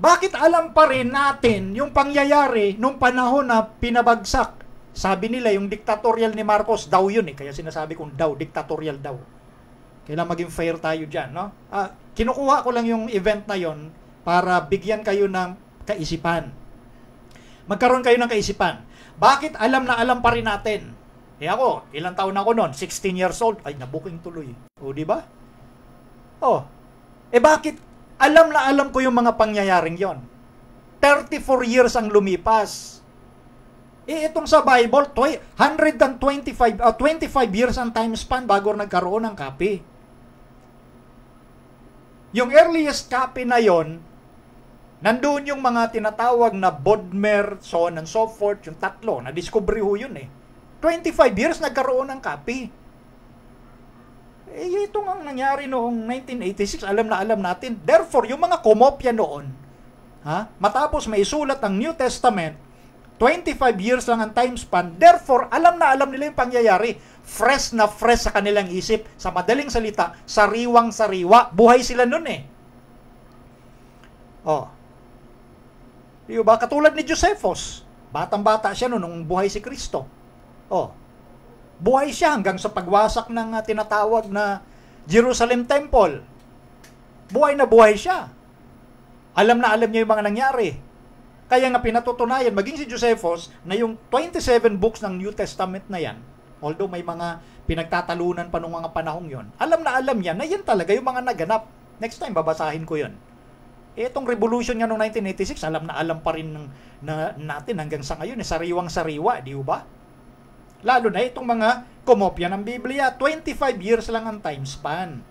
Bakit alam pa rin natin yung pangyayari nung panahon na pinabagsak? Sabi nila yung diktatorial ni Marcos daw yun eh. Kaya sinasabi kong daw, diktatorial daw. Kailangan maging fair tayo dyan, no? Ah, kinukuha ko lang yung event na yon para bigyan kayo ng kaisipan. Magkaroon kayo ng kaisipan bakit alam na alam pa rin natin? Eh ako, ilang taon ako noon? 16 years old. Ay, nabuking tuloy. O, di ba? Oh. Eh bakit alam na alam ko yung mga pangyayaring yon? 34 years ang lumipas. Eh, itong sa Bible, 125, uh, 25 years ang time span bago nagkaroon ng copy. Yung earliest copy na yon Nandoon yung mga tinatawag na Bodmer, so on and so forth, yung tatlo, na-discovery ho yun eh. 25 years nagkaroon ng copy. Eh, ito nga nangyari noong 1986, alam na alam natin. Therefore, yung mga kumopya noon, ha, matapos may isulat ang New Testament, 25 years lang ang time span, therefore, alam na alam nila yung pangyayari. Fresh na fresh sa kanilang isip. Sa madaling salita, sariwang sariwa. Buhay sila noon eh. Oh, Di ba? Katulad ni Josephus. Batang-bata siya no, nung buhay si Kristo. Oh. Buhay siya hanggang sa pagwasak ng uh, tinatawag na Jerusalem Temple. Buhay na buhay siya. Alam na alam niya yung mga nangyari. Kaya nga pinatutunayan, maging si Josephus, na yung 27 books ng New Testament na yan, although may mga pinagtatalunan pa nung mga panahong yon, alam na alam niya na yan talaga yung mga naganap. Next time, babasahin ko yon itong revolution nga noong 1986, alam na alam pa rin ng, na, natin hanggang sa ngayon, eh, sariwang-sariwa, di ba? Lalo na itong mga kumopya ng Biblia, 25 years lang ang time span.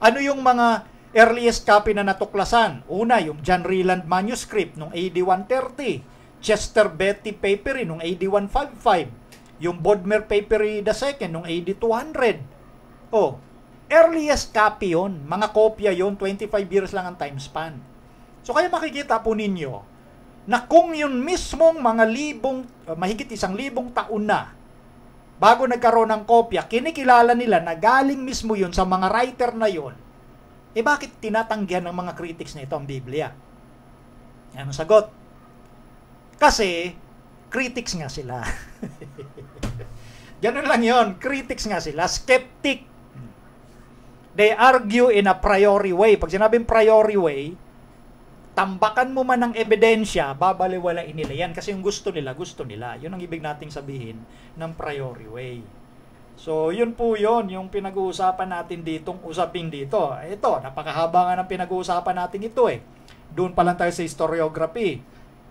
Ano yung mga earliest copy na natuklasan? Una, yung John Reland manuscript noong AD 130, Chester Betty Papery noong AD 155, yung Bodmer Papyri II noong AD 200. Oh, earliest copy yon, mga kopya yon, 25 years lang ang time span. So kaya makikita po ninyo na kung yun mismong mga libong, uh, mahigit isang libong taon na bago nagkaroon ng kopya, kinikilala nila na galing mismo yun sa mga writer na yun, eh bakit tinatanggihan ng mga critics nito ang Biblia? Yan ang sagot. Kasi, critics nga sila. Ganun lang yon critics nga sila, skeptic. They argue in a priori way. Pag sinabing priori way, tambakan mo man ng ebidensya, babaliwalain nila yan. Kasi yung gusto nila, gusto nila. Yun ang ibig nating sabihin ng priori way. So, yun po yun, yung pinag-uusapan natin ditong usapin dito. Ito, napakahaba nga ng pinag-uusapan natin ito eh. Doon pa lang tayo sa historiography.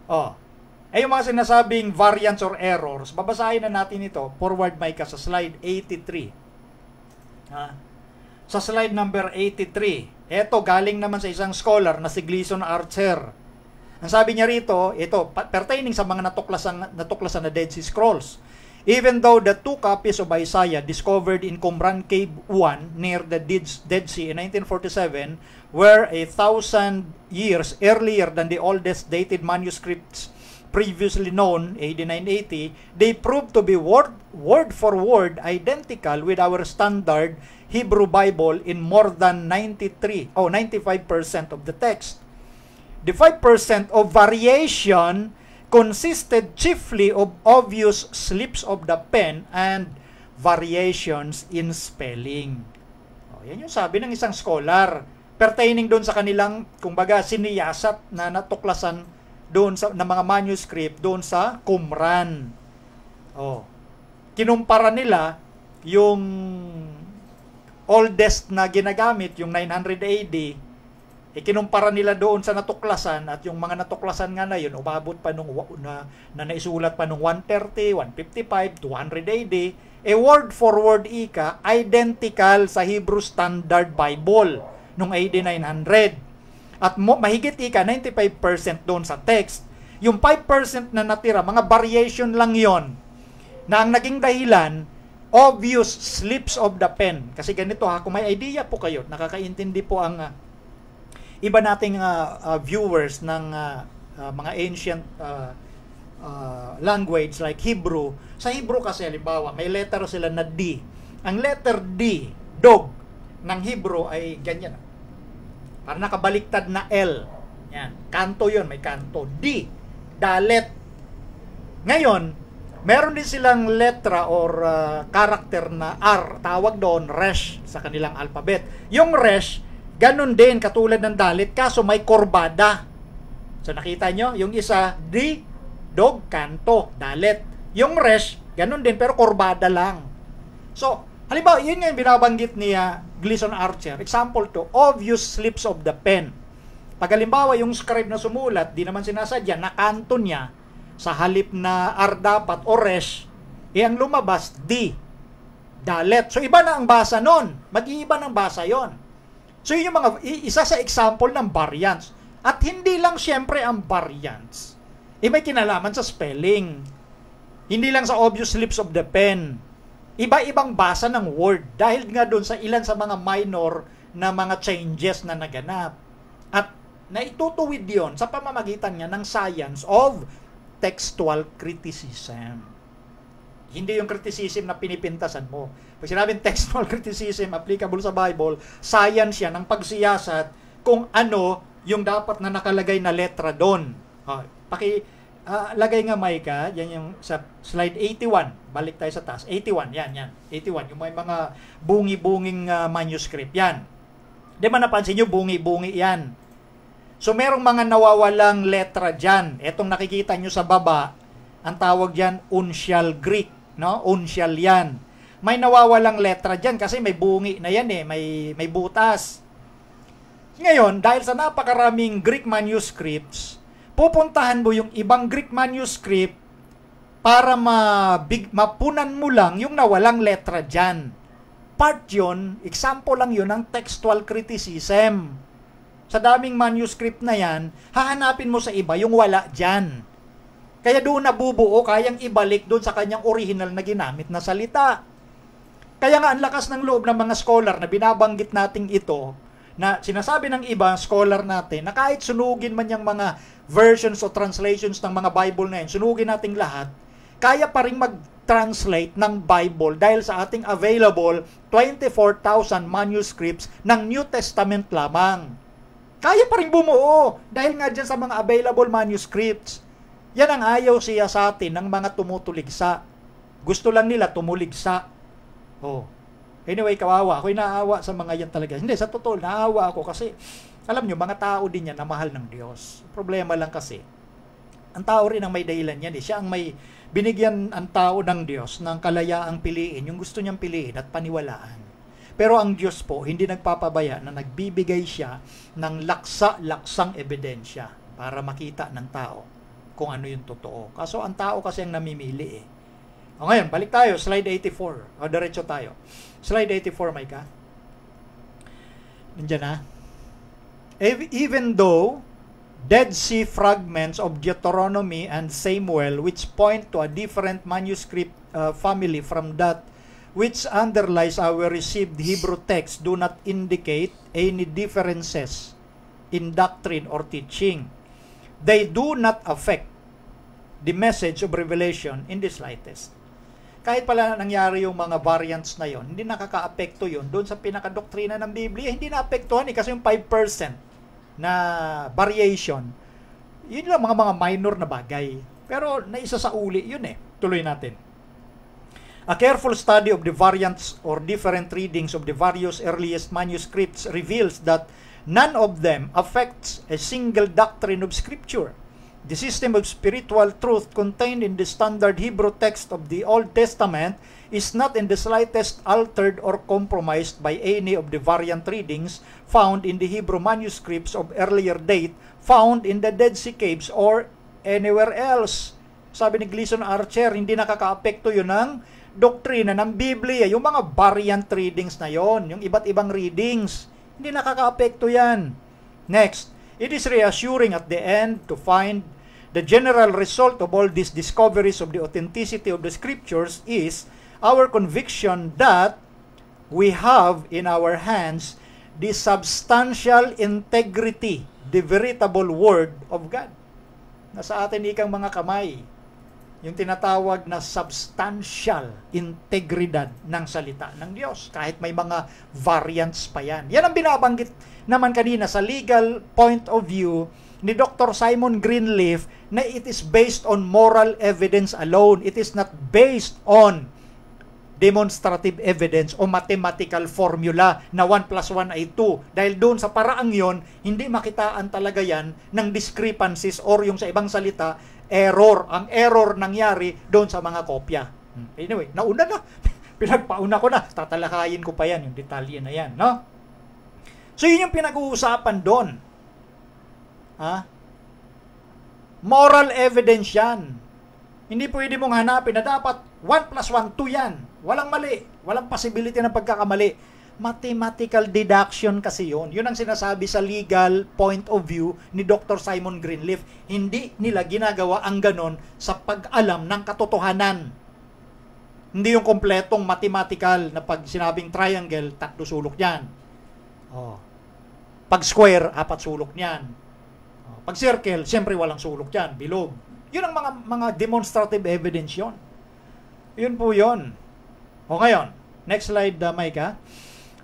Oh. Eh, yung mga sinasabing variants or errors, babasahin na natin ito. Forward mic ka sa slide 83. Ha? sa slide number 83. Ito galing naman sa isang scholar na si Gleason Archer. Ang sabi niya rito, ito pertaining sa mga natuklasan natuklasan na Dead Sea Scrolls. Even though the two copies of Isaiah discovered in Qumran Cave 1 near the Dead Sea in 1947 were a thousand years earlier than the oldest dated manuscripts previously known, AD 980, they proved to be word, word for word identical with our standard Hebrew Bible in more than 93 oh 95% of the text. The 5% of variation consisted chiefly of obvious slips of the pen and variations in spelling. Oh, yan yung sabi ng isang scholar pertaining doon sa kanilang kumbaga siniyasat na natuklasan doon sa ng mga manuscript doon sa Qumran. Oh. Kinumpara nila yung oldest na ginagamit, yung 900 AD, ikinumpara nila doon sa natuklasan at yung mga natuklasan nga na yun, umabot pa nung na, na naisulat pa nung 130, 155, 200 AD, a word for word ika, identical sa Hebrew Standard Bible nung AD 900. At mo, mahigit ika, 95% doon sa text. Yung 5% na natira, mga variation lang yon na ang naging dahilan obvious slips of the pen. Kasi ganito ha, kung may idea po kayo, nakakaintindi po ang uh, iba nating uh, uh, viewers ng uh, uh, mga ancient uh, uh, language like Hebrew. Sa Hebrew kasi, halimbawa, may letter sila na D. Ang letter D, dog, ng Hebrew ay ganyan. Para nakabaliktad na L. Yan. Kanto yon may kanto. D, dalet. Ngayon, Meron din silang letra or uh, character na R, tawag doon resh sa kanilang alphabet. Yung resh, ganun din katulad ng dalit kaso may korbada. So nakita nyo, yung isa D, dog, kanto, dalit. Yung resh, ganun din pero korbada lang. So, halimbawa, yun nga yung binabanggit ni uh, Gleason Archer. Example to, obvious slips of the pen. Pag halimbawa, yung scribe na sumulat, di naman sinasadya, nakanto niya, sa halip na R dapat o res, eh ang lumabas D, dalet. So iba na ang basa nun. Mag-iiba ng basa yon. So yun yung mga, isa sa example ng variants. At hindi lang siyempre ang variants. Eh may kinalaman sa spelling. Hindi lang sa obvious slips of the pen. Iba-ibang basa ng word dahil nga doon sa ilan sa mga minor na mga changes na naganap. At na itutuwid yon sa pamamagitan niya ng science of textual criticism. Hindi yung criticism na pinipintasan mo. Pag sinabing textual criticism applicable sa Bible, science yan ng pagsiyasat kung ano yung dapat na nakalagay na letra doon. Oh, paki uh, lagay nga ka, yan yung sa slide 81. Balik tayo sa task. 81, yan, yan. 81, yung may mga bungi-bunging uh, manuscript, yan. Di ba napansin nyo, bungi-bungi yan. So merong mga nawawalang letra dyan. Itong nakikita nyo sa baba, ang tawag dyan, uncial Greek. No? Uncial yan. May nawawalang letra dyan kasi may bungi na yan eh, may, may butas. Ngayon, dahil sa napakaraming Greek manuscripts, pupuntahan mo yung ibang Greek manuscript para mabig, mapunan mo lang yung nawalang letra dyan. Part yun, example lang yun ng textual criticism sa daming manuscript na yan, hahanapin mo sa iba yung wala dyan. Kaya doon nabubuo, kayang ibalik doon sa kanyang original na ginamit na salita. Kaya nga ang lakas ng loob ng mga scholar na binabanggit nating ito, na sinasabi ng iba, scholar natin, na kahit sunugin man yung mga versions o translations ng mga Bible na yan, sunugin nating lahat, kaya pa rin mag-translate ng Bible dahil sa ating available 24,000 manuscripts ng New Testament lamang kaya pa rin bumuo dahil nga dyan sa mga available manuscripts. Yan ang ayaw siya sa atin ng mga tumutuligsa. Gusto lang nila tumuligsa. Oh. Anyway, kawawa. Ako naawa sa mga yan talaga. Hindi, sa totoo, naawa ako kasi alam nyo, mga tao din yan na mahal ng Diyos. Problema lang kasi, ang tao rin ang may dahilan yan. Eh. Siya ang may binigyan ang tao ng Diyos ng kalayaang piliin, yung gusto niyang piliin at paniwalaan. Pero ang Diyos po, hindi nagpapabaya na nagbibigay siya ng laksa-laksang ebidensya para makita ng tao kung ano yung totoo. Kaso ang tao kasi ang namimili eh. O ngayon, balik tayo, slide 84. O diretso tayo. Slide 84, Micah. Nandiyan na. Ah. Even though Dead Sea fragments of Deuteronomy and Samuel which point to a different manuscript uh, family from that which underlies our received Hebrew text do not indicate any differences in doctrine or teaching. They do not affect the message of revelation in the slightest. Kahit pala nangyari yung mga variants na yon, hindi nakakaapekto yon doon sa pinakadoktrina ng Biblia, hindi naapektuhan eh kasi yung 5% na variation, yun lang mga mga minor na bagay. Pero naisa sa uli yun eh. Tuloy natin. A careful study of the variants or different readings of the various earliest manuscripts reveals that none of them affects a single doctrine of Scripture. The system of spiritual truth contained in the standard Hebrew text of the Old Testament is not in the slightest altered or compromised by any of the variant readings found in the Hebrew manuscripts of earlier date found in the Dead Sea Caves or anywhere else. Sabi ni Gleason Archer, hindi nakakaapekto yun ng doktrina ng Biblia, yung mga variant readings na yon, yung iba't ibang readings, hindi nakakaapekto yan. Next, it is reassuring at the end to find the general result of all these discoveries of the authenticity of the scriptures is our conviction that we have in our hands the substantial integrity, the veritable word of God. Nasa atin ikang mga kamay, yung tinatawag na substantial integridad ng salita ng Diyos. Kahit may mga variants pa yan. Yan ang binabanggit naman kanina sa legal point of view ni Dr. Simon Greenleaf na it is based on moral evidence alone. It is not based on demonstrative evidence o mathematical formula na 1 plus 1 ay 2. Dahil doon sa paraang yon, hindi makitaan talaga yan ng discrepancies or yung sa ibang salita, error. Ang error nangyari doon sa mga kopya. Anyway, nauna na. Pinagpauna ko na. Tatalakayin ko pa yan, yung detalye na yan. No? So, yun yung pinag-uusapan doon. Ha? Ah? Moral evidence yan. Hindi pwede mong hanapin na dapat 1 plus 1, 2 yan. Walang mali. Walang possibility ng pagkakamali. Mathematical deduction kasi yon. Yun ang sinasabi sa legal point of view ni Dr. Simon Greenleaf. Hindi nila ginagawa ang ganon sa pag-alam ng katotohanan. Hindi yung kompletong mathematical na pag sinabing triangle, tatlo sulok yan. Oh. Pag square, apat sulok niyan. Oh. Pag circle, siyempre walang sulok yan, bilog. Yun ang mga, mga demonstrative evidence yon. Yun po yon. O ngayon, next slide, uh, Mike, ha?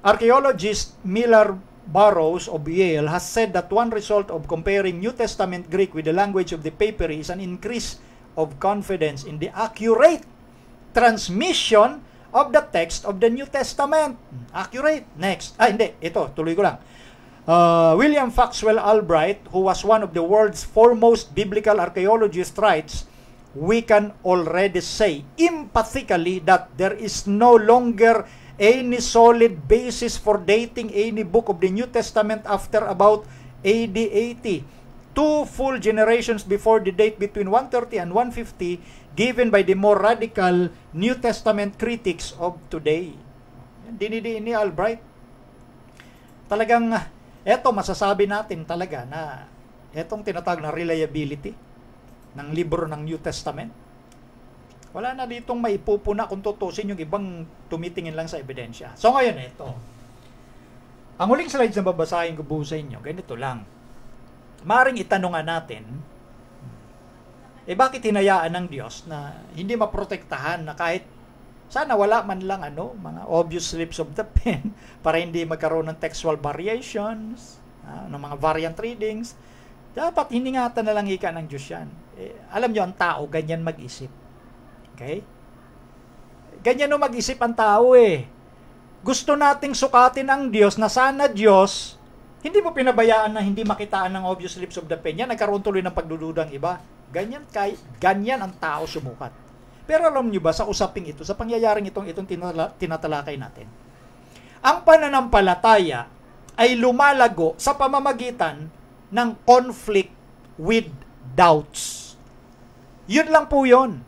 Archaeologist Miller Burrows of Yale has said that one result of comparing New Testament Greek with the language of the papyri is an increase of confidence in the accurate transmission of the text of the New Testament. Accurate. Next. Ah, hindi. Ito, tuloy ko lang. Uh, William Foxwell Albright, who was one of the world's foremost biblical archaeologists, writes, We can already say emphatically that there is no longer any solid basis for dating any book of the New Testament after about AD 80. Two full generations before the date between 130 and 150 given by the more radical New Testament critics of today. Dinidiin ni Albright. Talagang eto masasabi natin talaga na etong tinatag na reliability ng libro ng New Testament wala na ditong maipupuna kung tutusin yung ibang tumitingin lang sa ebidensya. So ngayon, ito. Ang huling slides na babasahin ko buo sa inyo, ganito lang. Maring itanungan natin, eh bakit hinayaan ng Diyos na hindi maprotektahan na kahit sana wala man lang ano, mga obvious slips of the pen para hindi magkaroon ng textual variations, uh, ng mga variant readings. Dapat hiningatan na lang ika ng Diyos yan. Eh, alam nyo, ang tao ganyan mag-isip Okay? Ganyan no mag-isip ang tao eh. Gusto nating sukatin ang Diyos na sana Diyos, hindi mo pinabayaan na hindi makitaan ng obvious lips of the pen. Yan, nagkaroon tuloy ng pagdududang iba. Ganyan, kay, ganyan ang tao sumukat. Pero alam nyo ba, sa usaping ito, sa pangyayaring itong, itong tinala, tinatalakay natin, ang pananampalataya ay lumalago sa pamamagitan ng conflict with doubts. Yun lang po yun.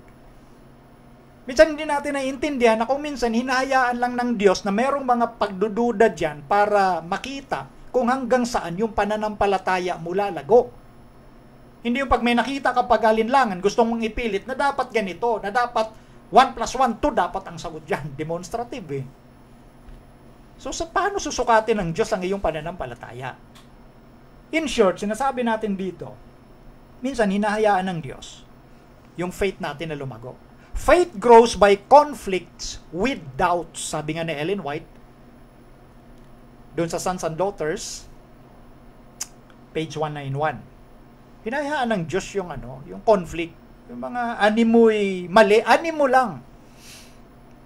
Minsan hindi natin naiintindihan na kung minsan hinahayaan lang ng Diyos na merong mga pagdududa dyan para makita kung hanggang saan yung pananampalataya mo lalago. Hindi yung pag may nakita ka pag alinlangan, gusto mong ipilit na dapat ganito, na dapat 1 plus 1, 2 dapat ang sagot dyan. Demonstrative eh. So sa paano susukatin ng Diyos ang iyong pananampalataya? In short, sinasabi natin dito, minsan hinahayaan ng Diyos yung faith natin na lumago. Faith grows by conflicts with doubts, sabi nga ni Ellen White. Doon sa Sons and Daughters, page 191. Hinahayaan ng Diyos yung ano, yung conflict, yung mga animoy mali, animo lang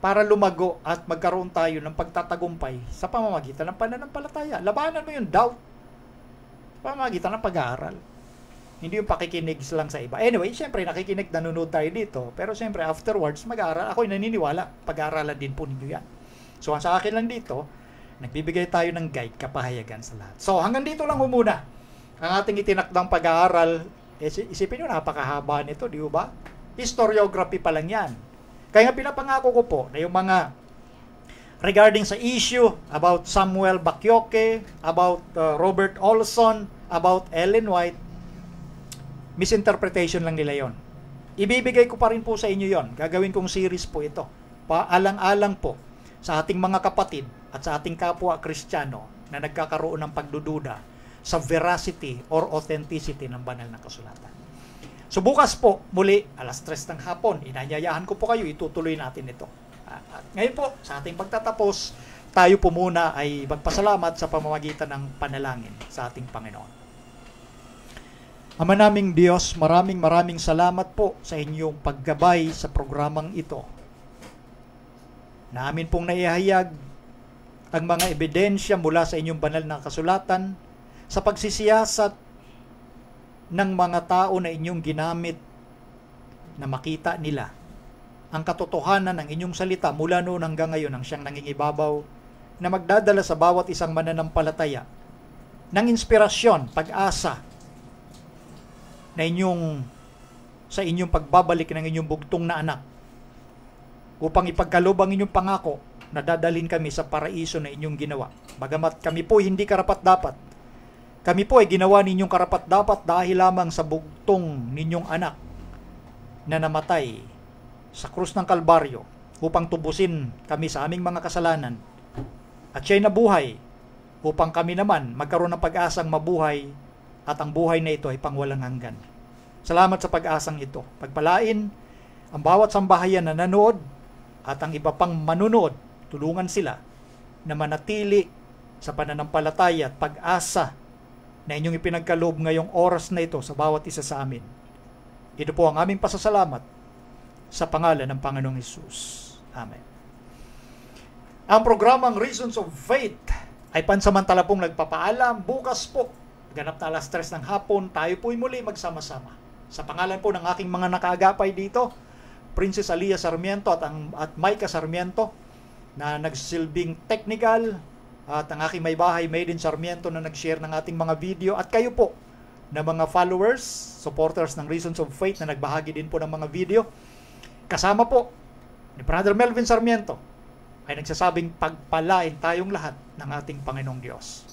para lumago at magkaroon tayo ng pagtatagumpay sa pamamagitan ng pananampalataya. Labanan mo yung doubt pamamagitan ng pag-aaral. Hindi yung pakikinig lang sa iba. Anyway, syempre, nakikinig, nanonood tayo dito. Pero syempre, afterwards, mag-aaral. Ako'y naniniwala, pag-aaralan din po ninyo yan. So, ang sa akin lang dito, nagbibigay tayo ng guide, kapahayagan sa lahat. So, hanggang dito lang ho muna. Ang ating itinakdang pag-aaral, isipin nyo, napakahaba nito, di ba? Historiography pa lang yan. Kaya nga pinapangako ko po na yung mga regarding sa issue about Samuel Bakyoke, about uh, Robert Olson, about Ellen White, misinterpretation lang nila yon. Ibibigay ko pa rin po sa inyo yon. Gagawin kong series po ito. Paalang-alang po sa ating mga kapatid at sa ating kapwa Kristiyano na nagkakaroon ng pagdududa sa veracity or authenticity ng banal na kasulatan. So bukas po, muli, alas tres ng hapon, inanyayahan ko po kayo, itutuloy natin ito. At ngayon po, sa ating pagtatapos, tayo po muna ay magpasalamat sa pamamagitan ng panalangin sa ating Panginoon. Ama naming Diyos, maraming maraming salamat po sa inyong paggabay sa programang ito. Namin pong naihayag ang mga ebidensya mula sa inyong banal na kasulatan sa pagsisiyasat ng mga tao na inyong ginamit na makita nila ang katotohanan ng inyong salita mula noon hanggang ngayon ang siyang nangingibabaw na magdadala sa bawat isang mananampalataya ng inspirasyon, pag-asa, na inyong sa inyong pagbabalik ng inyong bugtong na anak upang ipagkalubang inyong pangako na dadalhin kami sa paraiso na inyong ginawa. Bagamat kami po hindi karapat-dapat, kami po ay ginawa ninyong karapat-dapat dahil lamang sa bugtong ninyong anak na namatay sa krus ng Kalbaryo upang tubusin kami sa aming mga kasalanan at siya'y nabuhay upang kami naman magkaroon ng pag-asang mabuhay at ang buhay na ito ay pangwalang hanggan. Salamat sa pag-asang ito. Pagpalain ang bawat sambahayan na nanood at ang iba pang manunood, tulungan sila na manatili sa pananampalataya at pag-asa na inyong ipinagkaloob ngayong oras na ito sa bawat isa sa amin. Ito po ang aming pasasalamat sa pangalan ng Panginoong Isus. Amen. Ang programang Reasons of Faith ay pansamantala pong nagpapaalam bukas po Ganap na alas 3 ng hapon, tayo po'y muli magsama-sama. Sa pangalan po ng aking mga nakaagapay dito, Princess Alia Sarmiento at, ang, at Micah Sarmiento na nagsilbing technical at ang aking may bahay Maiden Sarmiento na nag-share ng ating mga video at kayo po na mga followers, supporters ng Reasons of Faith na nagbahagi din po ng mga video. Kasama po ni Brother Melvin Sarmiento ay nagsasabing pagpalain tayong lahat ng ating Panginoong Diyos.